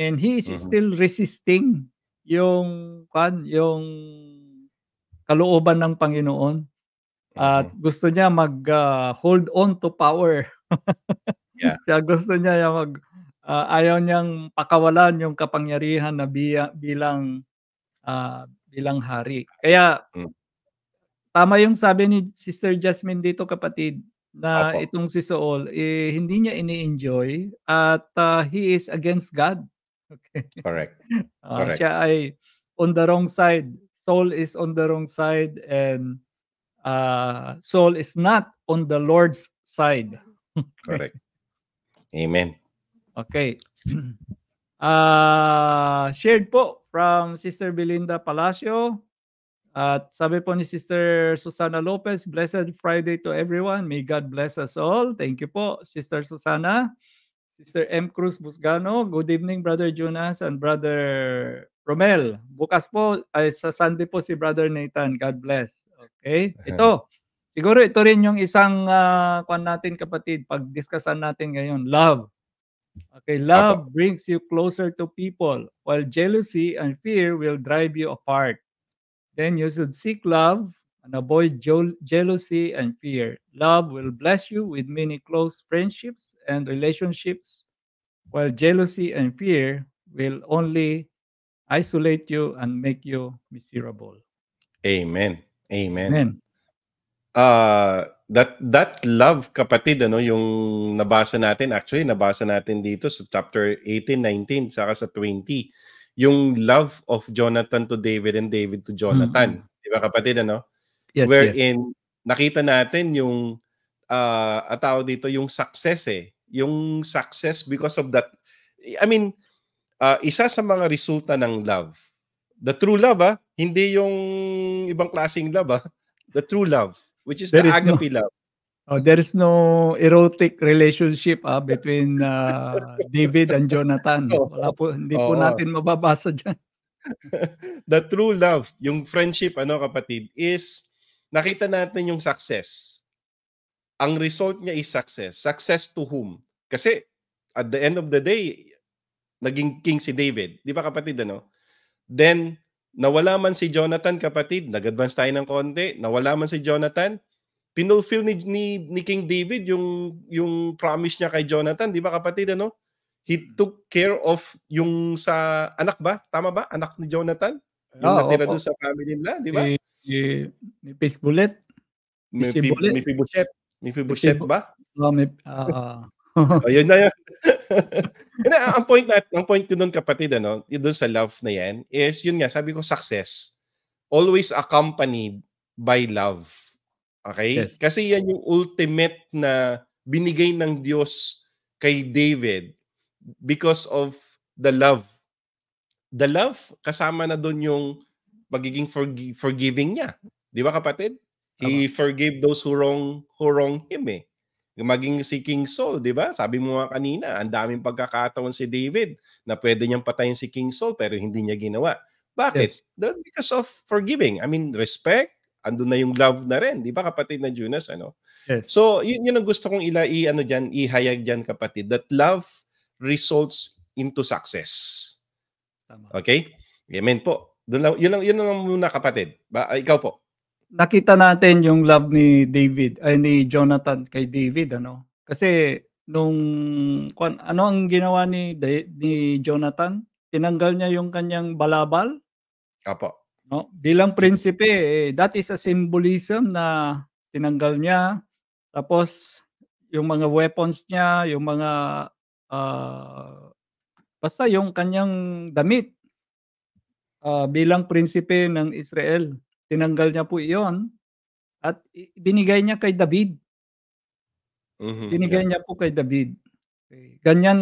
And he is mm-hmm. still resisting yung kan yung kalooban ng Panginoon. At mm-hmm. gusto niya mag uh, hold on to power. yeah. Kaya gusto niya yung mag uh, ayaw niyang pakawalan yung kapangyarihan na biya, bilang uh, bilang hari. Kaya mm. tama yung sabi ni Sister Jasmine dito kapatid na Apo. itong si Saul eh, hindi niya ini-enjoy at uh, he is against God. Okay. Correct. Correct. Uh, siya ay on the wrong side Soul is on the wrong side and uh, is not on the Lord's side. Correct. Amen. Okay. Uh, shared po from Sister Belinda Palacio. At sabi po ni Sister Susana Lopez, Blessed Friday to everyone. May God bless us all. Thank you po, Sister Susana. Sister M. Cruz Busgano, good evening, Brother Jonas and Brother Romel, bukas po, ay, sa Sunday po si Brother Nathan. God bless. Okay? Ito, siguro ito rin yung isang uh, kwan natin kapatid, pag-discussan natin ngayon, love. Okay, love brings you closer to people, while jealousy and fear will drive you apart. Then you should seek love and avoid jealousy and fear. Love will bless you with many close friendships and relationships, while jealousy and fear will only isolate you, and make you miserable. Amen. Amen. Amen. Uh, that that love kapatid ano yung nabasa natin actually nabasa natin dito sa chapter 18 19 saka sa 20 yung love of Jonathan to David and David to Jonathan mm-hmm. di ba kapatid ano yes, wherein yes. nakita natin yung uh ah, ataw dito yung success eh yung success because of that I mean uh, isa sa mga resulta ng love. The true love, ah, hindi yung ibang klaseng love, ah. The true love, which is there the is agape no, love. Oh, there is no erotic relationship ah, between uh, David and Jonathan. Oh, Wala po, hindi oh, po natin mababasa dyan. the true love, yung friendship, ano kapatid, is nakita natin yung success. Ang result niya is success. Success to whom? Kasi at the end of the day, Naging king si David. Di ba kapatid ano? Then, nawala man si Jonathan kapatid, nag-advance tayo ng konti, nawala man si Jonathan, pinulfill ni, ni, ni King David yung, yung promise niya kay Jonathan, di ba kapatid ano? He hmm. took care of yung sa anak ba? Tama ba? Anak ni Jonathan? Yung oh, natira doon sa family nila, di ba? May, may bullet. May, may, may, ah, may, may, ah, may, may, may, may, may oh, yun na yun. ang point na, ang point ko doon kapatid ano, doon sa love na yan is yun nga sabi ko success always accompanied by love. Okay? Yes. Kasi yan yung ultimate na binigay ng Diyos kay David because of the love. The love kasama na doon yung magiging forg- forgiving niya. 'Di ba kapatid? He Tama. forgave those who wrong who wrong him eh maging si King Saul, di ba? Sabi mo nga kanina, ang daming pagkakataon si David na pwede niyang patayin si King Saul pero hindi niya ginawa. Bakit? Yes. Because of forgiving. I mean, respect, andun na yung love na rin, di ba kapatid na Jonas, ano? Yes. So, yun, yun ang gusto kong ila i ano diyan, ihayag diyan kapatid that love results into success. Tama. Okay? Amen po. Doon lang, yun lang yun lang muna kapatid. Ba, ikaw po nakita natin yung love ni David ay ni Jonathan kay David ano kasi nung ano ang ginawa ni ni Jonathan tinanggal niya yung kanyang balabal apo no bilang prinsipe eh, that is a symbolism na tinanggal niya tapos yung mga weapons niya yung mga uh, basta yung kanyang damit uh, bilang prinsipe ng Israel Tinanggal niya po iyon at binigay niya kay David. Mm-hmm, binigay yeah. niya po kay David. Eh, ganyan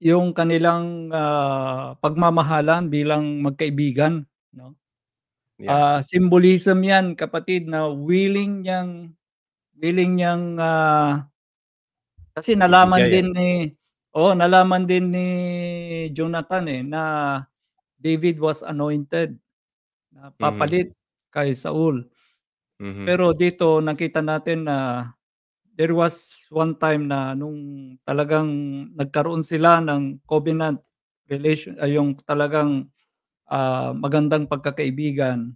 yung kanilang uh, pagmamahalan bilang magkaibigan. No? Yeah. Uh, symbolism yan kapatid na willing niyang willing niyang uh, kasi nalaman yeah, din ni oh nalaman din ni Jonathan eh na David was anointed. Uh, papalit kay Saul. Mm-hmm. Pero dito nakita natin na there was one time na nung talagang nagkaroon sila ng covenant relation ay yung talagang uh, magandang pagkakaibigan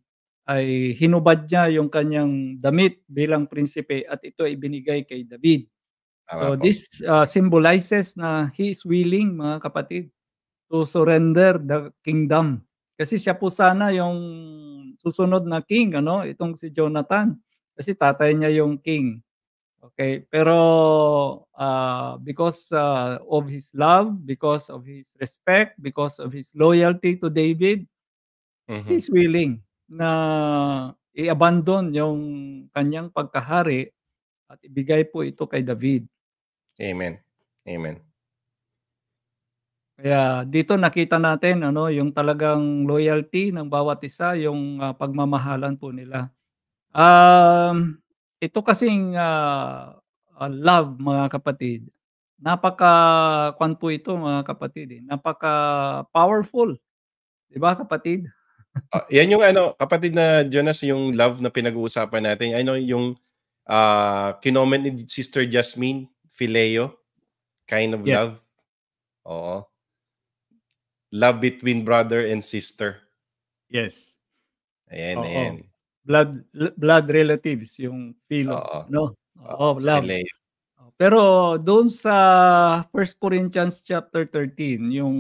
ay hinubad niya yung kanyang damit bilang prinsipe at ito ay binigay kay David. so this uh, symbolizes na he is willing mga kapatid to surrender the kingdom. Kasi siya po sana yung susunod na king, ano, itong si Jonathan. Kasi tatay niya yung king. Okay, pero uh, because uh, of his love, because of his respect, because of his loyalty to David, mm-hmm. he's willing na i-abandon yung kanyang pagkahari at ibigay po ito kay David. Amen. Amen. Kaya dito nakita natin ano yung talagang loyalty ng bawat isa, yung uh, pagmamahalan po nila. Um, ito kasing uh, uh, love mga kapatid. Napaka kwan po ito mga kapatid, eh. napaka powerful. 'Di ba kapatid? uh, yan yung ano, kapatid na Jonas, yung love na pinag-uusapan natin. I know yung uh, kinoment ni Sister Jasmine Fileo, kind of yeah. love. Oo. Love between brother and sister. Yes. Ayan, Oo. ayan. Blood blood relatives yung philo, Oo. no? Oo, love. Pero doon sa 1 Corinthians chapter 13, yung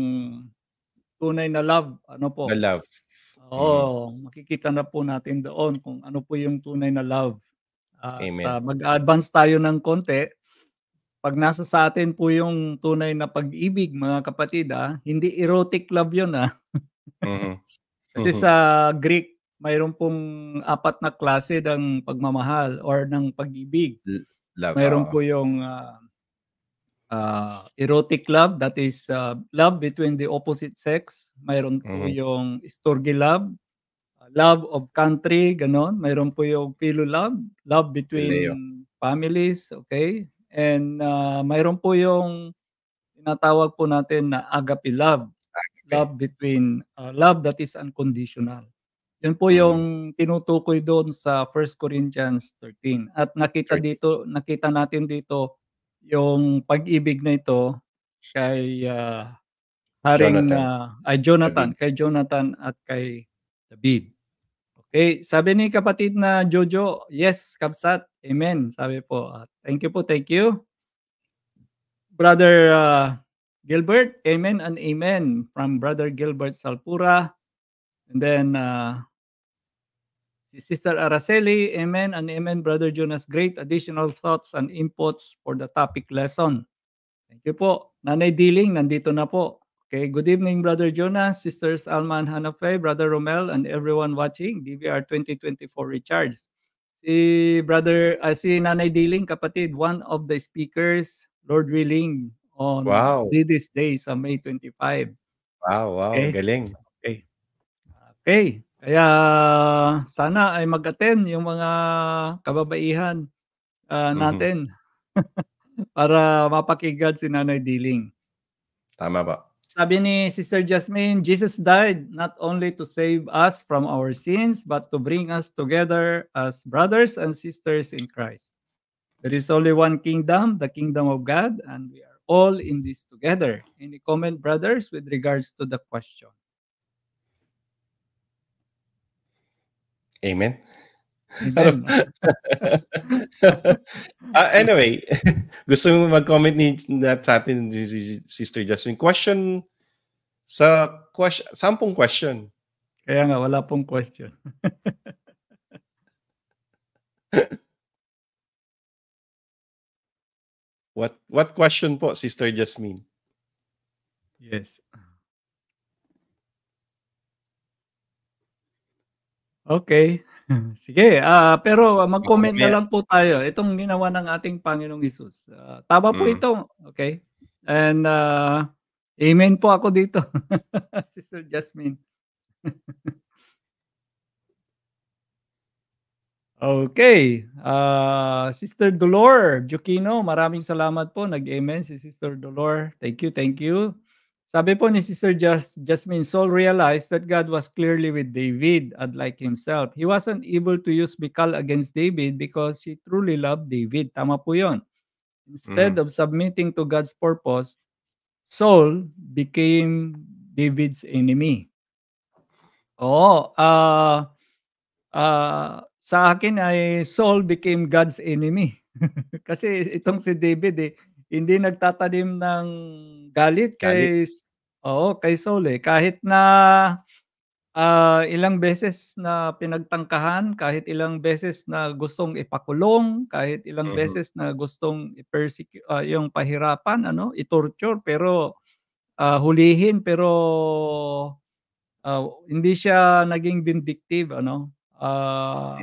tunay na love, ano po? The love. Oo, mm. makikita na po natin doon kung ano po yung tunay na love. At, Amen. Uh, ah, mag-advance tayo ng konti pag nasa sa atin po yung tunay na pag-ibig, mga kapatid, ah, hindi erotic love yun. Ah. mm-hmm. Kasi mm-hmm. sa Greek, mayroon pong apat na klase ng pagmamahal or ng pag-ibig. Love, mayroon po yung uh, uh, erotic love, that is uh, love between the opposite sex. Mayroon mm-hmm. po yung storge love, love of country, ganon. Mayroon po yung philo love, love between Leo. families, okay? And uh, ah, mayroon po yung tinatawag po natin na agape love. Agape. Love between, uh, love that is unconditional. Yun po mm. yung tinutukoy doon sa 1 Corinthians 13. At nakita dito, nakita natin dito yung pag-ibig na ito kay uh, ah, Haring Jonathan. Uh, ay Jonathan, David. kay Jonathan at kay David. Okay, sabi ni kapatid na Jojo, yes, Kapsat, amen, sabi po. Ah, thank you po, thank you. Brother uh, Gilbert, amen and amen from Brother Gilbert Salpura. And then uh, si Sister Araceli, amen and amen, Brother Jonas. Great additional thoughts and inputs for the topic lesson. Thank you po. Nanay Diling, nandito na po. Okay, good evening, Brother Jonas, Sisters Alma and Hanafe, Brother Romel, and everyone watching DVR 2024 Recharge. Si Brother, uh, si Nanay Diling, kapatid, one of the speakers, Lord willing, on wow. this day sa May 25. Wow, wow, okay. galing. Okay. Okay, kaya sana ay mag-attend yung mga kababaihan uh, natin mm-hmm. para mapakigad si Nanay Diling. Tama ba? Sabi ni Sister Jasmine, Jesus died not only to save us from our sins, but to bring us together as brothers and sisters in Christ. There is only one kingdom, the kingdom of God, and we are all in this together. Any comment, brothers, with regards to the question? Amen. uh, anyway, gusto mo mag-comment ni nat sa atin si, Sister Jasmine. Question sa question, sampung question. Kaya nga wala pong question. what what question po Sister Jasmine? Yes. Okay. Sige, ah, pero ah, mag-comment na lang po tayo. Itong ginawa ng ating Panginoong Hesus. Ah, tama po Mm. ito, okay? And uh, amen po ako dito. Sister Jasmine. Okay. Ah, Sister Dolor Jukino, maraming salamat po. Nag-amen si Sister Dolor. Thank you, thank you. Sabi po ni Sister Just, Jasmine, Saul realized that God was clearly with David, unlike himself. He wasn't able to use Michal against David because she truly loved David. Tama po yun. Instead mm. of submitting to God's purpose, Saul became David's enemy. Oh, Uh, uh, sa akin ay Saul became God's enemy. Kasi itong si David eh, hindi nagtatanim ng galit kay galit. Oo, kay Saul eh. Kahit na uh, ilang beses na pinagtangkahan, kahit ilang beses na gustong ipakulong, kahit ilang mm-hmm. beses na gustong i-persecute uh, yung pahirapan, ano, i-torture pero uh, hulihin pero uh, hindi siya naging vindictive, ano. Uh,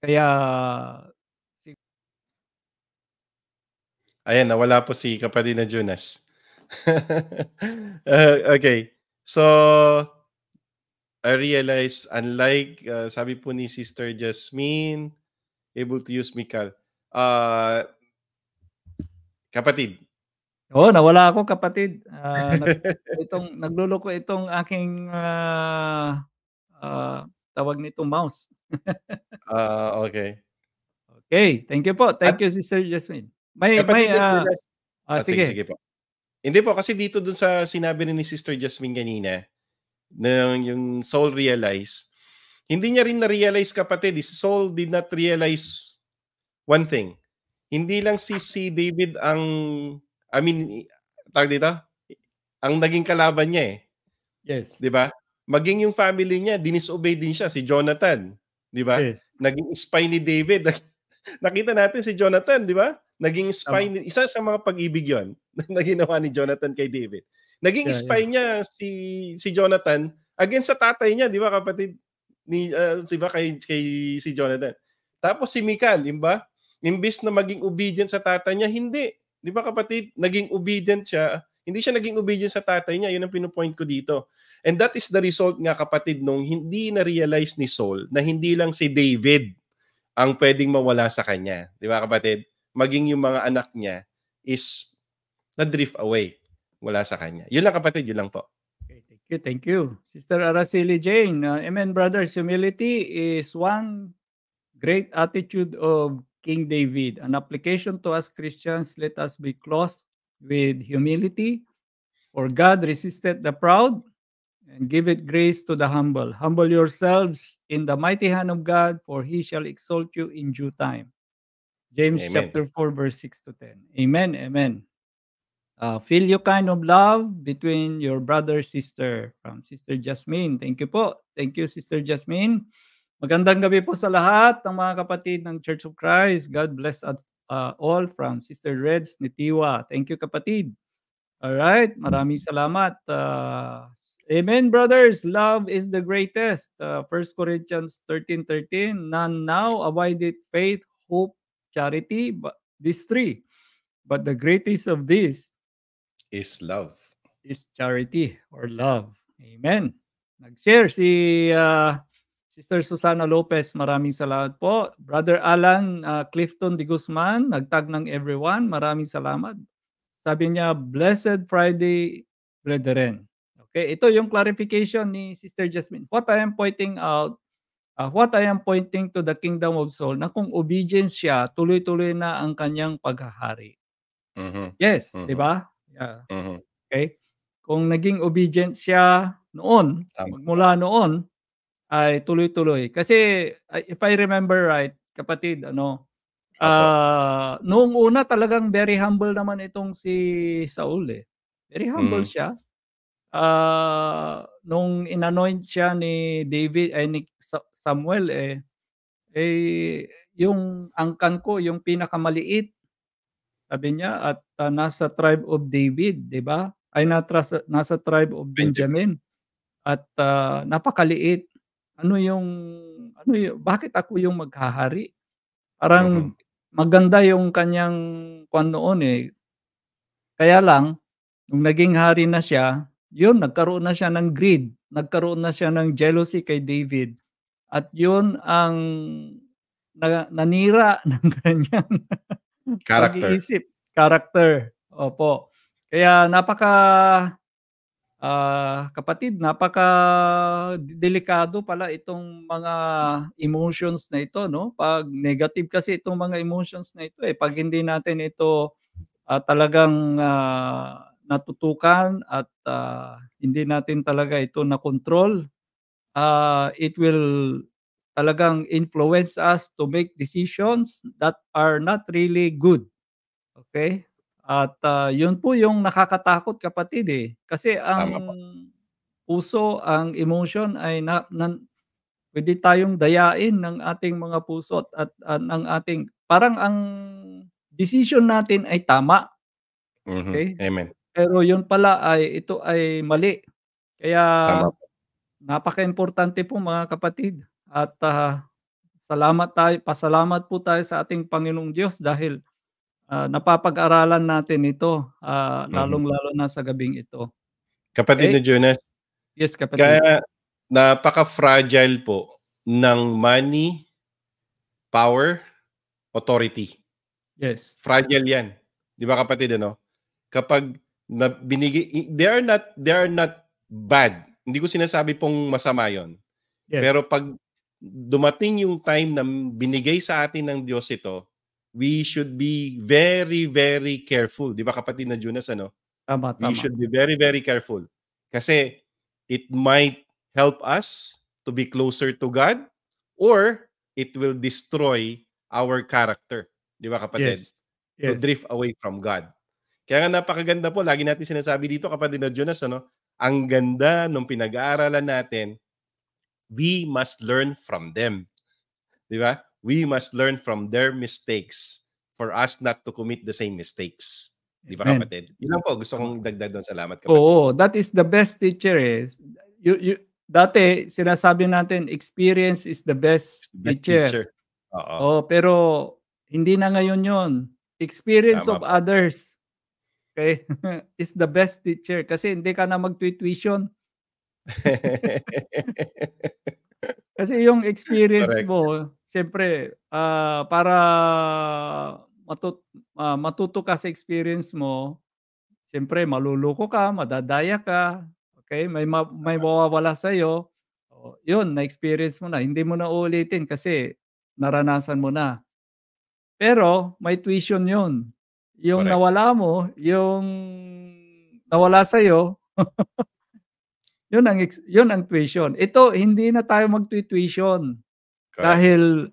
kaya Ayan, nawala po si kapatid na Jonas. uh, eh, okay. So, I realize, unlike, uh, sabi po ni Sister Jasmine, able to use Mikal. Uh, kapatid. Oo, oh, nawala ako kapatid. Uh, nag- itong, nagluloko itong aking uh, uh, tawag nito mouse. uh, okay. Okay, thank you po. Thank At, you, Sister Jasmine. May, Kapag may, uh, uh, ah, ah, ah sige. sige. po. Hindi po, kasi dito dun sa sinabi ni Sister Jasmine kanina, na yung soul realize, hindi niya rin na-realize kapatid, his soul did not realize one thing. Hindi lang si si David ang, I mean, tag dito, ang naging kalaban niya eh. Yes. Di ba? Maging yung family niya, dinisobey din siya, si Jonathan. Di ba? Yes. Naging spy ni David. Nakita natin si Jonathan, di ba? Naging spy, um, isa sa mga pag-ibig yon na ginawa ni Jonathan kay David. Naging yeah, spy yeah. niya si si Jonathan against sa tatay niya, di ba kapatid ni uh, ah, si ba kay, kay si Jonathan. Tapos si Mikal, di ba? Imbis na maging obedient sa tatay niya, hindi. Di ba kapatid, naging obedient siya. Hindi siya naging obedient sa tatay niya. Yun ang pinupoint ko dito. And that is the result nga kapatid nung hindi na-realize ni Saul na hindi lang si David ang pwedeng mawala sa kanya. Di ba kapatid? maging yung mga anak niya is na-drift away wala sa kanya. Yun lang kapatid, yun lang po. Okay, thank you, thank you. Sister Araceli Jane, uh, Amen Brothers, humility is one great attitude of King David. An application to us Christians, let us be clothed with humility. For God resisted the proud and give it grace to the humble. Humble yourselves in the mighty hand of God, for he shall exalt you in due time. James Amen. chapter 4 verse 6 to 10. Amen. Amen. Uh, feel your kind of love between your brother sister from Sister Jasmine. Thank you po. Thank you Sister Jasmine. Magandang gabi po sa lahat ng mga kapatid ng Church of Christ. God bless at uh, all from Sister Reds Nitiwa. Thank you kapatid. All right, maraming salamat. Uh, amen brothers, love is the greatest. Uh, 1 Corinthians 13:13, 13, none now abideth faith, hope, charity, but these three. But the greatest of these is love. Is charity or love. Amen. Nag-share si uh, Sister Susana Lopez, maraming salamat po. Brother Alan uh, Clifton de Guzman, nagtag ng everyone, maraming salamat. Sabi niya, Blessed Friday, brethren. Okay, ito yung clarification ni Sister Jasmine. What I am pointing out Uh, what I am pointing to the kingdom of Saul na kung obedience siya, tuloy-tuloy na ang kanyang paghahari. Mm-hmm. Yes, mm-hmm. di ba? Yeah. Mm-hmm. Okay? Kung naging obedient siya noon, mula noon, ay tuloy-tuloy. Kasi if I remember right, kapatid, ano, uh, noong una talagang very humble naman itong si Saul eh. Very humble mm. siya uh, nung inanoint siya ni David ay eh, ni Samuel eh eh yung angkan ko yung pinakamaliit sabi niya at uh, nasa tribe of David, 'di ba? Ay nasa nasa tribe of Benjamin. At uh, napakaliit. Ano yung ano yung, bakit ako yung maghahari? Parang uh-huh. maganda yung kanyang kwan noon eh. Kaya lang nung naging hari na siya, yun, nagkaroon na siya ng greed, nagkaroon na siya ng jealousy kay David. At yun ang na, nanira ng kanyang character. Pag-iisip. Character. Opo. Kaya napaka uh, kapatid, napaka delikado pala itong mga emotions na ito, no? Pag negative kasi itong mga emotions na ito eh, pag hindi natin ito uh, talagang uh, natutukan at uh, hindi natin talaga ito na control uh, ah, it will talagang influence us to make decisions that are not really good okay at uh, yun po yung nakakatakot kapatid eh kasi ang puso ang emotion ay na, na, pwede tayong dayain ng ating mga puso at, at ng ating parang ang decision natin ay tama. Mm-hmm. Okay? Amen. Pero yun pala ay ito ay mali. Kaya Tama. napakaimportante po mga kapatid at ah, salamat tayo pasalamat po tayo sa ating Panginoong Diyos dahil ah, napapag-aralan natin ito ah, mm-hmm. lalong-lalo na sa gabing ito. Kapatid eh na Okay? Jonas, Yes, kapatid. kaya napaka-fragile po ng money, power, authority. yes. Fragile yan. Di ba kapatid, ano? Kapag na binigi they are not they are not bad. Hindi ko sinasabi pong masama 'yon. Yes. Pero pag dumating yung time na binigay sa atin ng Diyos ito, we should be very very careful, 'di ba kapatid na Jonas ano? Tama, tama. We should be very very careful kasi it might help us to be closer to God or it will destroy our character, 'di ba kapatid? Yes. Yes. To drift away from God. Kaya nga napakaganda po, lagi natin sinasabi dito kapag na Jonas, ano? ang ganda nung pinag-aaralan natin, we must learn from them. Di ba? We must learn from their mistakes for us not to commit the same mistakes. Di ba kapatid? Yun lang po, gusto kong dagdag doon. Salamat kapatid. Oo, that is the best teacher eh. You, you, dati, sinasabi natin, experience is the best, the best teacher. teacher. Oo. Oh, pero hindi na ngayon yon Experience Tama. of others Okay? is the best teacher kasi hindi ka na mag-tuition. kasi yung experience Correct. mo, siyempre, uh, para matut uh, matuto ka sa experience mo, siyempre maluluko ka, madadaya ka, okay? May ma- may mawawala sa iyo. So, oh, 'Yun, na-experience mo na, hindi mo na ulitin kasi naranasan mo na. Pero may tuition 'yun. Yung Correct. nawala mo, yung nawala sa iyo, yun ang yun ang tuition. Ito hindi na tayo magtuition dahil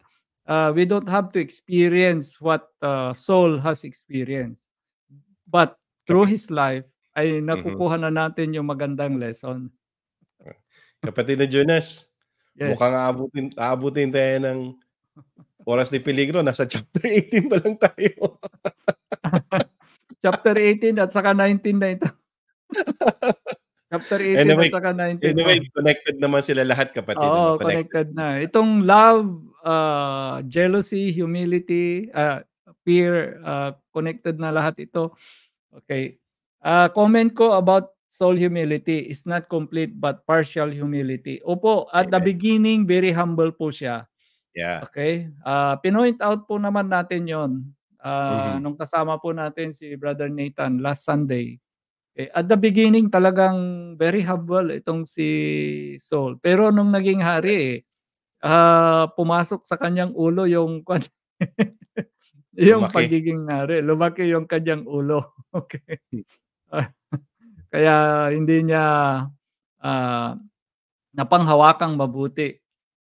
uh, we don't have to experience what uh, Saul has experienced. But through his life ay mm-hmm. nakukuha mm-hmm. na natin yung magandang lesson. Kapatid na Jonas, yes. mukhang aabutin, aabutin tayo ng oras ni Peligro. Nasa chapter 18 pa lang tayo. Chapter 18 at saka 19 na ito. Chapter 18 anyway, at saka 19. Anyway, na. connected naman sila lahat kapatid. Oo, ano? connected. connected na. Itong love, uh, jealousy, humility, uh, fear, uh, connected na lahat ito. Okay. Uh, comment ko about soul humility is not complete but partial humility. Opo, at Amen. the beginning, very humble po siya. Yeah. Okay? Uh, pinoint out po naman natin yon Uh, mm-hmm. Nung kasama po natin si Brother Nathan last Sunday, eh, at the beginning talagang very humble itong si Saul. Pero nung naging hari, eh, uh, pumasok sa kanyang ulo yung yung Lumaki. pagiging hari. Lumaki yung kanyang ulo. okay. Hmm. kaya hindi niya uh, ah, napanghawakang mabuti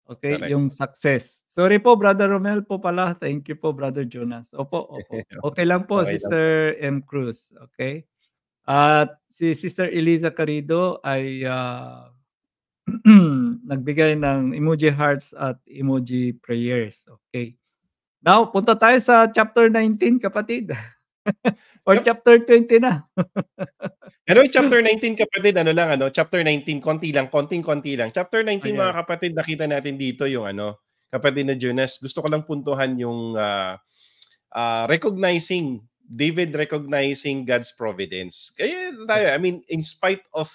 Okay, Correct. yung success. Sorry po, Brother Romel po pala. Thank you po, Brother Jonas. Opo, opo. Okay lang po, okay Sister lang. M. Cruz. Okay? At si Sister Eliza Carido ay uh, nagbigay ng emoji hearts at emoji prayers. Okay. Now, punta tayo sa chapter 19, kapatid. Or yep. chapter 20 na. Pero chapter 19 kapatid, ano lang ano, chapter 19 konti lang, konting-konti lang. Chapter 19 Ayan. mga kapatid, nakita natin dito yung ano, kapatid na Jonas. Gusto ko lang puntuhan yung uh, uh, recognizing David recognizing God's providence. Kaya tayo, I mean, in spite of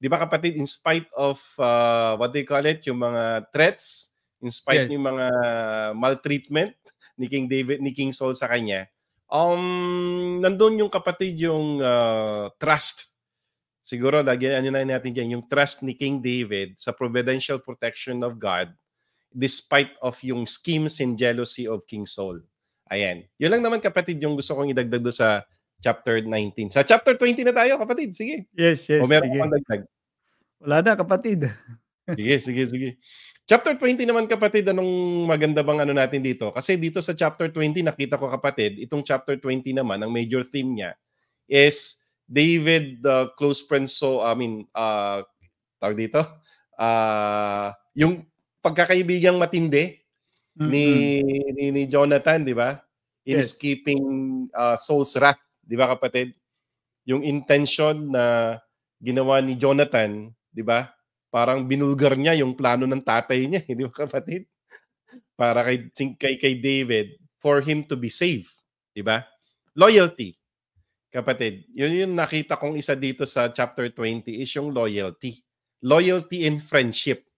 'di ba kapatid, in spite of uh, what do you call it, yung mga threats, in spite yes. ng mga maltreatment ni King David, ni King Saul sa kanya, Um, nandun yung kapatid yung uh, trust. Siguro, lagi ano na natin dyan, yung trust ni King David sa providential protection of God despite of yung schemes and jealousy of King Saul. Ayan. Yun lang naman kapatid yung gusto kong idagdag do sa chapter 19. Sa chapter 20 na tayo kapatid. Sige. Yes, yes. O meron sige. dagdag? Wala na kapatid sige, sige, sige. Chapter 20 naman kapatid, anong maganda bang ano natin dito? Kasi dito sa chapter 20, nakita ko kapatid, itong chapter 20 naman, ang major theme niya is David, uh, close friend so I mean, uh, tawag dito, uh, yung pagkakaibigang matindi mm-hmm. ni, ni, Jonathan, di ba? In yes. keeping uh, Saul's wrath, di ba kapatid? Yung intention na ginawa ni Jonathan, di ba? parang binulgar niya yung plano ng tatay niya, hindi eh, ba kapatid? Para kay, kay, kay David, for him to be saved. Di ba? Loyalty. Kapatid, yun yung nakita kong isa dito sa chapter 20 is yung loyalty. Loyalty in friendship.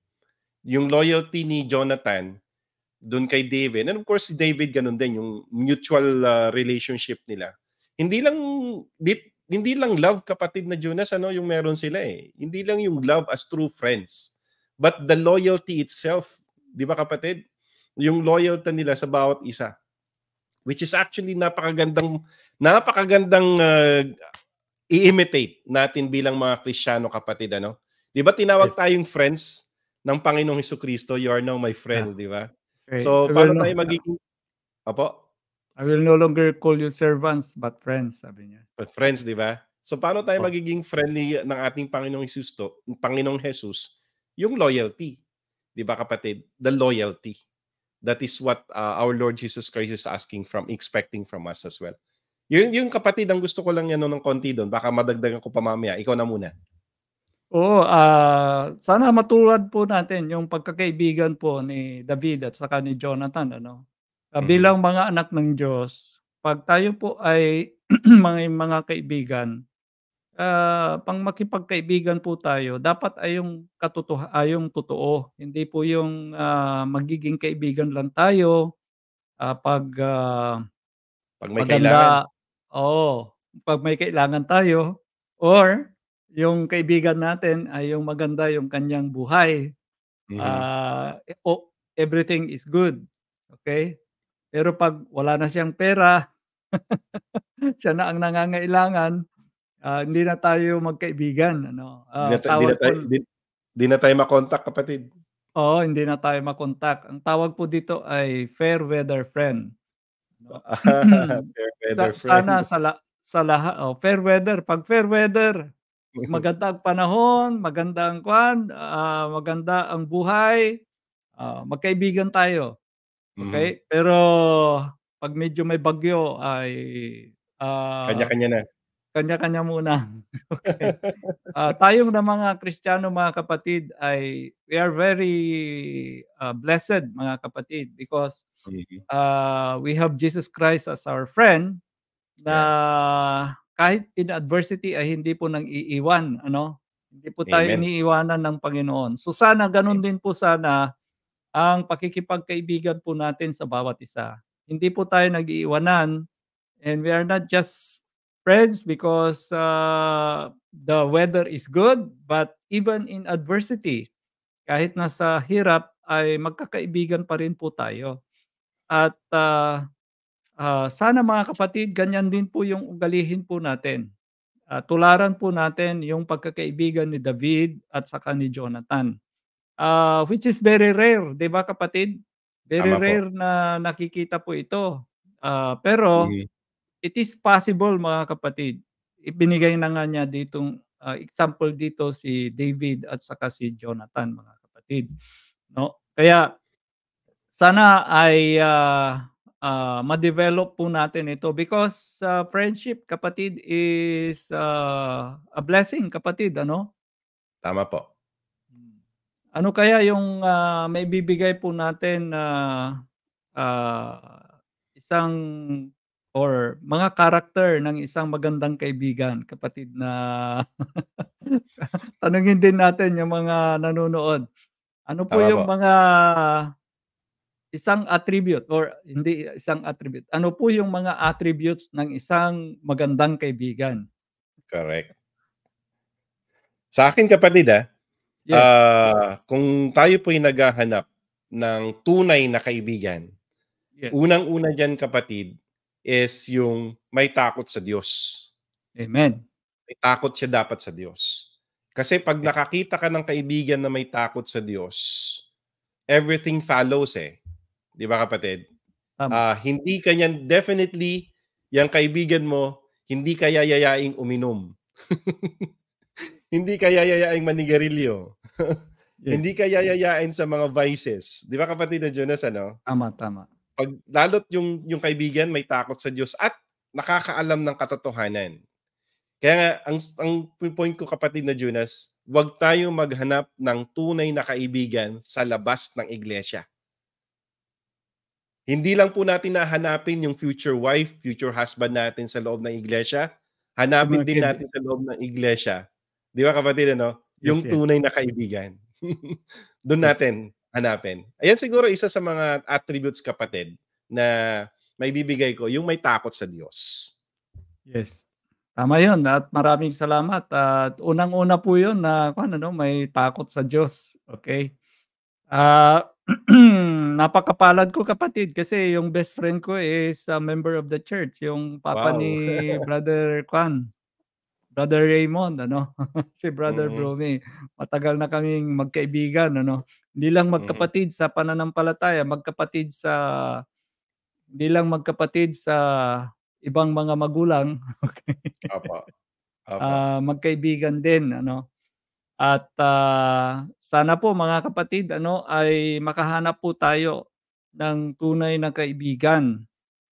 Yung loyalty ni Jonathan doon kay David. And of course, si David ganun din, yung mutual uh, relationship nila. Hindi lang, dit, hindi lang love kapatid na Jonas ano yung meron sila eh. Hindi lang yung love as true friends, but the loyalty itself, 'di ba kapatid? Yung loyalty nila sa bawat isa. Which is actually napakagandang napakagandang uh, i-imitate natin bilang mga Kristiyano kapatid ano. 'Di ba tinawag tayong friends ng Panginoong Hesus Kristo, you are now my friends, yeah. 'di ba? Okay. So paano tayo magiging Apo? I will no longer call you servants, but friends, sabi niya. But friends, di ba? So paano tayo oh. magiging friendly ng ating Panginoong Jesus to, Panginoong Jesus? Yung loyalty. 'Di ba kapatid? The loyalty. That is what uh, our Lord Jesus Christ is asking from expecting from us as well. Yung yung kapatid ang gusto ko lang yan ng konti doon. Baka madagdagan ko pa mamaya. Ikaw na muna. Oo, uh, sana matulad po natin yung pagkakaibigan po ni David at saka ni Jonathan ano. Kabilang mm mga anak ng Diyos, pag tayo po ay mga mga kaibigan, uh, pang makipagkaibigan po tayo, dapat ay yung katotoha ay yung totoo, hindi po yung uh, magiging kaibigan lang tayo uh, pag uh, pag may maganda, kailangan. Oh, pag may kailangan tayo or yung kaibigan natin ay yung maganda yung kanyang buhay. Mm-hmm. Uh, oh, everything is good. Okay? Pero pag wala na siyang pera, siya na ang nangangailangan, uh, hindi na tayo magkaibigan. Ano? Uh, hindi, ah, na, hindi, na tayo, po, hindi, hindi na tayo makontak, kapatid. Oo, hindi na tayo makontak. Ang tawag po dito ay fair weather friend. No? fair weather sa, friend. Sana sa, la, sa lahat. Oh, fair weather. Pag fair weather, maganda ang panahon, maganda ang kwan, uh, maganda ang buhay, uh, magkaibigan tayo. Mm. Okay? Mm. Pero pag medyo may bagyo ay uh, kanya-kanya na. Kanya-kanya muna. okay. uh, ah, tayong na mga Kristiyano mga kapatid ay we are very uh, blessed mga kapatid because uh, we have Jesus Christ as our friend na kahit in adversity ay hindi po nang iiwan ano hindi po tayo Amen. iniiwanan ng Panginoon. So sana ganun Amen. din po sana ang pakikipagkaibigan po natin sa bawat isa. Hindi po tayo nag-iiwanan and we are not just friends because uh, the weather is good but even in adversity, kahit nasa hirap ay magkakaibigan pa rin po tayo. At uh, uh, sana mga kapatid, ganyan din po yung ugalihin po natin. Uh, tularan po natin yung pagkakaibigan ni David at saka ni Jonathan uh, which is very rare, 'di ba kapatid? Very Tama rare po. na nakikita po ito. Uh, pero mm. it is possible mga kapatid. Ibinigay na nga niya ditong uh, example dito si David at saka si Jonathan mga kapatid. No? Kaya sana ay uh, uh, ma-develop po natin ito because uh, friendship kapatid is uh, a blessing kapatid ano? Tama po. Ano kaya yung uh, may bibigay po natin na uh, uh, isang or mga karakter ng isang magandang kaibigan, kapatid na tanungin din natin yung mga nanonood. Ano po Tama yung po. mga isang attribute or hindi isang attribute. Ano po yung mga attributes ng isang magandang kaibigan? Correct. Sa akin kapatid ah, Yeah. Uh, kung tayo po'y naghahanap ng tunay na kaibigan, yeah. unang-una dyan kapatid is yung may takot sa Diyos. Amen. May takot siya dapat sa Diyos. Kasi pag nakakita ka ng kaibigan na may takot sa Diyos, everything follows eh. Di ba kapatid? Tama. Uh, hindi kanyan, definitely, yung kaibigan mo, hindi kaya yayaing uminom. hindi kaya yayaing manigarilyo yeah. Hindi ka yayayain sa mga vices. Di ba kapatid na Jonas, ano? Tama, tama. Pag, lalot yung, yung kaibigan may takot sa Diyos at nakakaalam ng katotohanan. Kaya nga, ang, ang point ko kapatid na Jonas, huwag tayo maghanap ng tunay na kaibigan sa labas ng iglesia. Hindi lang po natin nahanapin yung future wife, future husband natin sa loob ng iglesia. Hanapin din natin sa loob ng iglesia. Di ba kapatid, ano? yung yes, tunay na kaibigan. Doon natin hanapin. Ayan siguro isa sa mga attributes kapatid na may bibigay ko, yung may takot sa Diyos. Yes. Tama yun. At maraming salamat. At unang-una po yun na ano, no, may takot sa Diyos. Okay? Uh, napakapalad ko kapatid kasi yung best friend ko is a member of the church. Yung papa wow. ni Brother Kwan. Brother Raymond, ano? si Brother mm-hmm. Bromi. Matagal na kaming magkaibigan, ano? Hindi lang magkapatid mm-hmm. sa pananampalataya, magkapatid sa hindi lang magkapatid sa ibang mga magulang. okay. Apa. Ah, apa. Uh, magkaibigan din, ano? At uh, sana po mga kapatid, ano, ay makahanap po tayo ng tunay na kaibigan.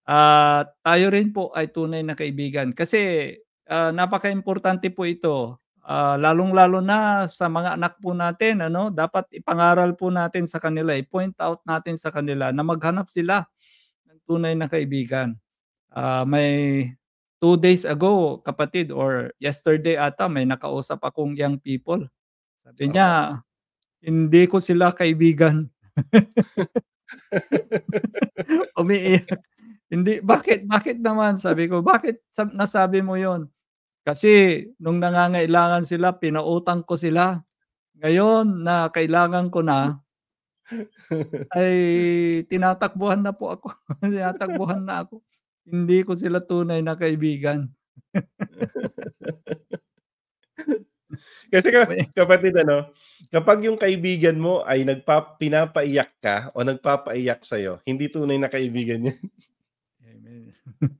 At uh, tayo rin po ay tunay na kaibigan kasi Uh, napaka-importante po ito. Uh, lalong-lalo na sa mga anak po natin, ano, dapat ipangaral po natin sa kanila, i-point out natin sa kanila na maghanap sila ng tunay na kaibigan. Uh, may two days ago, kapatid, or yesterday ata, may nakausap akong young people. Sabi niya, okay. hindi ko sila kaibigan. Umiiyak. Hindi, bakit? Bakit naman? Sabi ko, bakit nasabi mo yon kasi nung nangangailangan sila, pinautang ko sila. Ngayon na kailangan ko na, ay tinatakbuhan na po ako. tinatakbuhan na ako. Hindi ko sila tunay na kaibigan. Kasi kapatid ano, kapag yung kaibigan mo ay nagpa, ka o nagpapaiyak sa'yo, hindi tunay na kaibigan yan. Amen.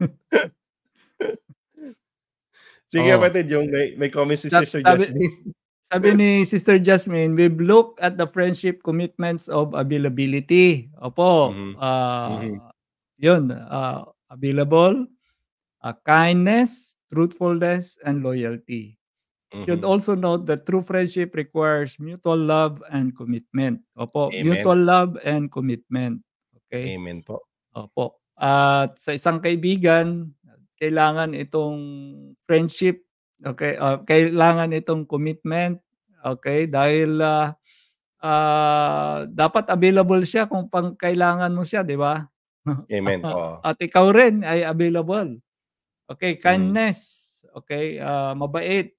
Sige oh. kapatid, yung may, may comments si Sister sabi, Jasmine. sabi ni Sister Jasmine, we've looked at the friendship commitments of availability. Opo. Mm-hmm. Uh, mm-hmm. Yun. Uh, available, uh, kindness, truthfulness, and loyalty. Mm-hmm. Should also note that true friendship requires mutual love and commitment. Opo. Amen. Mutual love and commitment. Okay? Amen po. Opo. At sa isang kaibigan, kailangan itong friendship, okay, uh, kailangan itong commitment, okay, dahil uh, uh, dapat available siya kung pang kailangan mo siya, di ba? Amen. Oh. At ikaw rin ay available. Okay, mm. kindness, mm. okay, uh, mabait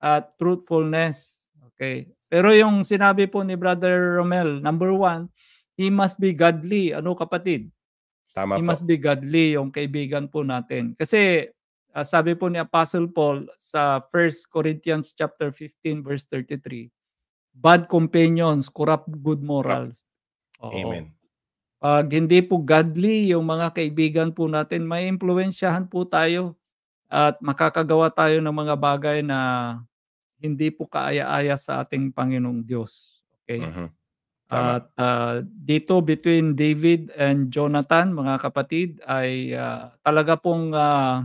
at truthfulness. Okay. Pero yung sinabi po ni Brother Romel, number one, he must be godly. Ano kapatid? Tama He po. must be godly yung kaibigan po natin. Kasi uh, sabi po ni Apostle Paul sa 1 Corinthians chapter 15 verse 33, bad companions corrupt good morals. Oo. Amen. Pag hindi po godly yung mga kaibigan po natin, may impluensyahan po tayo at makakagawa tayo ng mga bagay na hindi po kaaya-aya sa ating Panginoong Diyos. Okay? Uh-huh. Tama. At uh, dito between David and Jonathan, mga kapatid, ay uh, talaga pong uh,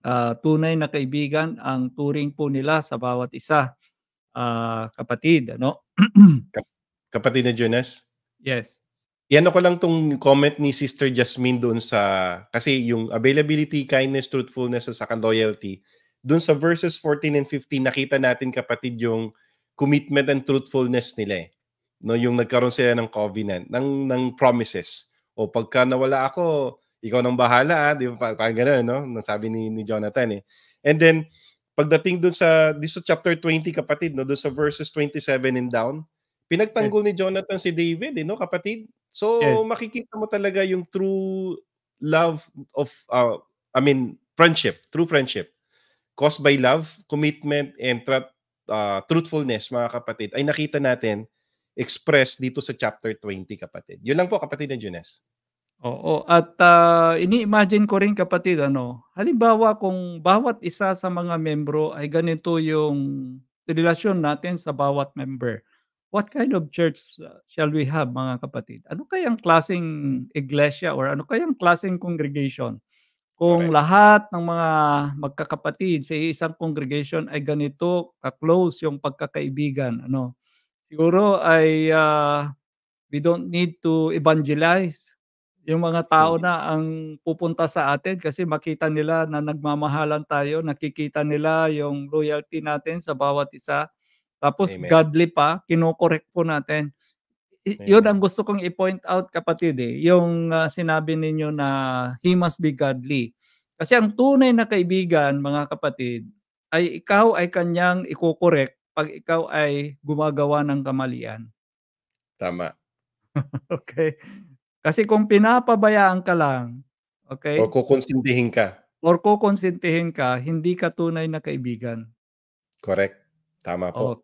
uh, tunay na kaibigan ang turing po nila sa bawat isa, uh, kapatid. Ano? kapatid na Jonas? Yes. Yan ako lang tong comment ni Sister Jasmine doon sa, kasi yung availability, kindness, truthfulness, at saka loyalty, doon sa verses 14 and 15, nakita natin kapatid yung commitment and truthfulness nila eh no yung nagkaroon sila ng covenant ng ng promises o pagka nawala ako ikaw nang bahala ah. di ba parang ganun no nasabi ni ni Jonathan eh and then pagdating doon sa dito chapter 20 kapatid no doon sa verses 27 and down pinagtanggol yes. ni Jonathan si David eh, no kapatid so yes. makikita mo talaga yung true love of uh, I mean friendship true friendship caused by love commitment and tra- uh, truthfulness mga kapatid ay nakita natin express dito sa chapter 20, kapatid. Yun lang po, kapatid ng Junes. Oo, at uh, ini-imagine ko rin kapatid, ano, halimbawa kung bawat isa sa mga membro ay ganito yung relasyon natin sa bawat member. What kind of church ah, shall we have mga kapatid? Ano kayang klaseng iglesia or ano kayang klaseng congregation? Kung okay. lahat ng mga magkakapatid sa isang congregation ay ganito ka-close yung pagkakaibigan, ano, siguro ay uh, we don't need to evangelize yung mga tao mm. na ang pupunta sa atin kasi makita nila na nagmamahalan tayo, nakikita nila yung loyalty natin sa bawat isa. Tapos Amen. godly pa, kinokorek po natin. Amen. yun ang gusto kong i-point out kapatid eh, yung uh, sinabi ninyo na he must be godly. Kasi ang tunay na kaibigan, mga kapatid, ay ikaw ay kanyang ikokorek pag ikaw ay gumagawa ng kamalian. Tama. okay. Kasi kung pinapabayaan ka lang, okay? O kukonsintihin ka. Or kukonsintihin ka, hindi ka tunay na kaibigan. Correct. Tama po. O,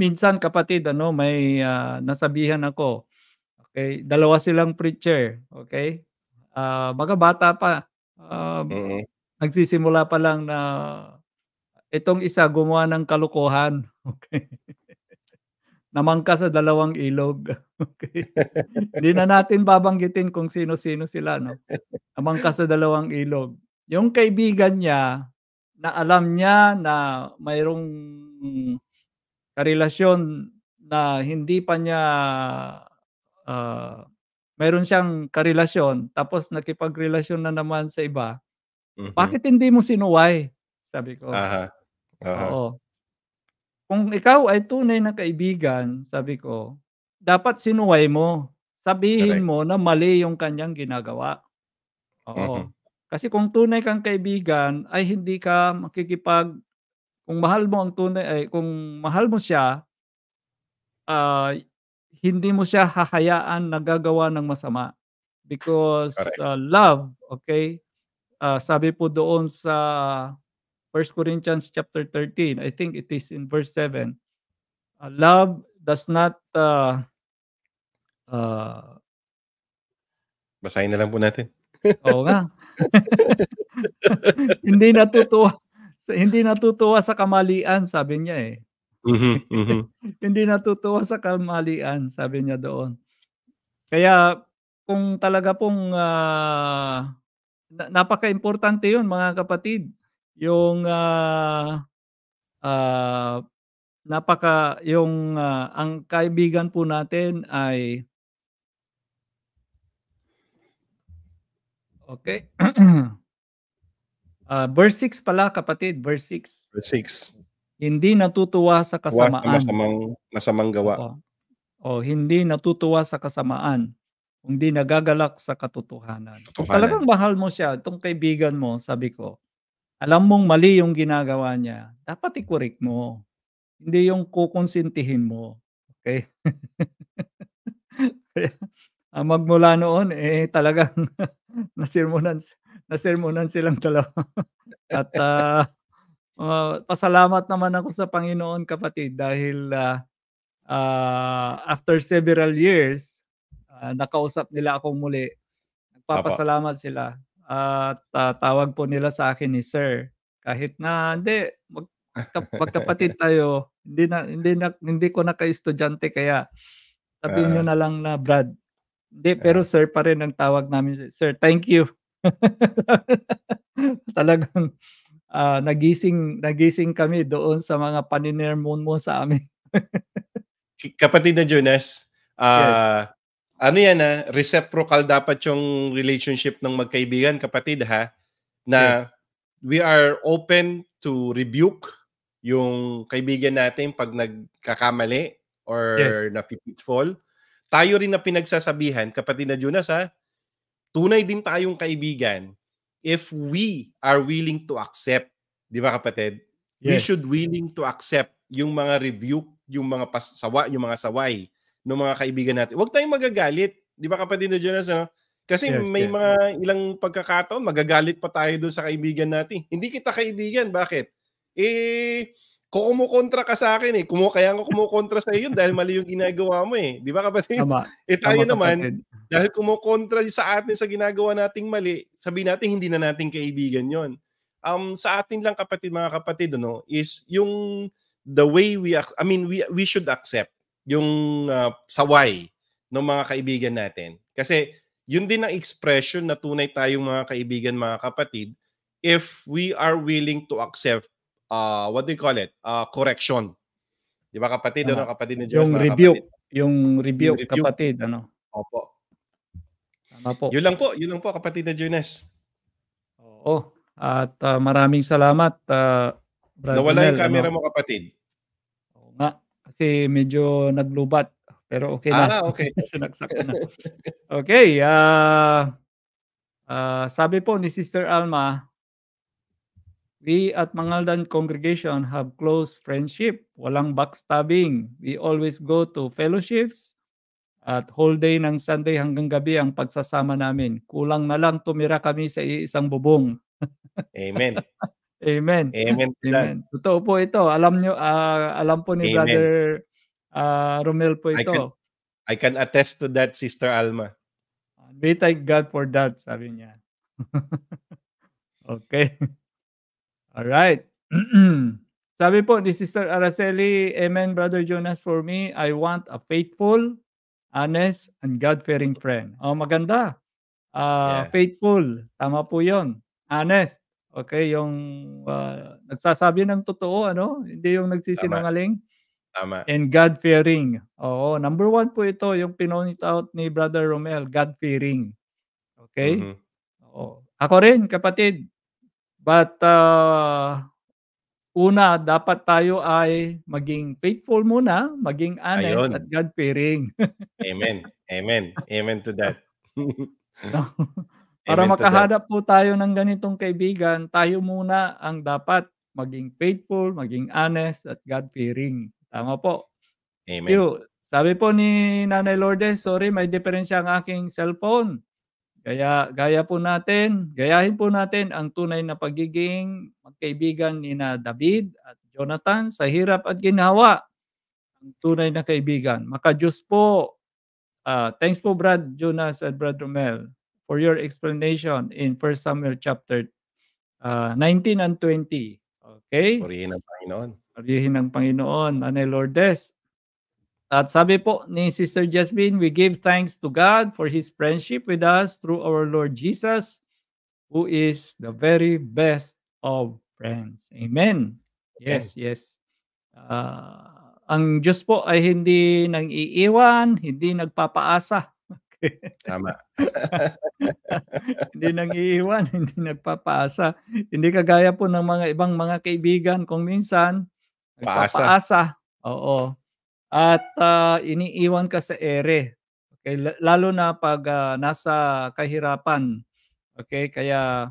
minsan kapatid, ano, may uh, nasabihan ako. Okay, dalawa silang preacher, okay? Uh, ah, mga bata pa, uh, mm-hmm. nagsisimula pa lang na Itong isa gumawa ng kalukuhan. Okay. Namangka sa dalawang ilog. Okay. Hindi na natin babanggitin kung sino-sino sila, no? Namangka sa dalawang ilog. Yung kaibigan niya na alam niya na mayroong karelasyon na hindi pa niya uh, mayroon siyang karelasyon tapos nakipagrelasyon na naman sa iba. Mm-hmm. Bakit hindi mo sinuway? Sabi ko. Aha. Oo. Oo. Kung ikaw ay tunay na kaibigan, sabi ko, dapat sinuway mo. Sabihin Correct. mo na mali yung kanyang ginagawa. Oo. Mhm. Kasi kung tunay kang kaibigan ay hindi ka makikipag kung mahal mo ang tunay ay kung mahal mo siya, ah, hindi mo siya hahayaan nagagawa ng masama. Because Correct. Ah, love, okay? Ah, sabi po doon sa First Corinthians chapter 13. I think it is in verse 7. Uh, love does not uh, uh, Basahin na lang po natin. Oo nga. hindi natutuwa. Sa, Hindi natutuwa sa kamalian, sabi niya eh. mm hindi natutuwa sa kamalian, sabi niya doon. Kaya kung talaga pong uh, napaka-importante 'yun mga kapatid yung uh, ah, napaka yung, ah, ang kaibigan po natin ay Okay. uh, verse 6 pala kapatid, verse 6. Verse 6. Hindi natutuwa sa kasamaan. na kasamaan. masamang, masamang gawa. Oo. O, hindi natutuwa sa kasamaan, kundi nagagalak sa katotohanan. Kung Katotohanan. talagang mahal mo siya, itong kaibigan mo, sabi ko, alam mong mali yung ginagawa niya, dapat i-correct mo. Hindi yung kukonsintihin mo. Okay? Ang magmula noon, eh talagang nasirmunan, nasirmunan silang dalawa. At uh, uh, pasalamat naman ako sa Panginoon kapatid dahil uh, uh, after several years, uh, nakausap nila ako muli. Nagpapasalamat sila at ah, tawag po nila sa akin ni sir. Kahit na hindi mag, magkapatid tayo, hindi na hindi na hindi ko na ka-estudyante kaya sabihin niyo ah. na lang na Brad. Hindi, pero ah. sir pa rin ang tawag namin. Sir, thank you. Talagang ah, nagising nagising kami doon sa mga paninermon mo sa amin. Kapatid na Jonas, ah, ano yan ha, ah? reciprocal dapat yung relationship ng magkaibigan, kapatid ha, na yes. we are open to rebuke yung kaibigan natin pag nagkakamali or yes. napipitfall. Tayo rin na pinagsasabihan, kapatid na Jonas ha, tunay din tayong kaibigan if we are willing to accept, di ba kapatid? Yes. We should willing to accept yung mga rebuke, yung mga pasawa, yung mga saway ng mga kaibigan natin. Huwag tayong magagalit. Di ba kapatid na Jonas? Ano? Kasi yes, may yes, mga yes. ilang pagkakataon, magagalit pa tayo doon sa kaibigan natin. Hindi kita kaibigan. Bakit? Eh, kumukontra ka sa akin eh. Kumu kaya nga kumukontra sa iyo dahil mali yung ginagawa mo eh. Di ba kapatid? Tama. Eh tayo Tama, naman, kapatid. dahil kumukontra sa atin sa ginagawa nating mali, sabi natin hindi na nating kaibigan yon. Um, sa atin lang kapatid, mga kapatid, ano, is yung the way we, I mean, we, we should accept yung uh, saway ng mga kaibigan natin. Kasi yun din ang expression na tunay tayong mga kaibigan, mga kapatid, if we are willing to accept, uh, what do you call it, uh, correction. Di ba kapatid, ano, ano kapatid ni George? Yung review, kapatid. yung review, yung review, kapatid, ano? Opo. Tama po. Yun lang po, yun lang po, kapatid na Jonas. Oo. At uh, maraming salamat, uh, Brad Nawala Mel, yung camera ano? mo, kapatid. Kasi medyo naglubat, pero okay na. Ah, okay. Sinaksak na. Okay, ah ah, sabi po ni Sister Alma, We at Mangaldan Congregation have close friendship. Walang backstabbing. We always go to fellowships at whole day ng Sunday hanggang gabi ang pagsasama namin. Kulang na lang tumira kami sa isang bubong. Amen. Amen. Amen. Amen. Totoo po ito. Alam nyo, uh, alam po ni Amen. Brother uh, Romel po ito. I can, I can attest to that, Sister Alma. We thank God for that, sabi niya. okay. All right. sabi po ni Sister Araceli, Amen, Brother Jonas, for me, I want a faithful, honest, and God-fearing friend. Oh, maganda. Uh, yeah. Faithful. Tama po yon. Honest Okay, yung uh, nagsasabi ng totoo, ano? Hindi yung nagsisinungaling. Tama. Tama. And God-fearing. Oo, number one po ito, yung pinonit out ni Brother Romel, God-fearing. Okay? Mm-hmm. Oo. Ako rin, kapatid. But, uh, una, dapat tayo ay maging faithful muna, maging honest, Ayun. at God-fearing. Amen. Amen. Amen to that. no? Para Amen makahanap po tayo ng ganitong kaibigan, tayo muna ang dapat maging faithful, maging honest, at God-fearing. Tama po. Amen. Pero, sabi po ni Nanay Lourdes, sorry, may diferensya ang aking cellphone. Kaya gaya po natin, gayahin po natin ang tunay na pagiging magkaibigan ni na David at Jonathan sa hirap at ginawa. Ang tunay na kaibigan. Maka-Diyos po. Uh, thanks po Brad Jonas at Brad Romel for your explanation in 1 Samuel chapter uh, ah, 19 and 20. Okay? Purihin ang Panginoon. Purihin ng Panginoon, Nanay Lordes? At sabi po ni Sister Jasmine, we give thanks to God for His friendship with us through our Lord Jesus, who is the very best of friends. Amen. Yes, Amen. yes. Uh, ang Diyos po ay hindi nang iiwan, hindi nagpapaasa Tama. hindi nang iiwan, hindi nagpapasa. Hindi kagaya po ng mga ibang mga kaibigan kung minsan nagpapaasa. Oo. At uh, iniiwan ka sa ere. Okay, lalo na pag uh, nasa kahirapan. Okay, kaya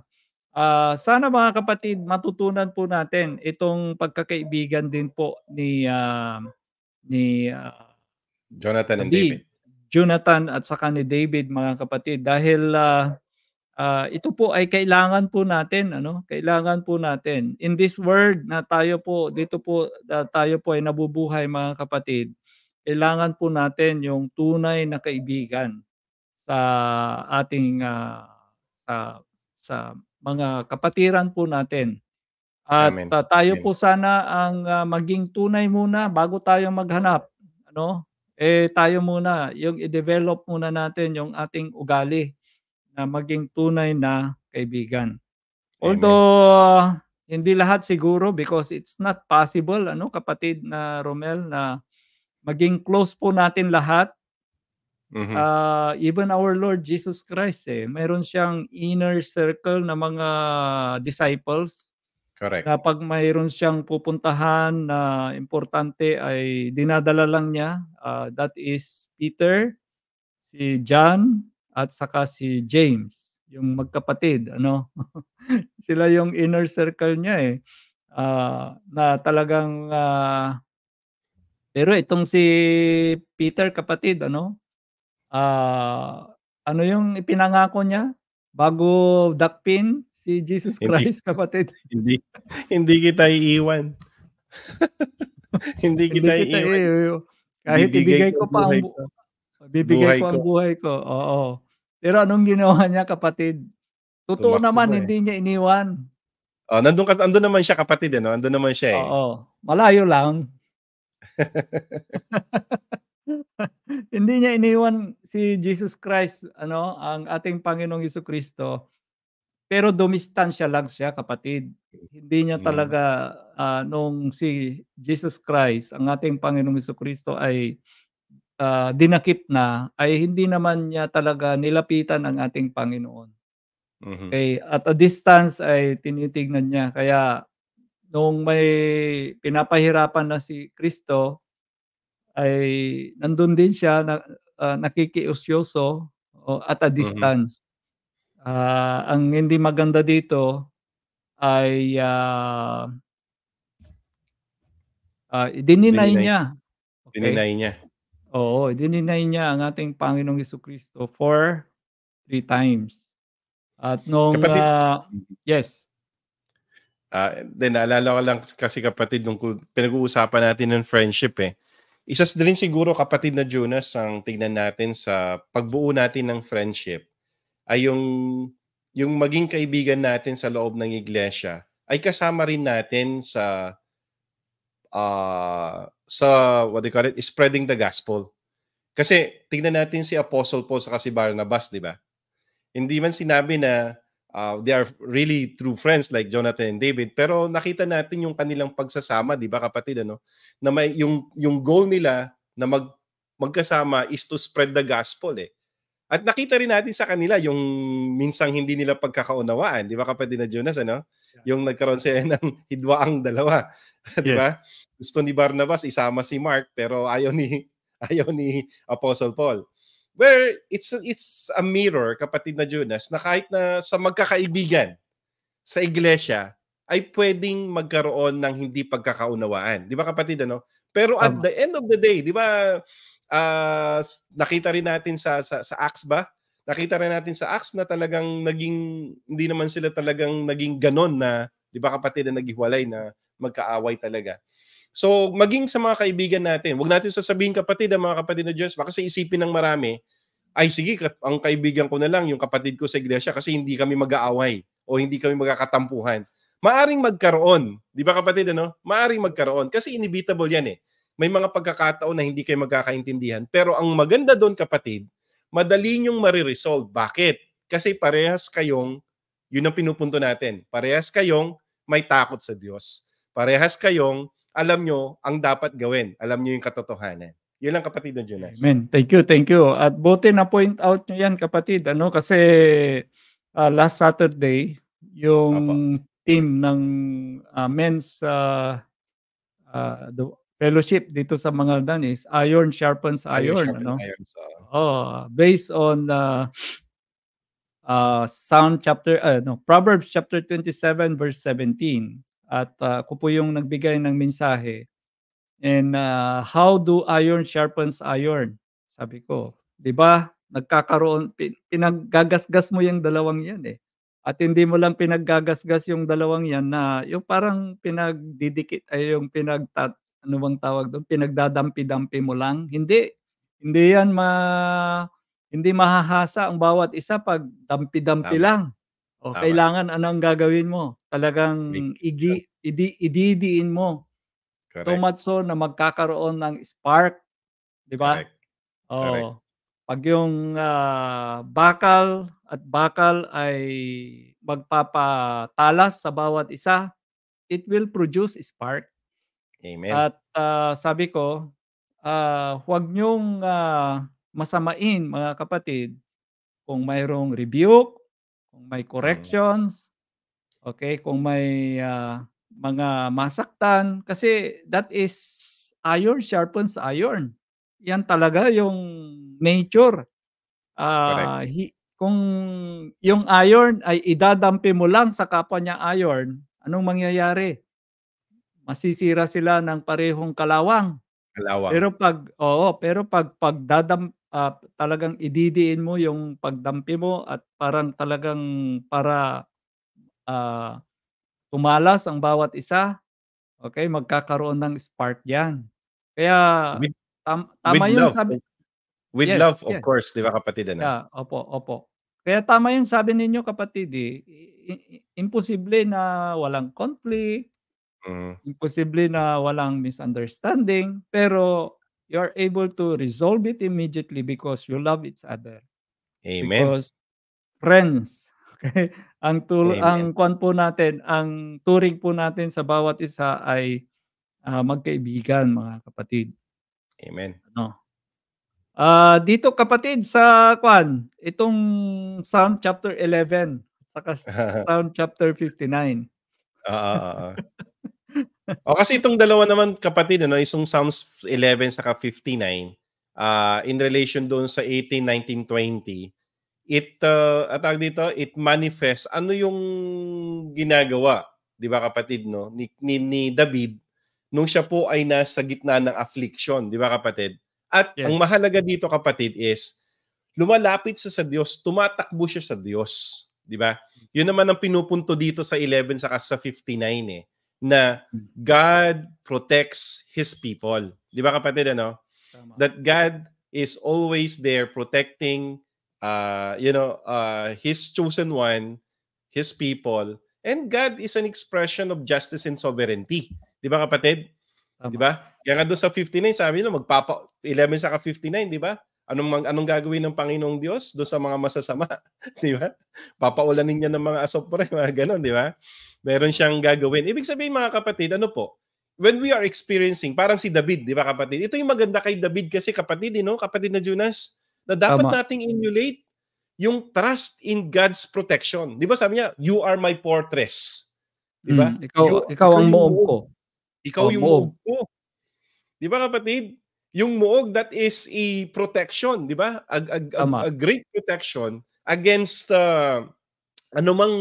uh, sana mga kapatid matutunan po natin itong pagkakaibigan din po ni uh, ni uh, Jonathan and David. Jonathan at saka ni David mga kapatid dahil uh, uh, ito po ay kailangan po natin ano kailangan po natin in this world na tayo po dito po uh, tayo po ay nabubuhay mga kapatid kailangan po natin yung tunay na kaibigan sa ating uh, sa sa mga kapatiran po natin at Amen. Uh, tayo Amen. po sana ang uh, maging tunay muna bago tayo maghanap ano eh tayo muna, yung i-develop muna natin yung ating ugali na maging tunay na kaibigan. Although Amen. Ah, hindi lahat siguro because it's not possible ano kapatid na Romel na maging close po natin lahat. Mm-hmm. Uh, even our Lord Jesus Christ eh, mayroon siyang inner circle na mga disciples Correct. pag mayroon siyang pupuntahan na importante ay dinadala lang niya. Uh, that is Peter, si John, at saka si James, yung magkapatid. Ano? Sila yung inner circle niya eh. Uh, na talagang uh, pero itong si Peter kapatid ano uh, ano yung ipinangako niya bago dakpin Si Jesus Christ, hindi, kapatid. Hindi, hindi kita iiwan. hindi kita hindi iiwan. Kita, iyo. Kahit bibigay ibigay ko, ko pa ang buhay ko. bibigay ko ang buhay ko. Oo. Pero anong ginawa niya, kapatid? Totoo naman, eh. hindi niya iniwan. Oh, nandun, ka, nandun naman siya, kapatid. Ano? Eh, nandun naman siya. Eh. Oo. Malayo lang. hindi niya iniwan si Jesus Christ, ano, ang ating Panginoong Kristo pero dumistansya lang siya, kapatid. Hindi niya talaga, uh, nung si Jesus Christ, ang ating Panginoong Kristo ay uh, dinakip na, ay hindi naman niya talaga nilapitan ang ating Panginoon. Mm-hmm. Okay, at a distance ay tinitignan niya. Kaya nung may pinapahirapan na si Kristo, ay nandun din siya na, uh, nakikiusyoso at a mm-hmm. distance. Uh, ang hindi maganda dito ay uh, uh, dininay, dininay niya. Okay? Dininay niya. Oo, dininay niya ang ating Panginoong Yesu Kristo for three times. At nung, kapatid, uh, yes. Uh, then naalala ko lang kasi kapatid, nung pinag-uusapan natin ng friendship eh, isa din siguro kapatid na Jonas ang tignan natin sa pagbuo natin ng friendship ay yung yung maging kaibigan natin sa loob ng iglesia ay kasama rin natin sa uh, sa what do you call it spreading the gospel kasi tingnan natin si Apostle Paul sa kasi Barnabas di ba hindi man sinabi na uh, they are really true friends like Jonathan and David pero nakita natin yung kanilang pagsasama di ba kapatid ano na may yung yung goal nila na mag magkasama is to spread the gospel eh at nakita rin natin sa kanila yung minsang hindi nila pagkakaunawaan, di ba kapatid na Jonas, ano? Yung nagkaroon siya ng hidwaang dalawa, di ba? Yes. Gusto ni Barnabas isama si Mark pero ayaw ni ayaw ni Apostle Paul. Where it's it's a mirror kapatid na Jonas na kahit na sa magkakaibigan sa iglesia ay pwedeng magkaroon ng hindi pagkakaunawaan. Di ba kapatid ano? Pero at um, the end of the day, di ba uh, nakita rin natin sa, sa, sa Axe ba? Nakita rin natin sa Axe na talagang naging, hindi naman sila talagang naging ganon na, di ba kapatid na naghiwalay na magkaaway talaga. So, maging sa mga kaibigan natin, wag natin sasabihin kapatid ang mga kapatid na Diyos, baka sa isipin ng marami, ay sige, ang kaibigan ko na lang, yung kapatid ko sa iglesia, kasi hindi kami mag-aaway o hindi kami magkakatampuhan. Maaring magkaroon. Di ba kapatid, ano? Maaring magkaroon. Kasi inevitable yan eh may mga pagkakataon na hindi kayo magkakaintindihan. Pero ang maganda doon kapatid, madali niyong mariresolve. Bakit? Kasi parehas kayong, yun ang pinupunto natin, parehas kayong may takot sa Diyos. Parehas kayong alam nyo ang dapat gawin. Alam nyo yung katotohanan. Yun lang kapatid na Jonas. Amen. Thank you, thank you. At buti na point out nyo yan kapatid. Ano? Kasi uh, last Saturday, yung Apa. team ng uh, men's uh, uh, the fellowship dito sa Mangaldan is iron sharpens iron, iron sharpens ano? Iron, so. Oh, based on uh, uh sound chapter uh, no, Proverbs chapter 27 verse 17. At uh, ako po yung nagbigay ng mensahe. And uh, how do iron sharpens iron? Sabi ko, 'di ba? Nagkakaroon pinaggagasgas mo yung dalawang 'yan eh. At hindi mo lang pinaggagasgas yung dalawang 'yan na yung parang pinagdidikit ay yung pinagtat ano bang tawag doon? Pinagdadampi-dampi mo lang. Hindi. Hindi yan ma hindi mahahasa ang bawat isa pag dampi-dampi Tama. lang. O Tama. kailangan anong gagawin mo? Talagang igi idi, ididiin mo. Correct. So much so na magkakaroon ng spark, 'di ba? Oh. Pag yung uh, bakal at bakal ay magpapatalas sa bawat isa, it will produce spark. Amen. At uh, sabi ko, uh, huwag niyong uh, masamain mga kapatid kung mayroong rebuke, kung may mm. corrections, okay, kung may uh, mga masaktan kasi that is iron sharpens iron. Yan talaga yung nature. Uh, hi, kung yung iron ay idadampi mo lang sa kapwa niya iron, anong mangyayari? masisira sila ng parehong kalawang. Kalawang. Pero pag oo, pero pag pagdadam uh, ah, talagang ididiin mo yung pagdampi mo at parang talagang para uh, tumalas ang bawat isa, okay, magkakaroon ng spark 'yan. Kaya with, tam, tama with 'yung love. sabi with yes, love of yes. course, 'di ba kapatid ano? Yeah, opo, opo. Kaya tama 'yung sabi ninyo kapatid, eh. imposible na walang conflict, Mm. Imposible na walang misunderstanding, pero you are able to resolve it immediately because you love each other. Amen. Because friends, okay? Ang tul- ang kwan po natin, ang turing po natin sa bawat isa ay uh, magkaibigan, mga kapatid. Amen. Ano? Uh, dito kapatid sa kwan, itong Psalm chapter 11 saka Psalm chapter 59. Ah. Uh, uh, uh. o kasi itong dalawa naman kapatid, ano, isang Psalms 11 sa 59, uh, in relation doon sa 18, 19, 20, it, uh, ah, atag dito, it manifests ano yung ginagawa, di ba kapatid, no? Ni, ni, ni David, nung siya po ay nasa gitna ng affliction, di ba kapatid? At yes. ang mahalaga dito kapatid is, lumalapit siya sa Diyos, tumatakbo siya sa Diyos. Di ba? Yun naman ang pinupunto dito sa 11 saka sa 59 eh na hmm. God protects His people. Di ba kapatid, ano? Tama. That God is always there protecting, uh, you know, uh, His chosen one, His people. And God is an expression of justice and sovereignty. Di ba kapatid? Di ba? Kaya nga doon sa 59, sabi nyo, magpapa, 11 sa ka 59, di ba? anong mag, anong gagawin ng Panginoong Diyos do sa mga masasama, di ba? Papaulanin niya ng mga asopre, mga ganun, di ba? Meron siyang gagawin. Ibig sabihin mga kapatid, ano po? When we are experiencing, parang si David, di ba kapatid? Ito yung maganda kay David kasi kapatid, you eh, know, kapatid na Jonas, na dapat Tama. nating emulate yung trust in God's protection. Di ba sabi niya, you are my fortress. Di ba? Mm, ikaw, ikaw, ikaw ang moob ko. Ikaw oh, yung moob ko. Di ba kapatid? yung muog that is a protection, di ba? A, a, a, a great protection against uh, anumang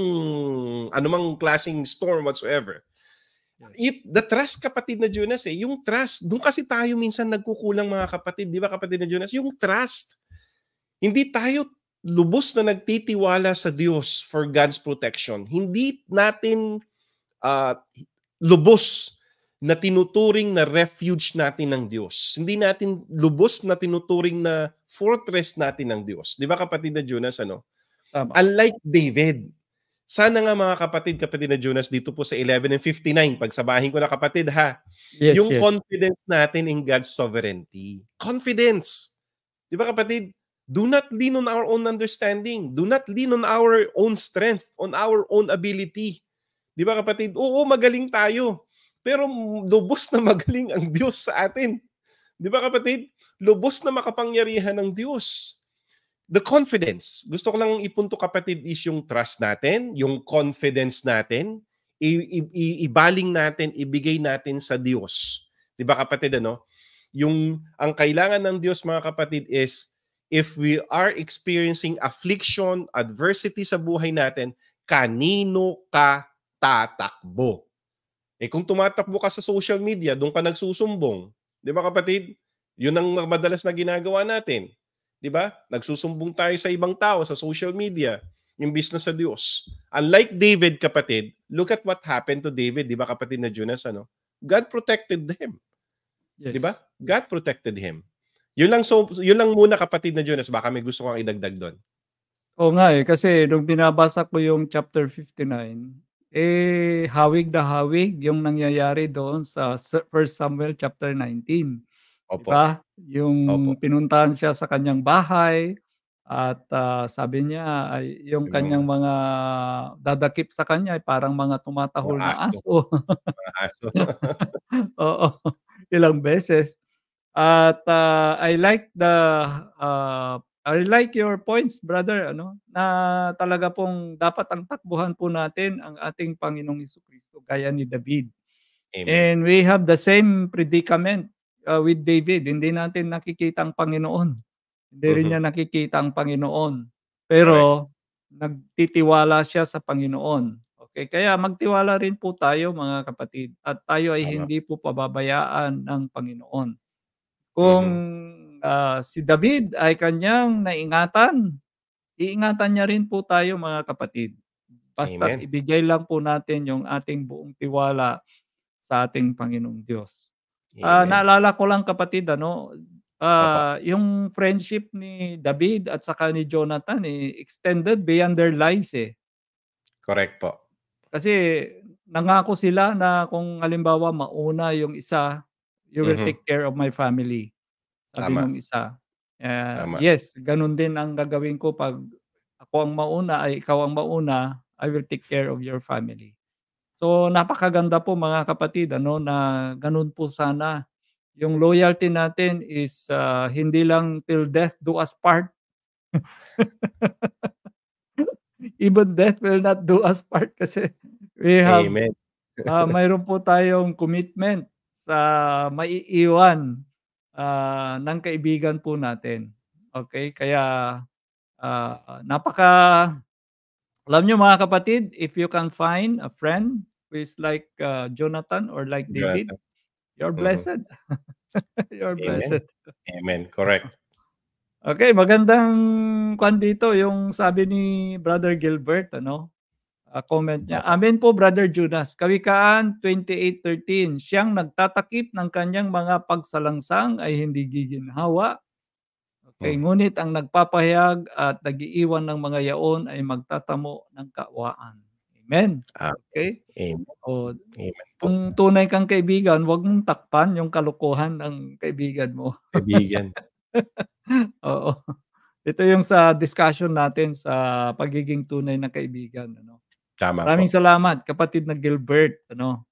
anumang klasing storm whatsoever. It, the trust kapatid na Jonas eh, yung trust, doon kasi tayo minsan nagkukulang mga kapatid, di ba kapatid na Jonas? Yung trust, hindi tayo lubos na nagtitiwala sa Diyos for God's protection. Hindi natin uh, lubos na tinuturing na refuge natin ng Diyos. Hindi natin lubos na tinuturing na fortress natin ng Diyos. Di ba kapatid na Jonas, ano? Tama. Unlike David, sana nga mga kapatid, kapatid na Jonas, dito po sa 11 and 59, pagsabahin ko na kapatid ha, yes, yung yes. confidence natin in God's sovereignty. Confidence! Di ba kapatid? Do not lean on our own understanding. Do not lean on our own strength, on our own ability. Di ba kapatid? Oo, magaling tayo. Pero lubos na magaling ang Diyos sa atin. Di ba kapatid? Lubos na makapangyarihan ng Diyos. The confidence. Gusto ko lang ipunto kapatid is yung trust natin, yung confidence natin, i- i- ibaling natin, ibigay natin sa Diyos. Di ba kapatid ano? Yung ang kailangan ng Diyos mga kapatid is if we are experiencing affliction, adversity sa buhay natin, kanino ka tatakbo? Eh kung tumatakbo ka sa social media, doon ka nagsusumbong. 'Di ba kapatid? 'Yun ang madalas na ginagawa natin. 'Di ba? Nagsusumbong tayo sa ibang tao sa social media imbis na sa Diyos. Unlike David kapatid, look at what happened to David, 'di ba kapatid na Jonas ano? God protected him. Yes. 'Di ba? God protected him. Yun lang so yun lang muna kapatid na Jonas, baka may gusto kang idagdag doon. Oo nga eh kasi nung binabasa ko yung chapter 59, eh hawig na hawig yung nangyayari doon sa First Samuel chapter 19. Opo. Diba? Yung Opo. pinuntahan siya sa kanyang bahay at uh, sabi niya ay yung Hello. kanyang mga dadakip sa kanya ay parang mga tumatahol o, na aso. aso. Oo. Ilang beses. At uh, I like the uh, I like your points, brother, ano, na talaga pong dapat ang takbuhan po natin ang ating Panginoong Hesus Kristo gaya ni David. Amen. And we have the same predicament uh, with David. Hindi natin nakikita ang Panginoon. Hindi mm-hmm. rin niya nakikita ang Panginoon. Pero Correct. nagtitiwala siya sa Panginoon. Okay, kaya magtiwala rin po tayo mga kapatid at tayo ay Tama. hindi po pababayaan ng Panginoon. Kung mm-hmm uh, si David ay kanyang naingatan. Iingatan niya rin po tayo mga kapatid. Basta Amen. ibigay lang po natin yung ating buong tiwala sa ating Panginoong Diyos. Ah, Amen. Uh, naalala ko lang kapatid ano, uh, yung friendship ni David at saka ni Jonathan eh, extended beyond their lives eh. Correct po. Kasi nangako sila na kung halimbawa mauna yung isa, you will mm-hmm. take care of my family. Sabi ng isa. Uh, yes, ganun din ang gagawin ko pag ako ang mauna ay ikaw ang mauna, I will take care of your family. So napakaganda po mga kapatid ano na ganun po sana yung loyalty natin is uh, hindi lang till death do us part. Even death will not do us part kasi we have Amen. uh, mayroon po tayong commitment sa maiiwan uh, ng kaibigan po natin. Okay? Kaya uh, napaka alam nyo mga kapatid, if you can find a friend who is like uh, Jonathan or like David, Jonathan. you're mm-hmm. blessed. Mm-hmm. you're Amen. blessed. Amen. Correct. Okay, magandang kwan dito yung sabi ni Brother Gilbert, ano? uh, comment niya. Amen po, Brother Judas. Kawikaan 28.13, siyang nagtatakip ng kanyang mga pagsalangsang ay hindi giginhawa. Okay, hmm. ngunit ang nagpapahayag at nagiiwan ng mga yaon ay magtatamo ng kaawaan. Amen. Ah, okay? Amen. O, Amen po. Kung tunay kang kaibigan, huwag mong takpan yung kalukuhan ng kaibigan mo. Kaibigan. Oo. Ito yung sa discussion natin sa pagiging tunay na kaibigan. Ano? Tama Maraming po. salamat, kapatid na Gilbert. Ano?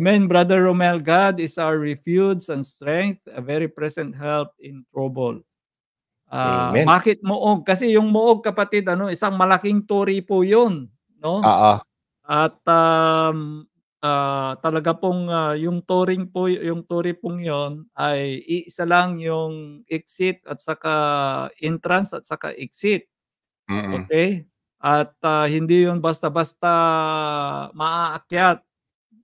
Amen, Brother Romel. God is our refuge and strength, a very present help in trouble. Uh, Amen. Bakit moog? Kasi yung moog, kapatid, ano, isang malaking turi po yun. No? Oo. At um, uh, talaga pong uh, yung toring po, yung touring pong yon ay isa lang yung exit at saka entrance at saka exit. Mm-mm. Okay? at uh, hindi yun basta-basta maaakyat.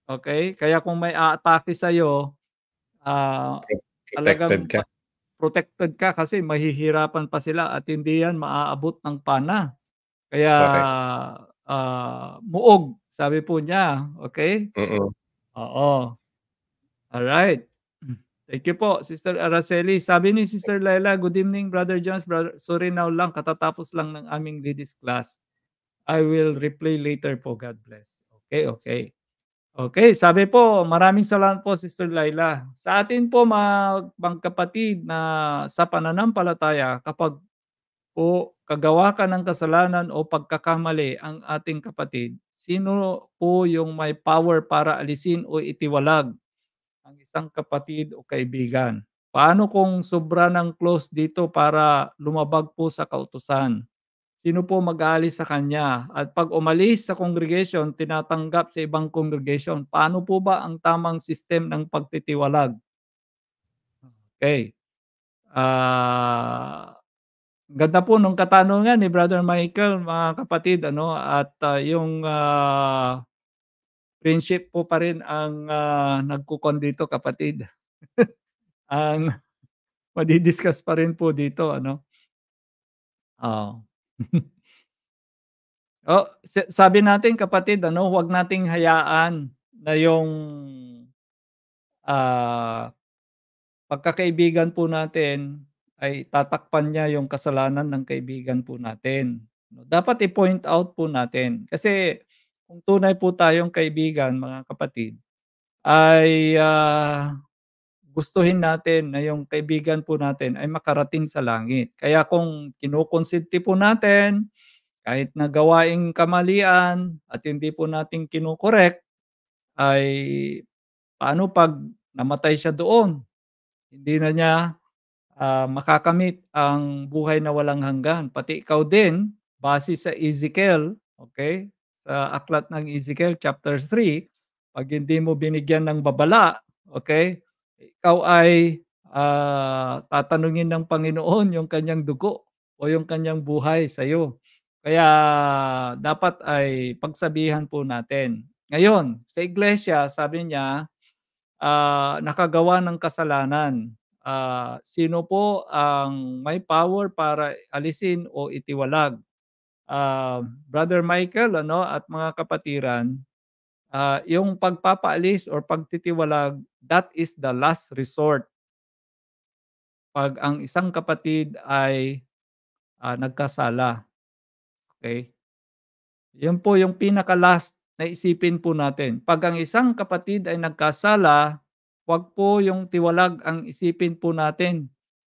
Okay? Kaya kung may aatake sa iyo, uh, ah, okay. protected ka. Protected ka kasi mahihirapan pa sila at hindi yan maaabot ng pana. Kaya okay. uh, muog, sabi po niya. Okay? Mm-mm. Oo. All right. Thank you po, Sister Araceli. Sabi ni Sister Laila, good evening, Brother Jones. Brother, sorry now lang, katatapos lang ng aming ladies class. I will reply later po. God bless. Okay, okay. Okay, sabi po, maraming salamat po Sister Laila. Sa atin po mga kapatid na sa pananampalataya, kapag po kagawa ka ng kasalanan o pagkakamali ang ating kapatid, sino po yung may power para alisin o itiwalag ang isang kapatid o kaibigan? Paano kung sobra ng close dito para lumabag po sa kautusan? Sino po mag-aalis sa kanya? At pag umalis sa congregation, tinatanggap sa ibang congregation. Paano po ba ang tamang system ng pagtitiwalag? Okay. Uh, ganda po nung katanungan ni Brother Michael, mga kapatid. Ano? At uh, yung uh, friendship po pa rin ang uh, nagkukon dito, kapatid. ang madidiscuss pa rin po dito. Ano? Oh. oh, sabi natin kapatid, ano, huwag nating hayaan na yung uh, pagkakaibigan po natin ay tatakpan niya yung kasalanan ng kaibigan po natin. Dapat i-point out po natin. Kasi kung tunay po tayong kaibigan, mga kapatid, ay uh, gustuhin natin na yung kaibigan po natin ay makarating sa langit. Kaya kung kinukonsinti po natin, kahit na gawaing kamalian at hindi po natin kinukorek, ay paano pag namatay siya doon? Hindi na niya uh, makakamit ang buhay na walang hanggan. Pati ikaw din, base sa Ezekiel, okay? Sa aklat ng Ezekiel chapter 3, pag hindi mo binigyan ng babala, okay? ikaw ay uh, tatanungin ng Panginoon yung kanyang dugo o yung kanyang buhay sa iyo. Kaya dapat ay pagsabihan po natin. Ngayon, sa iglesia, sabi niya, uh, nakagawa ng kasalanan. Uh, sino po ang may power para alisin o itiwalag? Uh, Brother Michael ano at mga kapatiran, uh, yung pagpapaalis or pagtitiwalag, that is the last resort. Pag ang isang kapatid ay uh, nagkasala. Okay? Yan po yung pinaka-last na isipin po natin. Pag ang isang kapatid ay nagkasala, wag po yung tiwalag ang isipin po natin.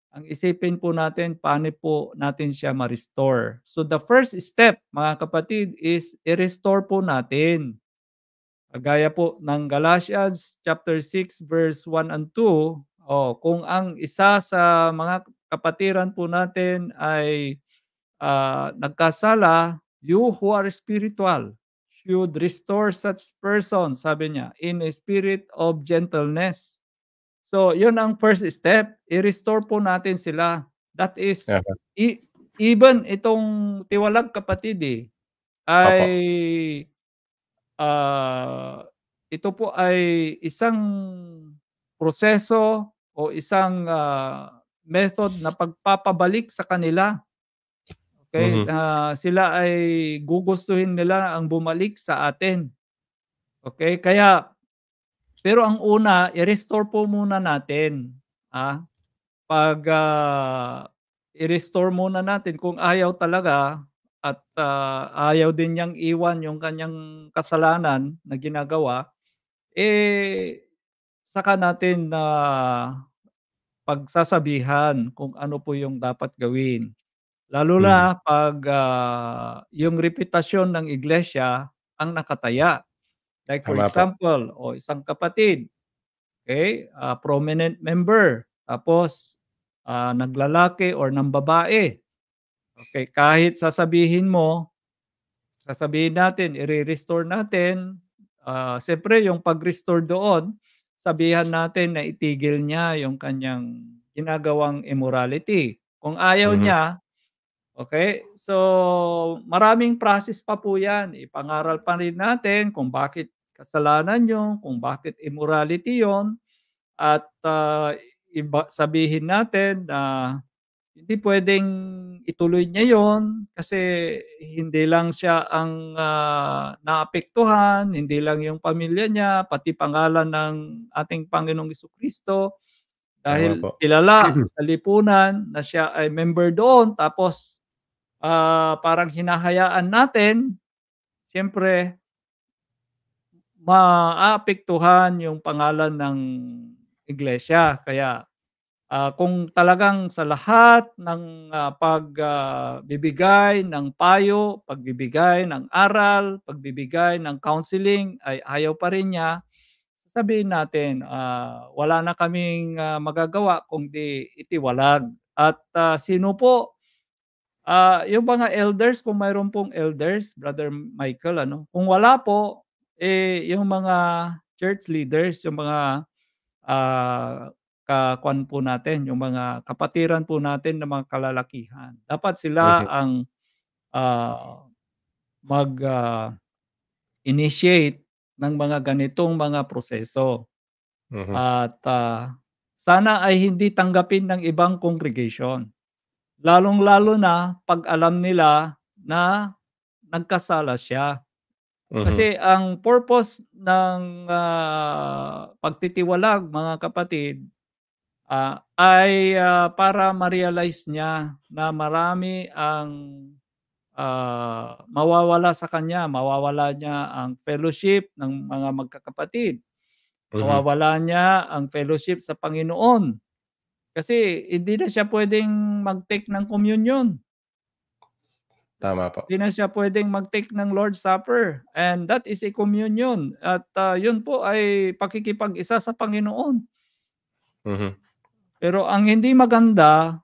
Ang isipin po natin paano po natin siya ma-restore. So the first step, mga kapatid, is i-restore po natin Gaya po ng Galatians chapter 6 verse 1 and 2, oh, kung ang isa sa mga kapatiran po natin ay uh, nagkasala, you who are spiritual should restore such person, sabi niya, in a spirit of gentleness. So, yun ang first step. I-restore po natin sila. That is, yeah. i- even itong tiwalag kapatid eh, ay Apo uh, ito po ay isang proseso o isang uh, method na pagpapabalik sa kanila. Okay? Mm-hmm. Uh, sila ay gugustuhin nila ang bumalik sa atin. Okay? Kaya pero ang una, i-restore po muna natin. ha? pag uh, i-restore muna natin kung ayaw talaga at uh, ayaw din niyang iwan yung kanyang kasalanan na ginagawa, eh, saka natin na pagsasabihan kung ano po yung dapat gawin. Lalo na hmm. pag uh, yung reputasyon ng iglesia ang nakataya. Like for Tama example, pa. o isang kapatid, okay, uh, prominent member, tapos uh, naglalaki or ng babae, Okay, kahit sasabihin mo, sasabihin natin, i-restore natin, uh, siyempre yung pag-restore doon, sabihan natin na itigil niya yung kanyang ginagawang immorality. Kung ayaw mm-hmm. niya, okay, so maraming process pa po yan. Ipangaral pa rin natin kung bakit kasalanan yun, kung bakit immorality yon at uh, iba, sabihin natin na uh, hindi pwedeng ituloy niya yon kasi hindi lang siya ang uh, naapektuhan, hindi lang yung pamilya niya, pati pangalan ng ating Panginoong Iso Kristo. Dahil kilala sa lipunan na siya ay member doon, tapos uh, parang hinahayaan natin, siyempre, maapektuhan yung pangalan ng iglesia. Kaya Uh, kung talagang sa lahat ng uh, ah, pagbibigay ah, uh, ng payo, pagbibigay ng aral, pagbibigay ng counseling ay ayaw pa rin niya, sasabihin natin uh, wala na kaming uh, magagawa di itiwalag. At uh, sino po uh, yung mga elders, kung mayroon pong elders, Brother Michael, ano, kung wala po, eh, yung mga church leaders, yung mga uh, kakuan po natin, yung mga kapatiran po natin ng mga kalalakihan. Dapat sila okay. Mm-hmm. ang uh, mag uh, initiate ng mga ganitong mga proseso. Uh-huh. At uh, sana ay hindi tanggapin ng ibang congregation. Lalong-lalo na pag alam nila na nagkasala siya. Uh-huh. Kasi mm-hmm. ang purpose ng uh, pagtitiwalag mga kapatid uh, ay uh, para ma-realize niya na marami ang uh, mawawala sa kanya, mawawala niya ang fellowship ng mga magkakapatid. Mm-hmm. Mawawala niya ang fellowship sa Panginoon. Kasi hindi na siya pwedeng mag-take ng communion. Tama po. Hindi na siya pwedeng mag-take ng Lord's Supper. And that is a communion. At uh, yun po ay pakikipag-isa sa Panginoon. Mm-hmm. Pero ang hindi maganda,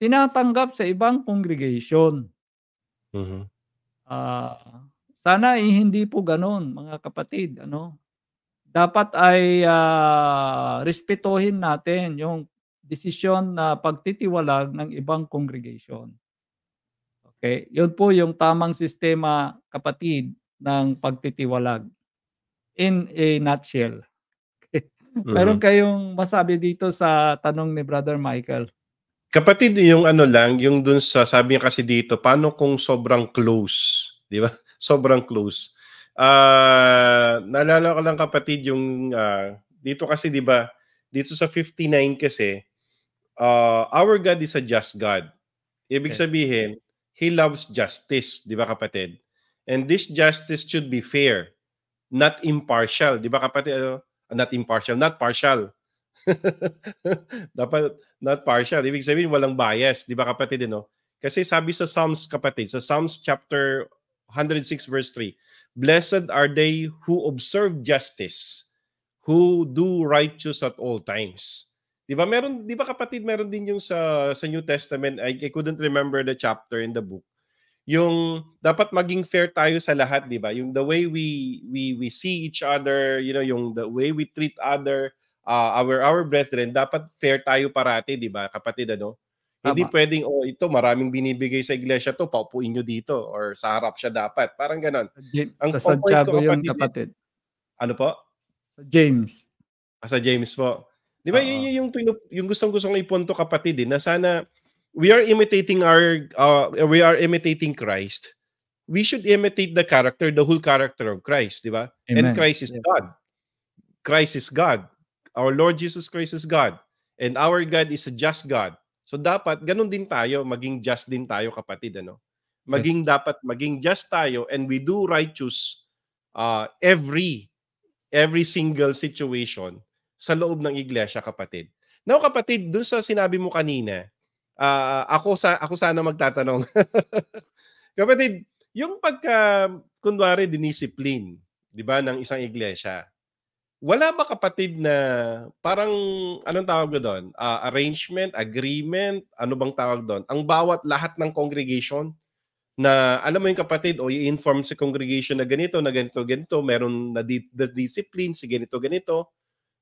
tinatanggap sa ibang congregation. Mm-hmm. Uh, sana eh, hindi po ganun, mga kapatid. Ano? Dapat ay uh, respetuhin natin yung desisyon na pagtitiwalag ng ibang congregation. Okay, yun po yung tamang sistema kapatid ng pagtitiwalag in a nutshell. Mm-hmm. Meron kayong masabi dito sa tanong ni Brother Michael? Kapatid, yung ano lang, yung dun sa sabi niya kasi dito, paano kung sobrang close, di ba? Sobrang close. Ah, uh, naalala ko lang kapatid yung uh, dito kasi di ba? Dito sa 59 kasi uh, our God is a just God. Ibig okay. sabihin, he loves justice, di ba kapatid? And this justice should be fair, not impartial, di ba kapatid? Ano? not impartial, not partial. Dapat not partial. Ibig sabihin walang bias, 'di ba kapatid eh, no? Kasi sabi sa Psalms kapatid, sa Psalms chapter 106 verse 3, Blessed are they who observe justice, who do righteous at all times. 'Di ba meron 'di ba kapatid meron din yung sa sa New Testament I, I couldn't remember the chapter in the book yung dapat maging fair tayo sa lahat, 'di ba? Yung the way we we we see each other, you know, yung the way we treat other uh, our our brethren, dapat fair tayo parati, 'di ba? Kapatid ano? Tama. Hindi pwedeng oh, ito maraming binibigay sa iglesia to, paupuin niyo dito or sa harap siya dapat. Parang ganon. Ang sa Santiago yung eh, kapatid. Ano po? Sa James. Ah, sa James po. 'Di ba? uh Yun yung pinup, yung gustong-gustong ipunto kapatid, eh, na sana we are imitating our uh, we are imitating Christ. We should imitate the character, the whole character of Christ, di ba? Amen. And Christ is yeah. God. Christ is God. Our Lord Jesus Christ is God. And our God is a just God. So dapat ganun din tayo, maging just din tayo kapatid, ano? Maging yes. dapat maging just tayo and we do righteous uh, every every single situation sa loob ng iglesia kapatid. Now kapatid, dun sa sinabi mo kanina, uh, ako sa ako sana magtatanong. Kapatid, yung pagka kunwari discipline, 'di ba, ng isang iglesia. Wala ba kapatid na parang anong tawag doon? Uh, arrangement, agreement, ano bang tawag doon? Ang bawat lahat ng congregation na alam mo yung kapatid o i-inform sa congregation na ganito, na ganito, ganito, meron na di- the discipline, si ganito, ganito.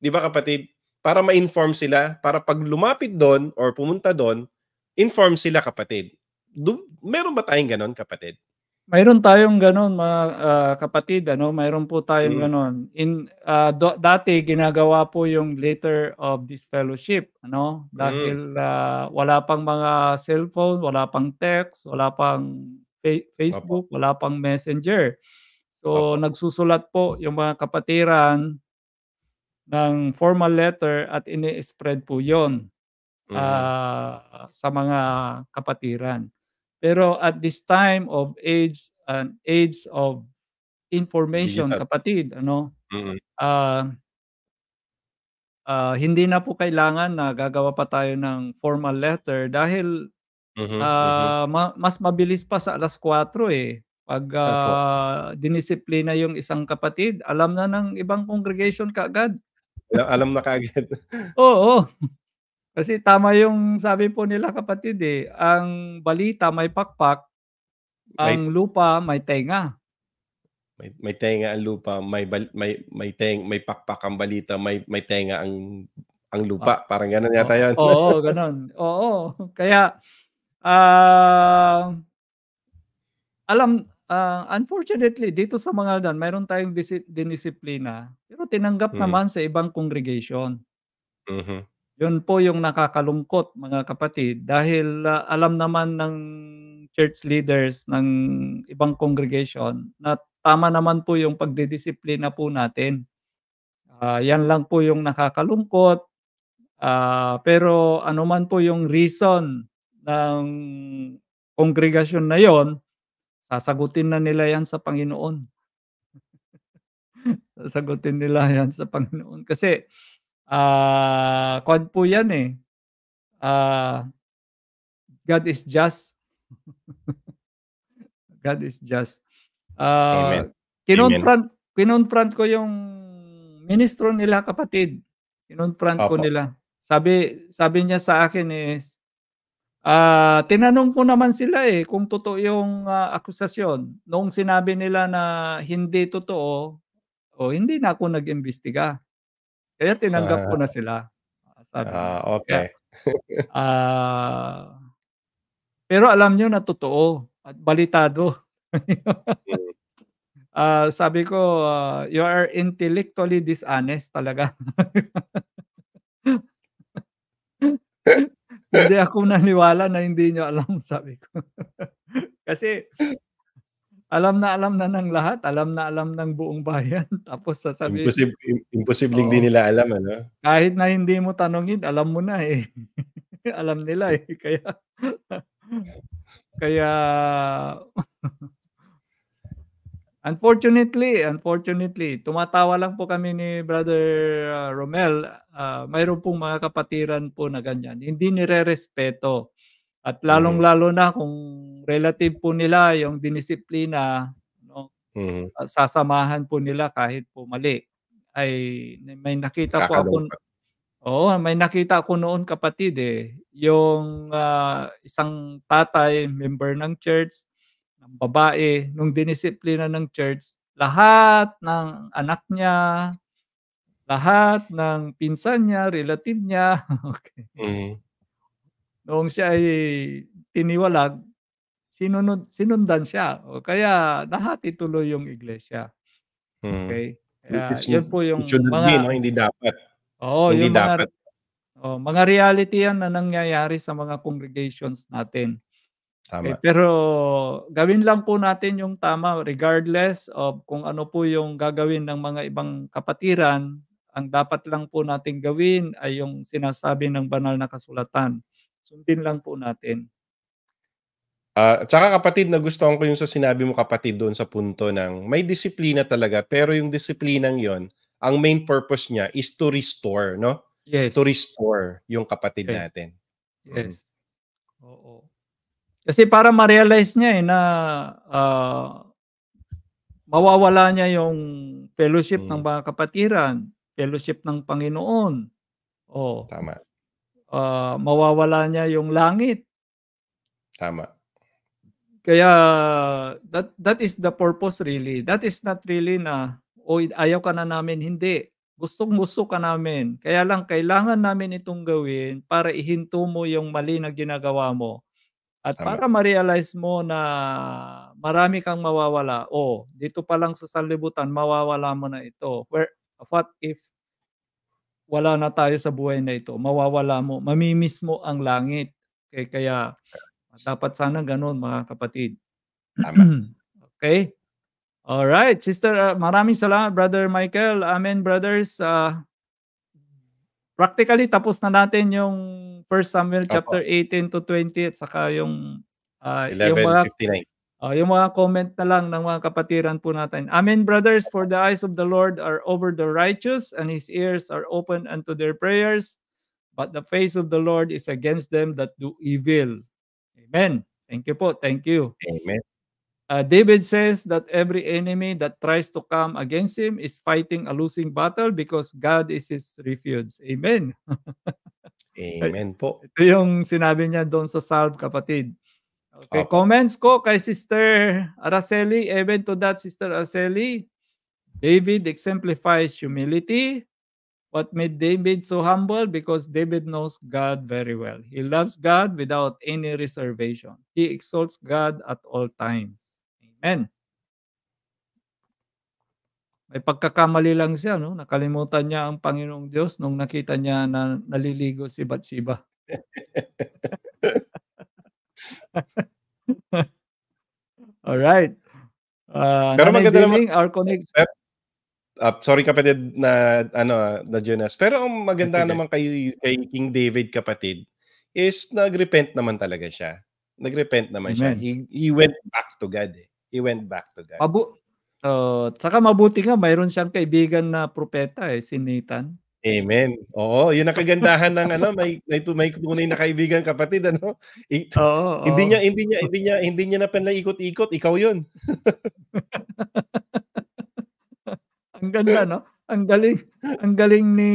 'Di ba kapatid? Para ma-inform sila, para pag lumapit doon or pumunta doon, inform sila kapatid. Do, meron ba tayong ganon kapatid? Mayroon tayong ganon mga uh, kapatid ano, mayroon po tayong hmm. ganon. In uh, do, dati ginagawa po yung letter of this fellowship ano dahil hmm. uh, wala pang mga cellphone, wala pang text, wala pang fa- Facebook, wala pang Messenger. So Opo. nagsusulat po yung mga kapatiran ng formal letter at ini-spread po 'yon uh, sa mga kapatiran. Pero at this time of age and uh, age of information Digital. kapatid, ano? Mm-hmm. Uh, uh, hindi na po kailangan na gagawa pa tayo ng formal letter dahil mm-hmm. uh, ma- mas mabilis pa sa alas 4 eh. Pag uh, dinisiplina yung isang kapatid, alam na ng ibang congregation kaagad. alam na kaagad. Oo. oh. Kasi tama yung sabi po nila kapatid eh, ang balita may pakpak, may, ang lupa may tenga. May, may tenga ang lupa, may bal, may may teng, may pakpak ang balita, may may tenga ang ang lupa. Ah, Parang ganun yata oh, yata 'yon. Oo, oh, ganun. Oo. Kaya uh, alam uh, unfortunately dito sa Mangaldan mayroon tayong dis- dinisiplina pero tinanggap mm. naman sa ibang congregation. Mhm. Yun po yung nakakalungkot mga kapatid dahil uh, alam naman ng church leaders ng ibang congregation na tama naman po yung pagdidisiplina po natin. Uh, yan lang po yung nakakalungkot. Uh, pero ano man po yung reason ng kongregasyon na yon, sasagutin na nila yan sa Panginoon. Sasagutin nila yan sa Panginoon. Kasi Ah, uh, po 'yan eh. Ah, uh, God is just. God is just. Uh, Amen. Kinonfront, kinonfront ko yung ministro nila kapatid. Kinonfront ko nila. Sabi sabi niya sa akin is Ah, uh, tinanong ko naman sila eh kung totoo yung uh, akusasyon. Noong sinabi nila na hindi totoo, o oh, hindi na ako nag-imbestiga. Kaya tinanggap ah. ko na sila. ah, uh, okay. Ah, uh, pero alam nyo na totoo at balitado. uh, sabi ko, uh, you are intellectually dishonest talaga. hindi ako naniwala na hindi nyo alam, sabi ko. Kasi alam na alam na ng lahat, alam na alam ng buong bayan. Tapos sasabihin... Imposible, imposible oh, hindi nila alam, ano? Kahit na hindi mo tanongin, alam mo na eh. alam nila eh. Kaya... kaya... unfortunately, unfortunately, tumatawa lang po kami ni Brother uh, Romel. Uh, mayroon pong mga kapatiran po na ganyan. Hindi nire-respeto at lalong-lalo mm. mm-hmm. na kung relative po nila yung dinisiplina, no, mm-hmm. uh, sasamahan po nila kahit po mali. Ay may nakita Kakalong. po ako Oo, may nakita ako noon kapatid eh, yung uh, isang tatay member ng church, ng babae nung dinisiplina ng church, lahat ng anak niya, lahat ng pinsan niya, relative niya, okay. Mm-hmm noong siya ay tiniwalag, sinunod, sinundan siya. O kaya nahati tuloy yung iglesia. Hmm. Okay? Kaya, ah, yun po yung mga... Be, no? Hindi dapat. Oo, hindi yung dapat. Mga, oh, mga reality yan na nangyayari sa mga congregations natin. Tama. Okay, pero gawin lang po natin yung tama regardless of kung ano po yung gagawin ng mga ibang kapatiran. Ang dapat lang po nating gawin ay yung sinasabi ng banal na kasulatan. Sundin lang po natin. Uh, ah, tsaka saka kapatid, nagustuhan ko yung sa sinabi mo kapatid doon sa punto ng may disiplina talaga, pero yung disiplinang yon ang main purpose niya is to restore, no? Yes. To restore yung kapatid yes. natin. Mm. Yes. Mm. Oo. Kasi para ma-realize niya eh na uh, mawawala niya yung fellowship mm. ng mga kapatiran, fellowship ng Panginoon. Oh. Tama. Ah, mawawala niya yung langit. Tama. Kaya that that is the purpose really. That is not really na oy ayaw ka na namin hindi. Gustong gusto ka namin. Kaya lang kailangan namin itong gawin para ihinto mo yung mali na ginagawa mo. At Tama. para ma-realize mo na marami kang mawawala. Oh, dito pa lang sa salibutan, mawawala mo na ito. Where what if wala na tayo sa buhay na ito, mawawala mo, mamimiss mo ang langit. Okay, kaya dapat sana ganun mga kapatid. okay? All right, sister, uh, maraming salamat brother Michael. Amen brothers. Uh, practically tapos na natin yung 1 Samuel chapter Opo. 18 to 20 at saka yung uh, ah, 11, yung mga 59. Uh, yung mga comment na lang ng mga kapatiran po natin. Amen, brothers, for the eyes of the Lord are over the righteous and His ears are open unto their prayers, but the face of the Lord is against them that do evil. Amen. Thank you po. Thank you. Amen. Uh, David says that every enemy that tries to come against him is fighting a losing battle because God is his refuge. Amen. Amen po. Ito yung sinabi niya doon sa Psalm, kapatid. Okay, okay, comments ko kay Sister Araceli. Even to that, Sister Araceli, David exemplifies humility. What made David so humble? Because David knows God very well. He loves God without any reservation. He exalts God at all times. Amen. May pagkakamali lang siya, no? Nakalimutan niya ang Panginoong Diyos nung nakita niya na naliligo si Bathsheba. All right. Uh, Pero maganda naman our connect. Uh, ah, sorry kapatid na ano ah, na Jonas. Pero ang maganda okay. naman kay, kay King David kapatid is nagrepent naman talaga siya. Nagrepent naman Amen. siya. He, he went back to God. Eh. He went back to God. Mabu uh, oh, saka mabuti nga mayroon siyang kaibigan na propeta eh si Nathan. Amen. Oo, yun ang kagandahan ng ano, may may, may tunay na kaibigan kapatid ano. I, oo, oo. Hindi niya hindi niya hindi niya hindi niya na panaikot-ikot, ikaw 'yun. ang ganda no? Ang galing, ang galing ni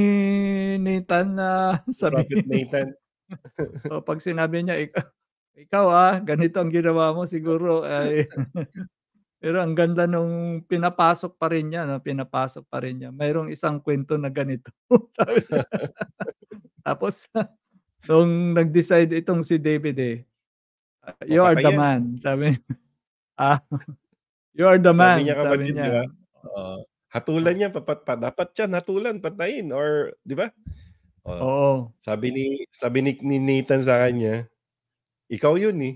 Nathan na sabi Prophet Nathan. so, pag sinabi niya ikaw, ikaw ah, ganito ang ginawa mo siguro ay Pero ang ganda nung pinapasok pa rin niya, no? pinapasok pa rin niya. Mayroong isang kwento na ganito. Sabi Tapos, nung nag-decide itong si David eh, you are the man. Sabi ah, you are the man. Sabi niya ah, kapatid, sabi niya. Diba? Uh, hatulan niya, papat, pa, dapat siya hatulan, patayin. Or, di ba? Uh, Oo. Sabi ni, sabi ni, ni Nathan sa kanya, ikaw yun eh.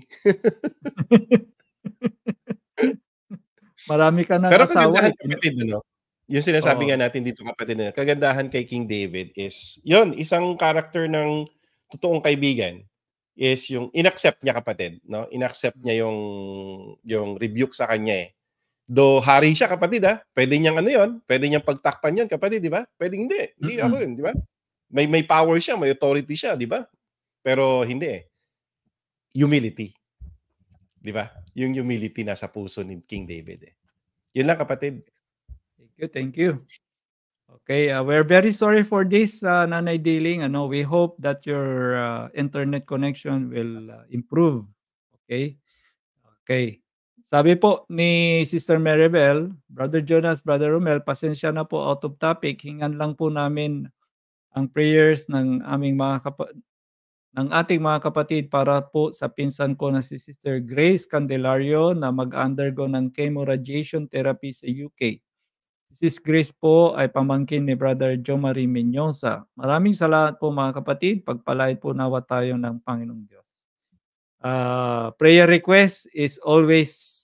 Marami ka na Pero asawa. Pero eh. kapatid, ano? Yung sinasabi oh. nga natin dito kapatid na ano, kagandahan kay King David is, yun, isang character ng totoong kaibigan is yung inaccept niya kapatid, no? Inaccept niya yung yung rebuke sa kanya eh. Do hari siya kapatid ah. Pwede niyang ano 'yon, pwede niyang pagtakpan 'yon kapatid, di ba? Pwede hindi. Hindi mm-hmm. ako 'yun, di ba? May may power siya, may authority siya, di ba? Pero hindi eh. Humility. Di ba? Yung humility nasa puso ni King David eh. Yun lang kapatid. Thank you, thank you. Okay, uh, we're very sorry for this, uh, Nanay Dealing. Ano, we hope that your uh, internet connection will uh, improve. Okay? Okay. Sabi po ni Sister Maribel, Brother Jonas, Brother Romel, pasensya na po out of topic. Hingan lang po namin ang prayers ng aming mga kap- ng ating mga kapatid para po sa pinsan ko na si Sister Grace Candelario na mag-undergo ng chemoradiation therapy sa UK. Sis Grace po ay pamangkin ni Brother Joe Marie Mendoza. Maraming salamat po mga kapatid. Pagpalain po nawa tayo ng Panginoong Diyos. Uh, prayer request is always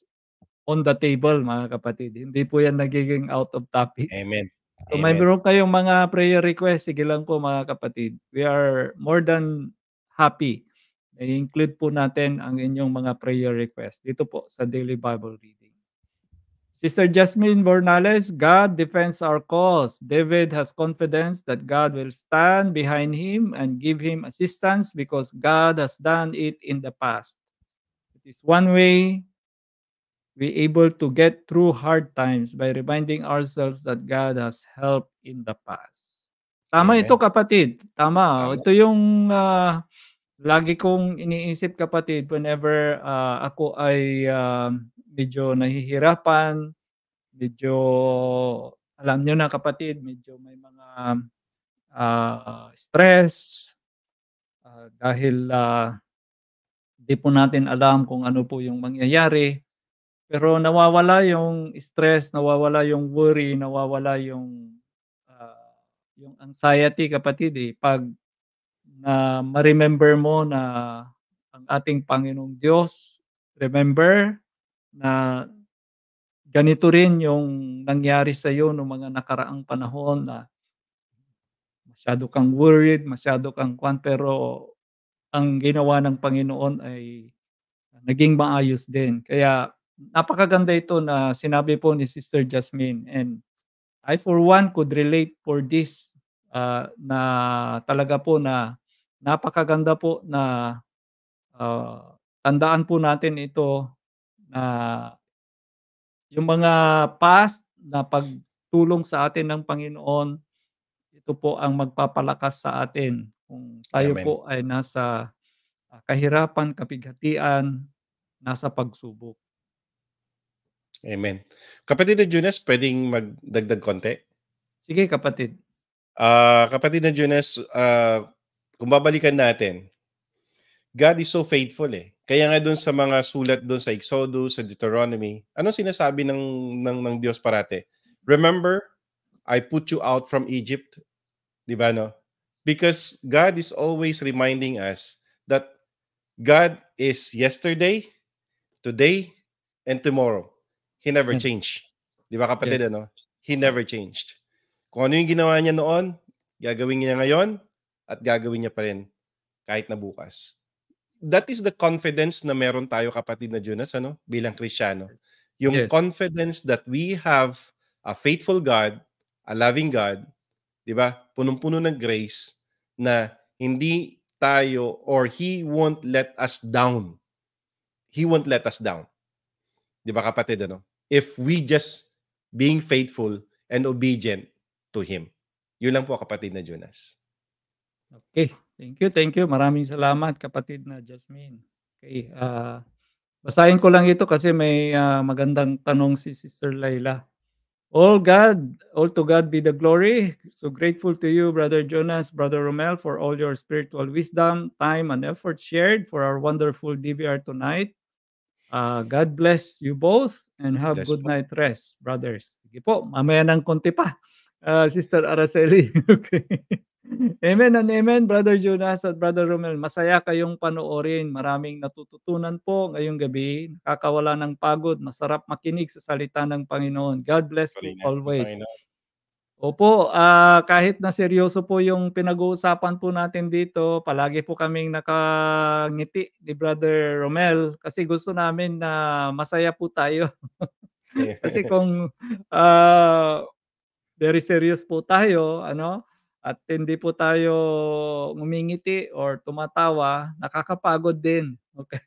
on the table mga kapatid. Hindi po yan nagiging out of topic. Amen. Amen. Kung so, may meron kayong mga prayer request, sige lang po mga kapatid. We are more than happy. I-include po natin ang inyong mga prayer request dito po sa Daily Bible Reading. Sister Jasmine Bornales, God defends our cause. David has confidence that God will stand behind him and give him assistance because God has done it in the past. It is one way we able to get through hard times by reminding ourselves that God has helped in the past. Tama Amen. ito kapatid. Tama. Tama. Ito yung uh, lagi kong iniisip kapatid whenever uh, ako ay uh, medyo nahihirapan, medyo alam nyo na kapatid, medyo may mga uh, stress uh, dahil hindi uh, po natin alam kung ano po yung mangyayari. Pero nawawala yung stress, nawawala yung worry, nawawala yung uh, yung anxiety kapatid eh pag na ma-remember mo na ang ating Panginoong Diyos, remember na ganito rin yung nangyari sa iyo noong mga nakaraang panahon na masyado kang worried, masyado kang kwan, pero ang ginawa ng Panginoon ay naging maayos din. Kaya napakaganda ito na sinabi po ni Sister Jasmine and I for one could relate for this uh, na talaga po na napakaganda po na uh, tandaan po natin ito na yung mga past na pagtulong sa atin ng Panginoon, ito po ang magpapalakas sa atin. Kung tayo Amen. po ay nasa ah, kahirapan, kapighatian, nasa pagsubok. Amen. Kapatid na Junes, pwedeng magdagdag konti? Sige, kapatid. Uh, kapatid na Junes, uh, kung babalikan natin, God is so faithful eh. Kaya nga doon sa mga sulat doon sa Exodus, sa Deuteronomy, ano sinasabi ng, ng, ng Diyos parate? Remember, I put you out from Egypt. Di ba no? Because God is always reminding us that God is yesterday, today, and tomorrow. He never yeah. Hmm. changed. Di ba kapatid yeah. ano? He never changed. Kung ano yung ginawa niya noon, gagawin niya ngayon, at gagawin niya pa rin kahit na bukas. That is the confidence na meron tayo kapatid na Jonas ano bilang Kristiyano. Yung yes. confidence that we have a faithful God, a loving God, 'di ba? Punong-puno ng grace na hindi tayo or he won't let us down. He won't let us down. 'Di ba kapatid ano? If we just being faithful and obedient to him. Yun lang po kapatid na Jonas. Okay. Thank you, thank you. Maraming salamat kapatid na Jasmine. Okay. Uh, basahin ko lang ito kasi may uh, magandang tanong si Sister Layla. All God, all to God be the glory. So grateful to you, Brother Jonas, Brother Romel, for all your spiritual wisdom, time, and effort shared for our wonderful DVR tonight. Uh, God bless you both and have bless good po. night rest, brothers. Sige po, mamaya ng konti pa. Uh, Sister Araceli. okay. Amen and amen, Brother Jonas at Brother Romel. Masaya kayong panoorin. Maraming natututunan po ngayong gabi. Nakakawala ng pagod. Masarap makinig sa salita ng Panginoon. God bless you always. Opo, uh, kahit na seryoso po yung pinag-uusapan po natin dito, palagi po kaming nakangiti ni Brother Romel kasi gusto namin na masaya po tayo. kasi kung uh, very serious po tayo, ano, at hindi po tayo ngumingiti or tumatawa, nakakapagod din. Okay.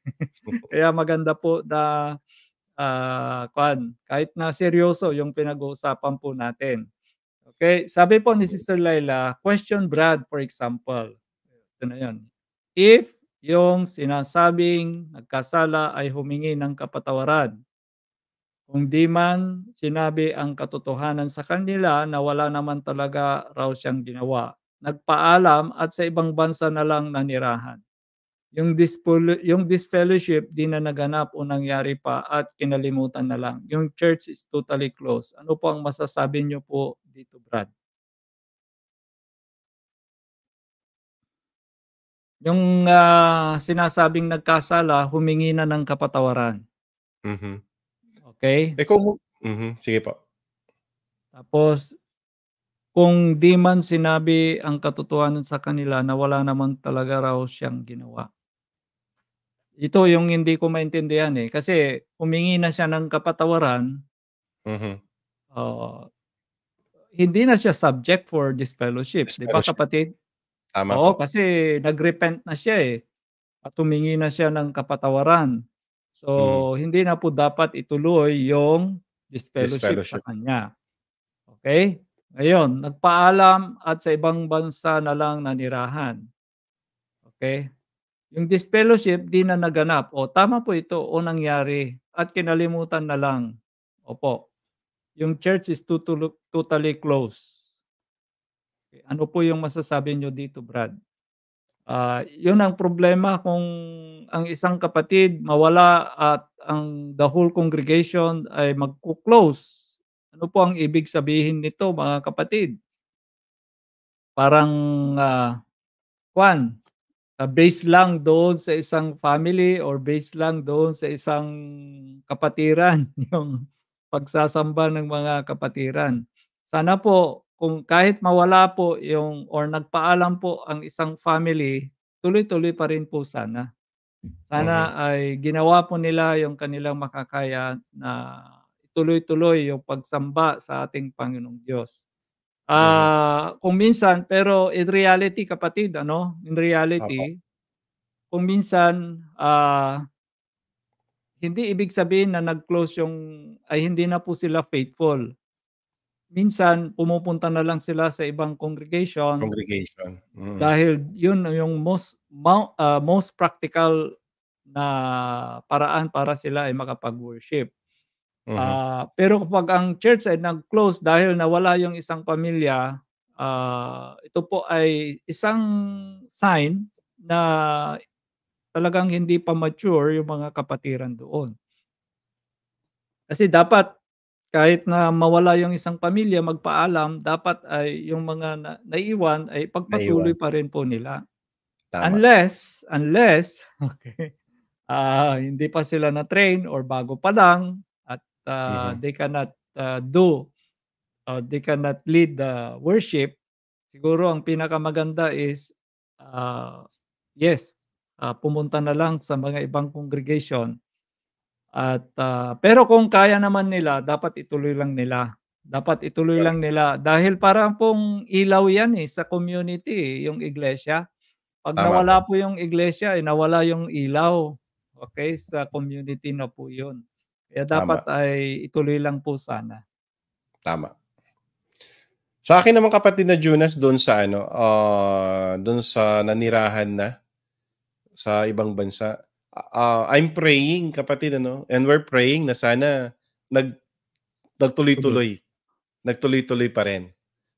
Kaya maganda po na uh, kwan, kahit na seryoso yung pinag-uusapan po natin. Okay, sabi po ni Sister Laila, question Brad for example. Ito na yun. If yung sinasabing nagkasala ay humingi ng kapatawaran, kung di man sinabi ang katotohanan sa kanila na wala naman talaga raw siyang ginawa. Nagpaalam at sa ibang bansa na lang nanirahan. Yung, dispol- yung disfellowship di na naganap o nangyari pa at kinalimutan na lang. Yung church is totally closed. Ano po ang masasabi niyo po dito, Brad? Yung uh, sinasabing nagkasala, humingi na ng kapatawaran. Mm-hmm. Okay? Eh kung, mm-hmm. sige pa. Tapos, kung di man sinabi ang katotohanan sa kanila na wala naman talaga raw siyang ginawa. Ito yung hindi ko maintindihan eh. Kasi humingi na siya ng kapatawaran. Mm-hmm. Uh, hindi na siya subject for disfellowship. Di ba kapatid? Tama Oo, po. kasi nagrepent na siya eh. At humingi na siya ng kapatawaran. So, mm. hindi na po dapat ituloy yung disfellowship, sa kanya. Okay? Ngayon, nagpaalam at sa ibang bansa na lang nanirahan. Okay? Yung disfellowship, di na naganap. O, tama po ito. O, nangyari. At kinalimutan na lang. Opo. Yung church is totally, closed. Ano po yung masasabi nyo dito, Brad? Uh, yun ang problema kung ang isang kapatid mawala at ang the whole congregation ay magkuklose. Ano po ang ibig sabihin nito mga kapatid? Parang uh, kwan, uh, based lang doon sa isang family or based lang doon sa isang kapatiran yung pagsasamba ng mga kapatiran. Sana po kung kahit mawala po yung or nagpaalam po ang isang family, tuloy-tuloy pa rin po sana. Sana mm-hmm. ay ginawa po nila yung kanilang makakaya na ituloy tuloy yung pagsamba sa ating Panginoong Diyos. Ah, uh, mm kung minsan pero in reality kapatid, ano? In reality, Apo. kung minsan ah uh, hindi ibig sabihin na nag-close yung ay hindi na po sila faithful minsan pumupunta na lang sila sa ibang congregation. Congregation. Mm. Dahil yun yung most uh, most practical na paraan para sila ay makapag-worship. Mm-hmm. Uh, pero kapag ang church ay nag-close dahil nawala yung isang pamilya, uh, ito po ay isang sign na talagang hindi pa mature yung mga kapatiran doon. Kasi dapat kahit na mawala yung isang pamilya, magpaalam, dapat ay yung mga na, naiwan ay pagpatuloy naiwan. pa rin po nila. Tama. Unless, unless, okay, uh, hindi pa sila na-train or bago pa lang at uh, mm-hmm. they cannot uh, do, uh, they cannot lead the worship, siguro ang pinakamaganda is, uh, yes, uh, pumunta na lang sa mga ibang congregation at uh, pero kung kaya naman nila, dapat ituloy lang nila. Dapat ituloy yeah. lang nila dahil parang pong ilaw 'yan eh sa community, eh, yung iglesia. Pag Tama nawala po. po yung iglesia, eh, nawala yung ilaw. Okay, sa community na po 'yun. Kaya dapat Tama. ay ituloy lang po sana. Tama. Sa akin naman kapatid na Jonas doon sa ano, uh, ah, doon sa nanirahan na sa ibang bansa, uh, I'm praying kapatid ano and we're praying na sana nag nagtuloy-tuloy nagtuloy-tuloy pa rin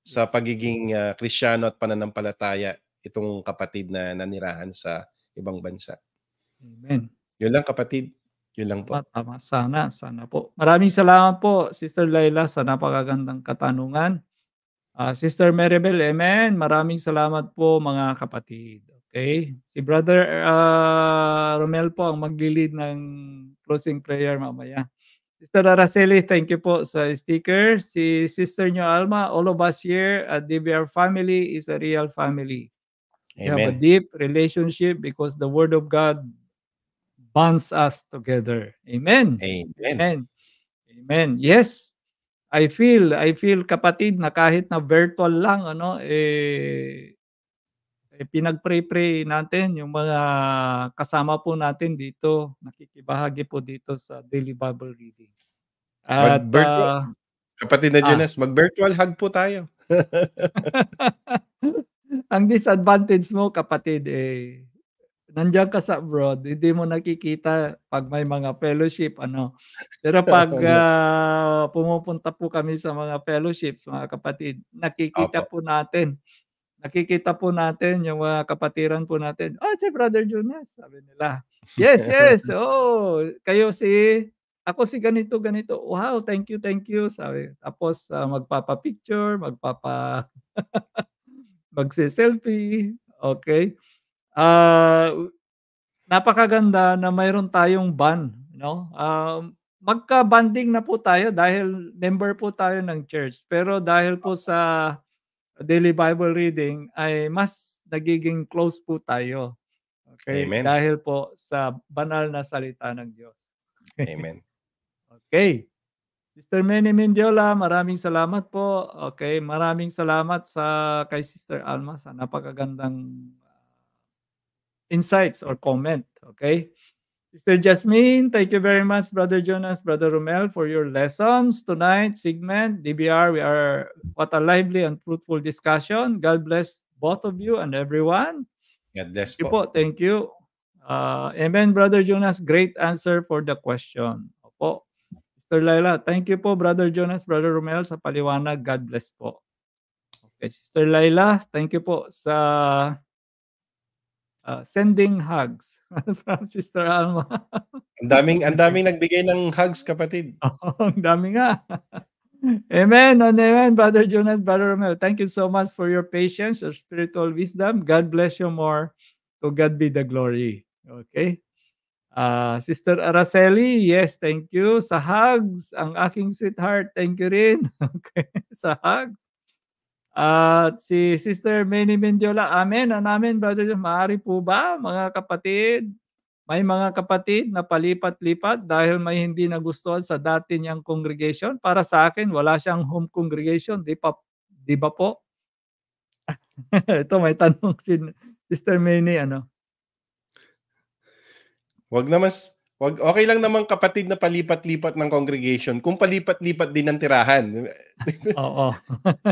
sa mm. pagiging uh, Kristiyano at pananampalataya itong kapatid na nanirahan sa ibang bansa. Amen. Yun lang kapatid. Yun lang po. Ah, tama, sana, sana po. Maraming salamat po Sister Layla, sa napakagandang katanungan. Uh, Sister Maribel, amen. Maraming salamat po mga kapatid. Okay? Si Brother uh, Romel po ang magli-lead ng closing prayer mamaya. Sister Araceli, thank you po sa sticker. Si Sister Nyo Alma, all of us here at DBR Family is a real family. Amen. We have a deep relationship because the Word of God bonds us together. Amen. Amen. Amen. Amen. Yes. I feel, I feel kapatid na kahit na virtual lang, ano, eh, eh, pinagpre-pray natin yung mga kasama po natin dito, nakikibahagi po dito sa Daily Bible Reading. At, mag uh, ah, kapatid na Jones, ah, mag-virtual hug po tayo. Ang disadvantage mo, kapatid, eh, nandiyan ka sa abroad, hindi mo nakikita pag may mga fellowship, ano. Pero pag uh, pumupunta po kami sa mga fellowships, mga kapatid, nakikita Opo. po natin nakikita po natin yung mga kapatiran po natin. Ah, oh, si Brother Jonas, sabi nila. Yes, yes. Oh, kayo si ako si ganito ganito. Wow, thank you, thank you. Sabi. Tapos uh, magpapa-picture, magpapa magse-selfie. Okay. Uh, napakaganda na mayroon tayong ban, no? Um, uh, magka-banding na po tayo dahil member po tayo ng church. Pero dahil po sa daily Bible reading ay mas nagiging close po tayo. Okay? Amen. Dahil po sa banal na salita ng Diyos. Amen. okay. Sister Manny Mendiola, maraming salamat po. Okay, maraming salamat sa kay Sister Alma sa napakagandang ah, insights or comment. Okay? Sister Jasmine, thank you very much, Brother Jonas, Brother Romel, for your lessons tonight. Sigmund, DBR, we are what a lively and fruitful discussion. God bless both of you and everyone. God bless you po. po. Thank you. Uh, amen, Brother Jonas. Great answer for the question. Opo. Sister Laila, thank you po, Brother Jonas, Brother Romel, sa paliwanag. God bless po. Okay, Sister Laila, thank you po sa Uh, sending hugs from Sister Alma. ang daming ang daming nagbigay ng hugs kapatid. Oh, ang dami nga. Amen and amen, Brother Jonas, Brother Romel. Thank you so much for your patience, your spiritual wisdom. God bless you more. To God be the glory. Okay? Uh, Sister Araceli, yes, thank you. Sa hugs, ang aking sweetheart, thank you rin. Okay, sa hugs. At si Sister Manny Mendiola, Amen, Amen, Brother Jun. Maaari po ba, mga kapatid? May mga kapatid na palipat-lipat dahil may hindi nagustuhan sa dati niyang congregation. Para sa akin, wala siyang home congregation. Di, pa, di ba po? Ito may tanong si Sister Manny, ano? Wag naman, wag okay lang naman kapatid na palipat-lipat ng congregation kung palipat-lipat din ng tirahan. Oo.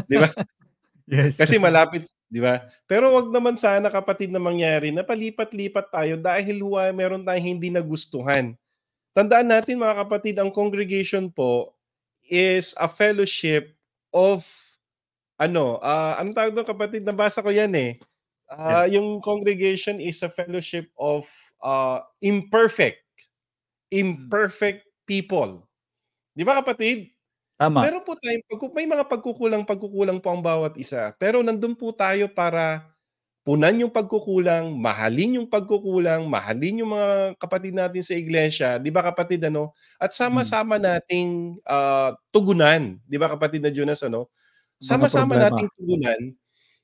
'Di ba? Yes. Kasi malapit, di ba? Pero wag naman sana kapatid na mangyari na palipat-lipat tayo dahil huwa meron tayong hindi nagustuhan. Tandaan natin mga kapatid, ang congregation po is a fellowship of ano, uh, anong tawag doon kapatid? Nabasa ko yan eh. Uh, ah, yeah. Yung congregation is a fellowship of uh, imperfect, imperfect people. Di ba kapatid? Tama. Meron po tayong may mga pagkukulang pagkukulang po ang bawat isa. Pero nandun po tayo para punan yung pagkukulang, mahalin yung pagkukulang, mahalin yung mga kapatid natin sa iglesia, 'di ba kapatid ano? At mm. sama-sama nating uh, tugunan, 'di ba kapatid na Jonas ano? Sama-sama nating tugunan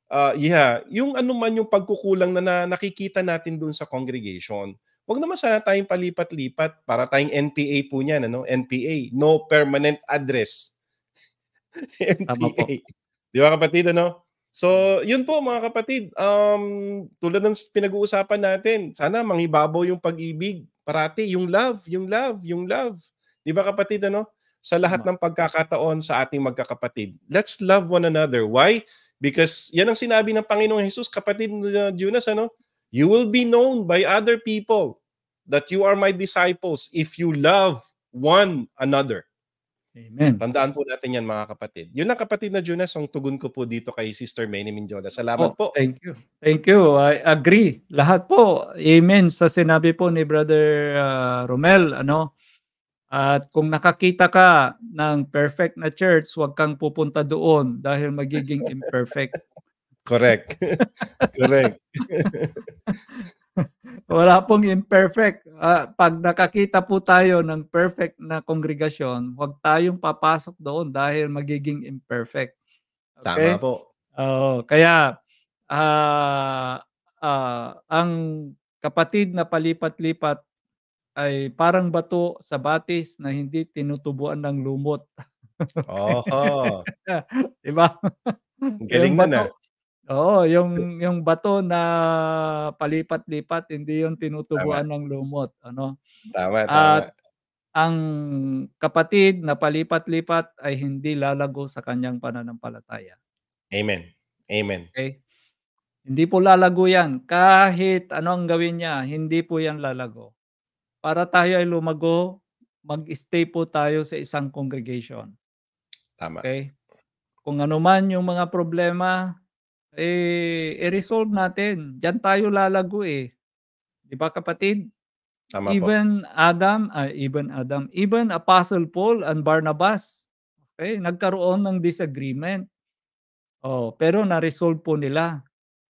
uh, yeah, yung anuman yung pagkukulang na, na nakikita natin doon sa congregation wag naman sana tayong palipat-lipat para tayong NPA po niyan, ano? NPA, no permanent address. NPA. Di ba kapatid, ano? So, yun po mga kapatid, um, tulad ng pinag-uusapan natin, sana mangibabaw yung pag-ibig, parati yung love, yung love, yung love. Di ba kapatid, ano? Sa lahat ng pagkakataon sa ating magkakapatid. Let's love one another. Why? Because yan ang sinabi ng Panginoong Jesus, kapatid na uh, Judas, ano? You will be known by other people that you are my disciples if you love one another. Amen. Tandaan po natin yan mga kapatid. Yun ang kapatid na Jonas, ang tugon ko po dito kay Sister Manny Minjola. Salamat oh, po. Thank you. Thank you. I agree. Lahat po. Amen sa sinabi po ni Brother uh, Romel. Ano? At kung nakakita ka ng perfect na church, huwag kang pupunta doon dahil magiging imperfect. Correct. Correct. Wala pong imperfect. Uh, pag nakakita po tayo ng perfect na kongregasyon, huwag tayong papasok doon dahil magiging imperfect. Okay? Tama po. Oo, uh, kaya uh, uh, ang kapatid na palipat-lipat ay parang bato sa batis na hindi tinutubuan ng lumot. Oho. diba? Galing na na. Oo, yung yung bato na palipat-lipat hindi yung tinutubuan tama. ng lumot, ano? Tama, tama. At ang kapatid na palipat-lipat ay hindi lalago sa kanyang pananampalataya. Amen. Amen. Okay. Hindi po lalago 'yan. Kahit anong gawin niya, hindi po 'yan lalago. Para tayo ay lumago, mag-stay po tayo sa isang congregation. Tama. Okay? Kung ano man yung mga problema, eh, i-resolve natin. Diyan tayo lalago eh. Di ba kapatid? Tama even po. Adam, uh, even Adam, even Apostle Paul and Barnabas, okay, nagkaroon ng disagreement. Oh, pero na-resolve po nila.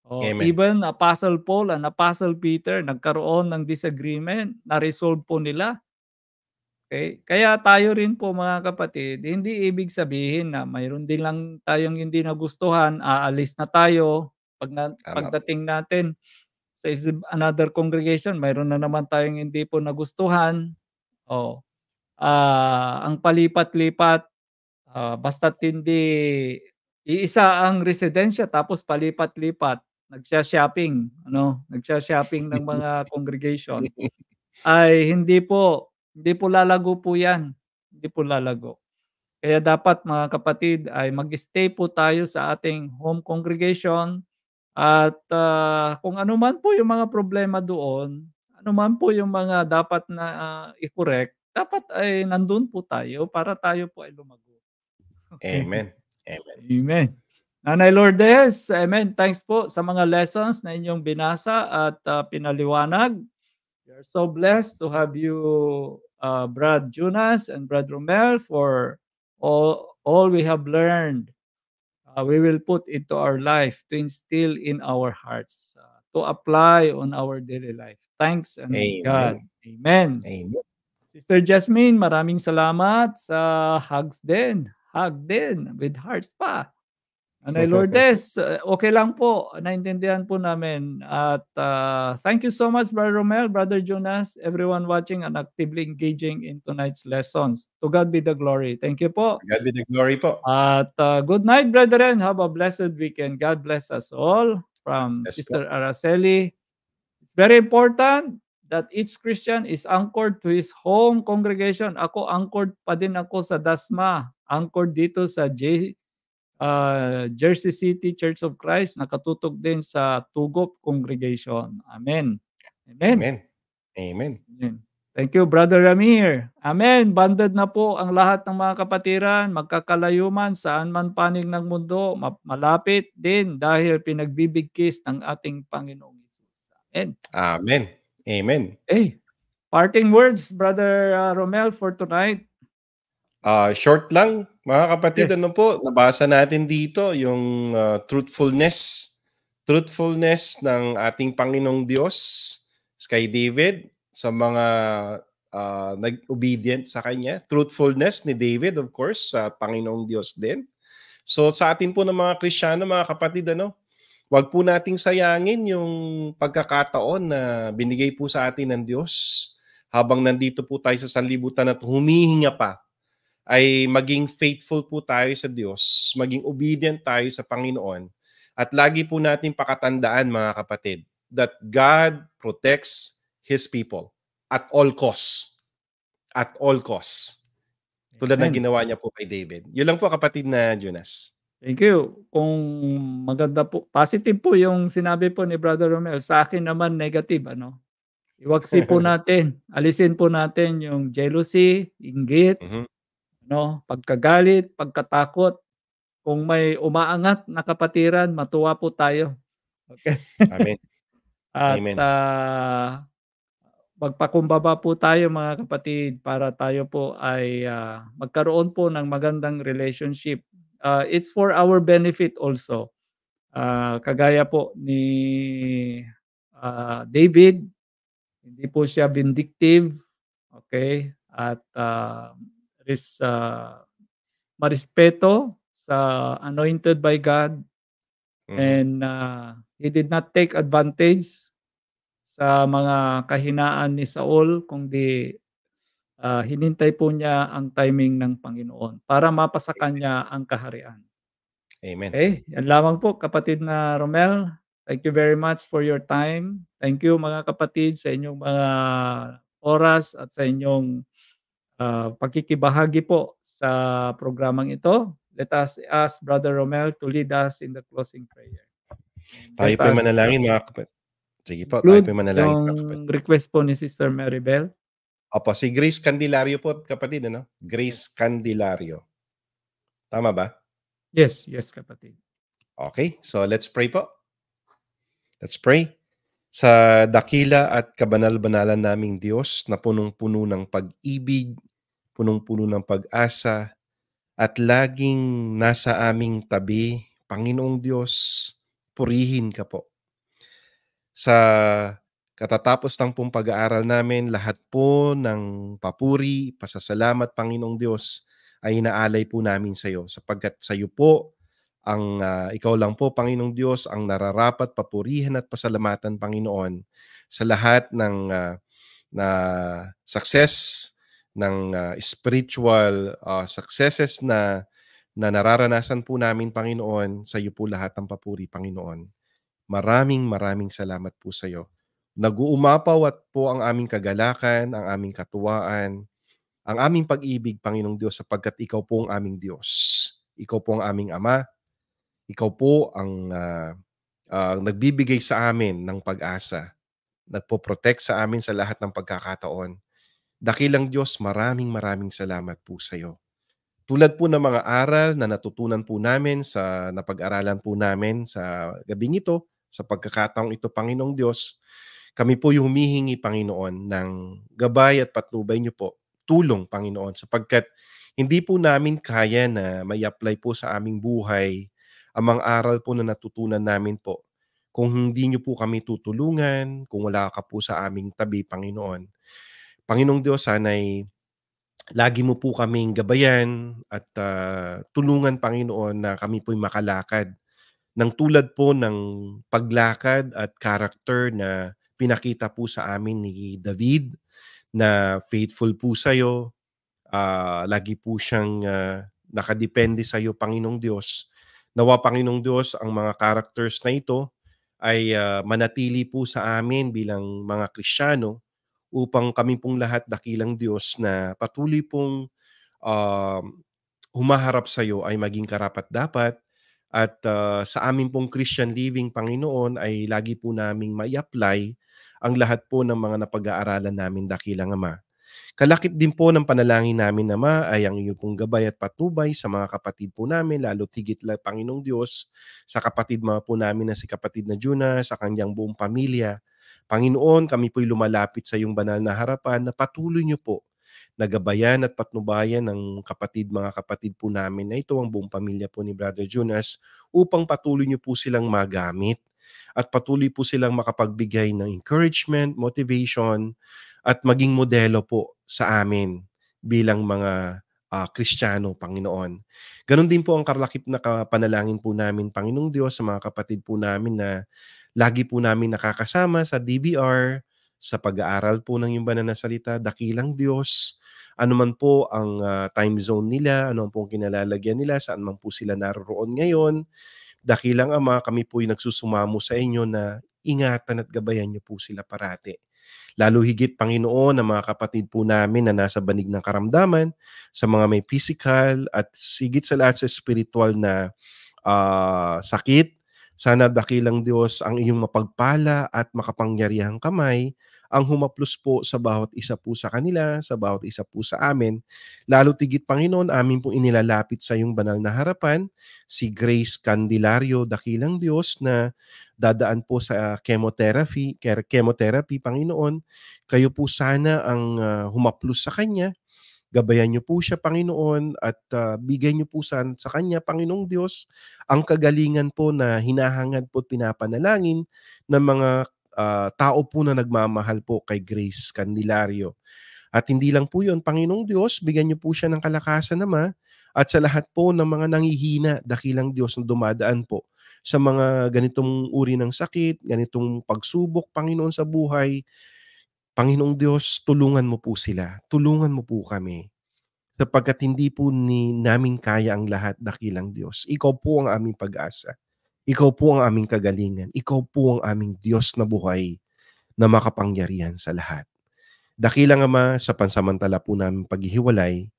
Oh, Amen. even Apostle Paul and Apostle Peter nagkaroon ng disagreement, na-resolve po nila. Okay? Kaya tayo rin po mga kapatid, hindi ibig sabihin na mayroon din lang tayong hindi nagustuhan, aalis na tayo pag na, pagdating natin sa another congregation, mayroon na naman tayong hindi po nagustuhan. Oh. Uh, ang palipat-lipat uh, ah, basta hindi iisa ang residensya tapos palipat-lipat nagsha shopping ano, nagsha shopping ng mga congregation ay hindi po hindi po lalago po yan. Hindi po lalago. Kaya dapat mga kapatid ay mag-stay po tayo sa ating home congregation at uh, kung ano man po yung mga problema doon, ano man po yung mga dapat na uh, i-correct, dapat ay nandun po tayo para tayo po ay lumago. Okay. Amen. Amen. Amen. Nanay Lourdes, Amen. Thanks po sa mga lessons na inyong binasa at uh, pinaliwanag. We are so blessed to have you uh, Brad Junas and Brad Romel for all, all we have learned. Uh, we will put into our life to instill in our hearts uh, to apply on our daily life. Thanks and Amen. God. Amen. Amen. Sister Jasmine, maraming salamat sa hugs din. Hug din with hearts pa. Anay Lourdes, eh, okay lang po. Naintindihan po namin. At uh, thank you so much, Brother Romel, Brother Jonas, everyone watching and actively engaging in tonight's lessons. To God be the glory. Thank you po. God be the glory po. At uh, good night, brethren. Have a blessed weekend. God bless us all. From yes, Sister po. Araceli. It's very important that each Christian is anchored to his home congregation. Ako, anchored pa din ako sa Dasma. Anchored dito sa J uh, Jersey City Church of Christ, nakatutok din sa Tugop Congregation. Amen. Amen. Amen. Amen. Amen. Thank you, Brother Ramir. Amen. Banded na po ang lahat ng mga kapatiran, magkakalayuman saan man panig ng mundo, malapit din dahil pinagbibigkis ng ating Panginoong Isus. Amen. Amen. Amen. Hey, parting words, Brother uh, Romel, for tonight. Uh, short lang, mga kapatid, yes. ano po, nabasa natin dito yung uh, truthfulness, truthfulness ng ating Panginoong Diyos Sky David sa mga uh, nag-obedient sa kanya. Truthfulness ni David, of course, sa Panginoong Diyos din. So sa atin po ng mga Kristiyano, mga kapatid, ano, wag po nating sayangin yung pagkakataon na binigay po sa atin ng Diyos habang nandito po tayo sa sanlibutan at humihinga pa ay maging faithful po tayo sa Diyos, maging obedient tayo sa Panginoon. At lagi po natin pakatandaan mga kapatid that God protects His people at all costs. At all costs. Tulad ng ginawa niya po kay David. Yun lang po kapatid na Jonas. Thank you. Kung maganda po, positive po yung sinabi po ni Brother Romel. Sa akin naman negative, ano? Iwagsi po natin. Alisin po natin yung jealousy, inggit, mm-hmm no? Pagkagalit, pagkatakot. Kung may umaangat na kapatiran, matuwa po tayo. Okay. Amen. At Amen. Uh, magpakumbaba po tayo mga kapatid para tayo po ay uh, magkaroon po ng magandang relationship. Uh, it's for our benefit also. Uh, kagaya po ni uh, David, hindi po siya vindictive. Okay? At uh, is uh, marespeto sa anointed by God mm. and uh, he did not take advantage sa mga kahinaan ni Saul kundi uh, hinintay po niya ang timing ng Panginoon para mapasa kanya ang kaharian. Amen. Okay, yan lamang po kapatid na Romel. Thank you very much for your time. Thank you mga kapatid sa inyong mga oras at sa inyong uh, ah, pagkikibahagi po sa programang ito. Let us ask Brother Romel to lead us in the closing prayer. Tayo po manalangin mga kapatid. Sige po, tayo po manalangin mga kapatid. request po ni Sister Mary Bell. Opo, si Grace Candelario po kapatid, ano? Grace Candelario. Tama ba? Yes, yes kapatid. Okay, so let's pray po. Let's pray. Sa dakila at kabanal-banalan naming Diyos na punong-puno ng pag-ibig, punong-puno ng pag-asa, at laging nasa aming tabi. Panginoong Diyos, purihin ka po. Sa katatapos ng pong pag-aaral namin, lahat po ng papuri, pasasalamat, Panginoong Diyos, ay inaalay po namin sa iyo sapagkat sa iyo po ang uh, ikaw lang po Panginoong Diyos ang nararapat papurihan at pasalamatan Panginoon sa lahat ng uh, na success ng uh, spiritual uh, successes na na nararanasan po namin Panginoon sa iyo po lahat ng papuri Panginoon. Maraming maraming salamat po sa iyo. Naguumapaw at po ang aming kagalakan, ang aming katuwaan, ang aming pag-ibig Panginoong Diyos sapagkat ikaw po ang aming Diyos. Ikaw po ang aming Ama. Ikaw po ang uh, uh, nagbibigay sa amin ng pag-asa. Nagpo-protect sa amin sa lahat ng pagkakataon Dakilang Diyos, maraming maraming salamat po sa iyo. Tulad po ng mga aral na natutunan po namin sa napag-aralan po namin sa gabing ito, sa pagkakataong ito, Panginoong Diyos, kami po yung humihingi, Panginoon, ng gabay at patnubay niyo po, tulong, Panginoon, sapagkat hindi po namin kaya na may apply po sa aming buhay ang mga aral po na natutunan namin po. Kung hindi niyo po kami tutulungan, kung wala ka po sa aming tabi, Panginoon, Panginoong Diyos, sana'y lagi mo po kaming gabayan at uh, tulungan, Panginoon, na kami po'y makalakad ng tulad po ng paglakad at karakter na pinakita po sa amin ni David na faithful po sa iyo. Uh, ah, lagi po siyang uh, nakadepende sa iyo, Panginoong Diyos. Nawa, Panginoong Diyos, ang mga characters na ito ay uh, manatili po sa amin bilang mga Kristiyano upang kami pong lahat dakilang Diyos na patuloy pong uh, humaharap sa iyo ay maging karapat-dapat at uh, sa amin pong Christian living, Panginoon, ay lagi po naming mai-apply ang lahat po ng mga napag-aaralan namin dakilang Ama. Kalakip din po ng panalangin namin, Ama, ay ang iyong pong gabay at patubay sa mga kapatid po namin, lalo tigit la Panginoong Diyos, sa kapatid mga po namin na si kapatid na Juna, sa kanyang buong pamilya, Panginoon, kami po'y lumalapit sa iyong banal na harapan na patuloy niyo po nagabayan at patnubayan ng kapatid, mga kapatid po namin na ito ang buong pamilya po ni Brother Jonas upang patuloy niyo po silang magamit at patuloy po silang makapagbigay ng encouragement, motivation at maging modelo po sa amin bilang mga uh, Kristiyano, Panginoon. Ganon din po ang karlakip na panalangin po namin, Panginoong Diyos, sa mga kapatid po namin na Lagi po namin nakakasama sa DBR, sa pag-aaral po ng yung banal na salita, dakilang Diyos, ano man po ang uh, time zone nila, ano po ang kinalalagyan nila, saan man po sila naroon ngayon. Dakilang Ama, kami po yung nagsusumamo sa inyo na ingatan at gabayan niyo po sila parati. Lalo higit, Panginoon, ang mga kapatid po namin na nasa banig ng karamdaman, sa mga may physical at sigit sa lahat sa spiritual na uh, sakit, sana dakilang Diyos ang iyong mapagpala at makapangyarihang kamay ang humaplos po sa bawat isa po sa kanila, sa bawat isa po sa amin. Lalo tigit Panginoon, amin pong inilalapit sa iyong banal na harapan si Grace Candelario, dakilang Diyos na dadaan po sa chemotherapy, chemotherapy Panginoon. Kayo po sana ang ah, humaplos sa kanya Gabayan niyo po siya, Panginoon, at uh, ah, bigyan niyo po san sa Kanya, Panginoong Diyos, ang kagalingan po na hinahangad po at pinapanalangin ng mga uh, tao po na nagmamahal po kay Grace Candelario. At hindi lang po 'yon Panginoong Diyos, bigyan niyo po siya ng kalakasan naman at sa lahat po ng mga nangihina, dakilang Diyos na dumadaan po sa mga ganitong uri ng sakit, ganitong pagsubok, Panginoon, sa buhay, Panginoong Diyos, tulungan mo po sila. Tulungan mo po kami. Sapagkat hindi po ni namin kaya ang lahat dakilang Diyos. Ikaw po ang aming pag-asa. Ikaw po ang aming kagalingan. Ikaw po ang aming Diyos na buhay na makapangyarihan sa lahat. Dakilang Ama, sa pansamantala po namin paghihiwalay,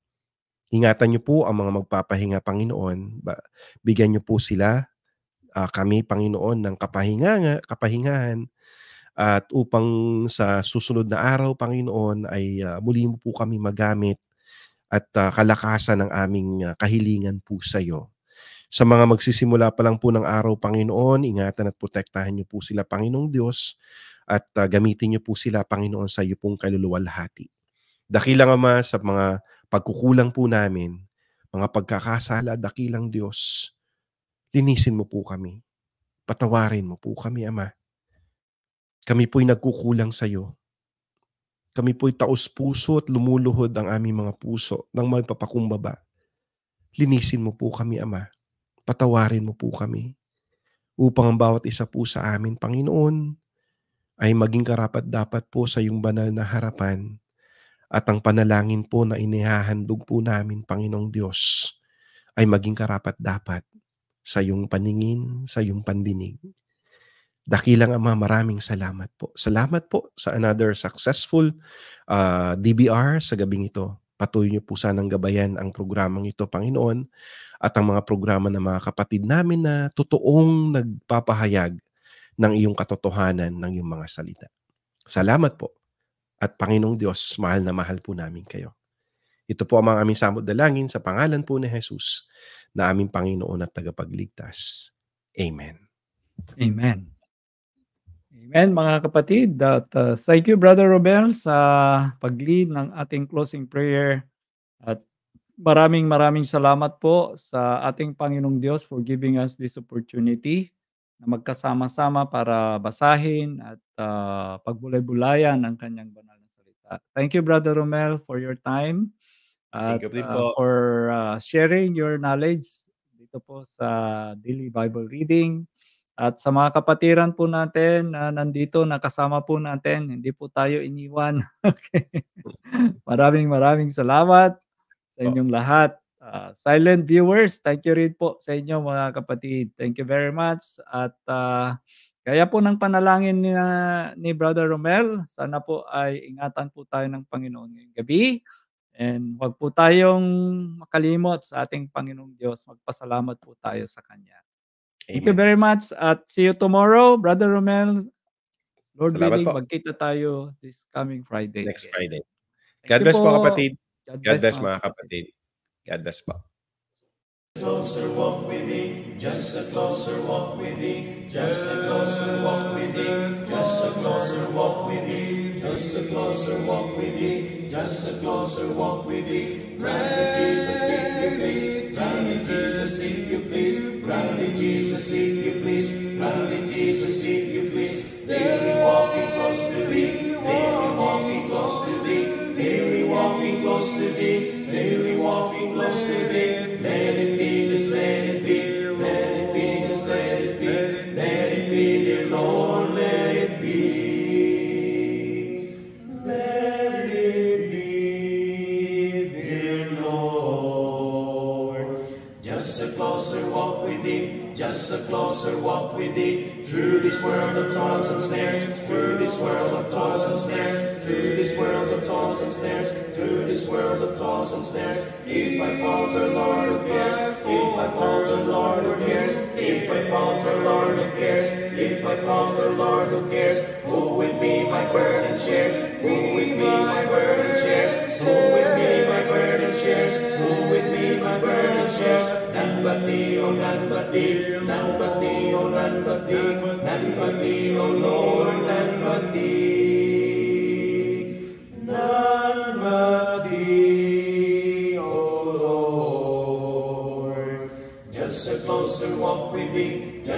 ingatan niyo po ang mga magpapahinga, Panginoon. Bigyan niyo po sila, uh, kami, Panginoon, ng kapahinga, kapahinganga, kapahingahan at upang sa susunod na araw, Panginoon, ay uh, muli mo po kami magamit at uh, kalakasan ng aming uh, kahilingan po sa iyo. Sa mga magsisimula pa lang po ng araw, Panginoon, ingatan at protektahan niyo po sila, Panginoong Diyos, at uh, gamitin niyo po sila, Panginoon, sa iyo pong kaluluwalhati. Dakilang Ama sa mga pagkukulang po namin, mga pagkakasala, dakilang Diyos, linisin mo po kami. Patawarin mo po kami, Ama kami po'y nagkukulang sa iyo. Kami po'y taos-puso at lumuluhod ang aming mga puso ng magpapakumbaba. Linisin mo po kami, Ama. Patawarin mo po kami. Upang ang bawat isa po sa amin, Panginoon, ay maging karapat dapat po sa iyong banal na harapan at ang panalangin po na inihahandog po namin, Panginoong Diyos, ay maging karapat dapat sa iyong paningin, sa iyong pandinig. Dakilang Ama, maraming salamat po. Salamat po sa another successful uh, ah, DBR sa gabing ito. Patuloy niyo po sanang gabayan ang programang ito, Panginoon, at ang mga programa ng mga kapatid namin na totoong nagpapahayag ng iyong katotohanan ng iyong mga salita. Salamat po. At Panginoong Diyos, mahal na mahal po namin kayo. Ito po ang mga aming samot dalangin sa pangalan po ni Jesus na aming Panginoon at tagapagligtas. Amen. Amen. Amen, mga kapatid. That, uh, thank you, Brother Robel, sa pag-lead ng ating closing prayer. At maraming maraming salamat po sa ating Panginoong Diyos for giving us this opportunity na magkasama-sama para basahin at uh, pagbulay-bulayan ang kanyang banal na salita. Thank you, Brother Romel, for your time. At, Thank you uh, for uh, sharing your knowledge dito po sa Daily Bible Reading. At sa mga kapatiran po natin na nandito, nakasama po natin, hindi po tayo iniwan. okay. Maraming maraming salamat sa inyong oh. lahat. Uh, silent viewers, thank you rin po sa inyo mga kapatid. Thank you very much. At uh, ah, kaya po ng panalangin ni, uh, ni Brother Romel, sana po ay ingatan po tayo ng Panginoon ngayong gabi. And huwag po tayong makalimot sa ating Panginoong Diyos. Magpasalamat po tayo sa Kanya. Amen. Thank you very much at see you tomorrow, Brother Romel. Lord Salamat willing, po. magkita tayo this coming Friday. Next Friday. God bless po, po kapatid. God, God bless, bless mga kapatid. God bless po. Closer walk with thee, just a closer walk with thee, just a closer walk with thee, just a closer walk with thee, just a closer walk with thee. Just a closer walk with thee. Grant Jesus, if you please. Grant Jesus, if you please. Grant Jesus, if you please. Grant Jesus, if you please. Daily walking. closer walk with thee. Through this world of toils and snares, through this world of toils and snares, through this world of toils and snares, through this world of toils and snares. If I falter, Lord of cares, if I falter, Lord of cares, if I falter, Lord of cares, if I falter, Lord who cares, who with me my burden shares, who with me my burden shares, who with me Nanpati, O Nanpati, Nanpati, O Nanpati, Nanpati, O Lord, Nanpati.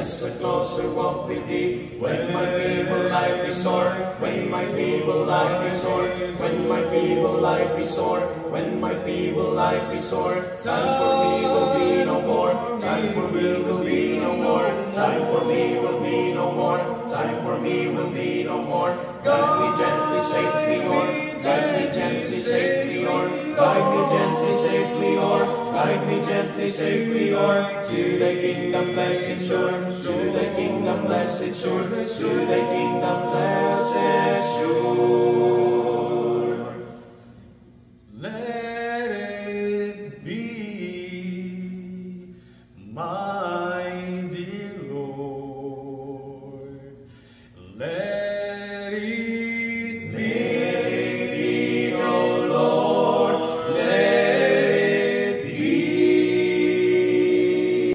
Christ, a closer walk with thee. When my feeble life is sore, when my feeble life is sore, when my feeble life is sore, when my feeble life is sore, time for me will be no more, time for me will be no more, time for me will be no more, time for me will be no more. Guide me gently, safely, Lord, guide me gently, safely, Lord, guide me gently, safely, Lord guide me gently, safe we to the kingdom blessed shore, to the kingdom blessed shore, to the kingdom blessed shore.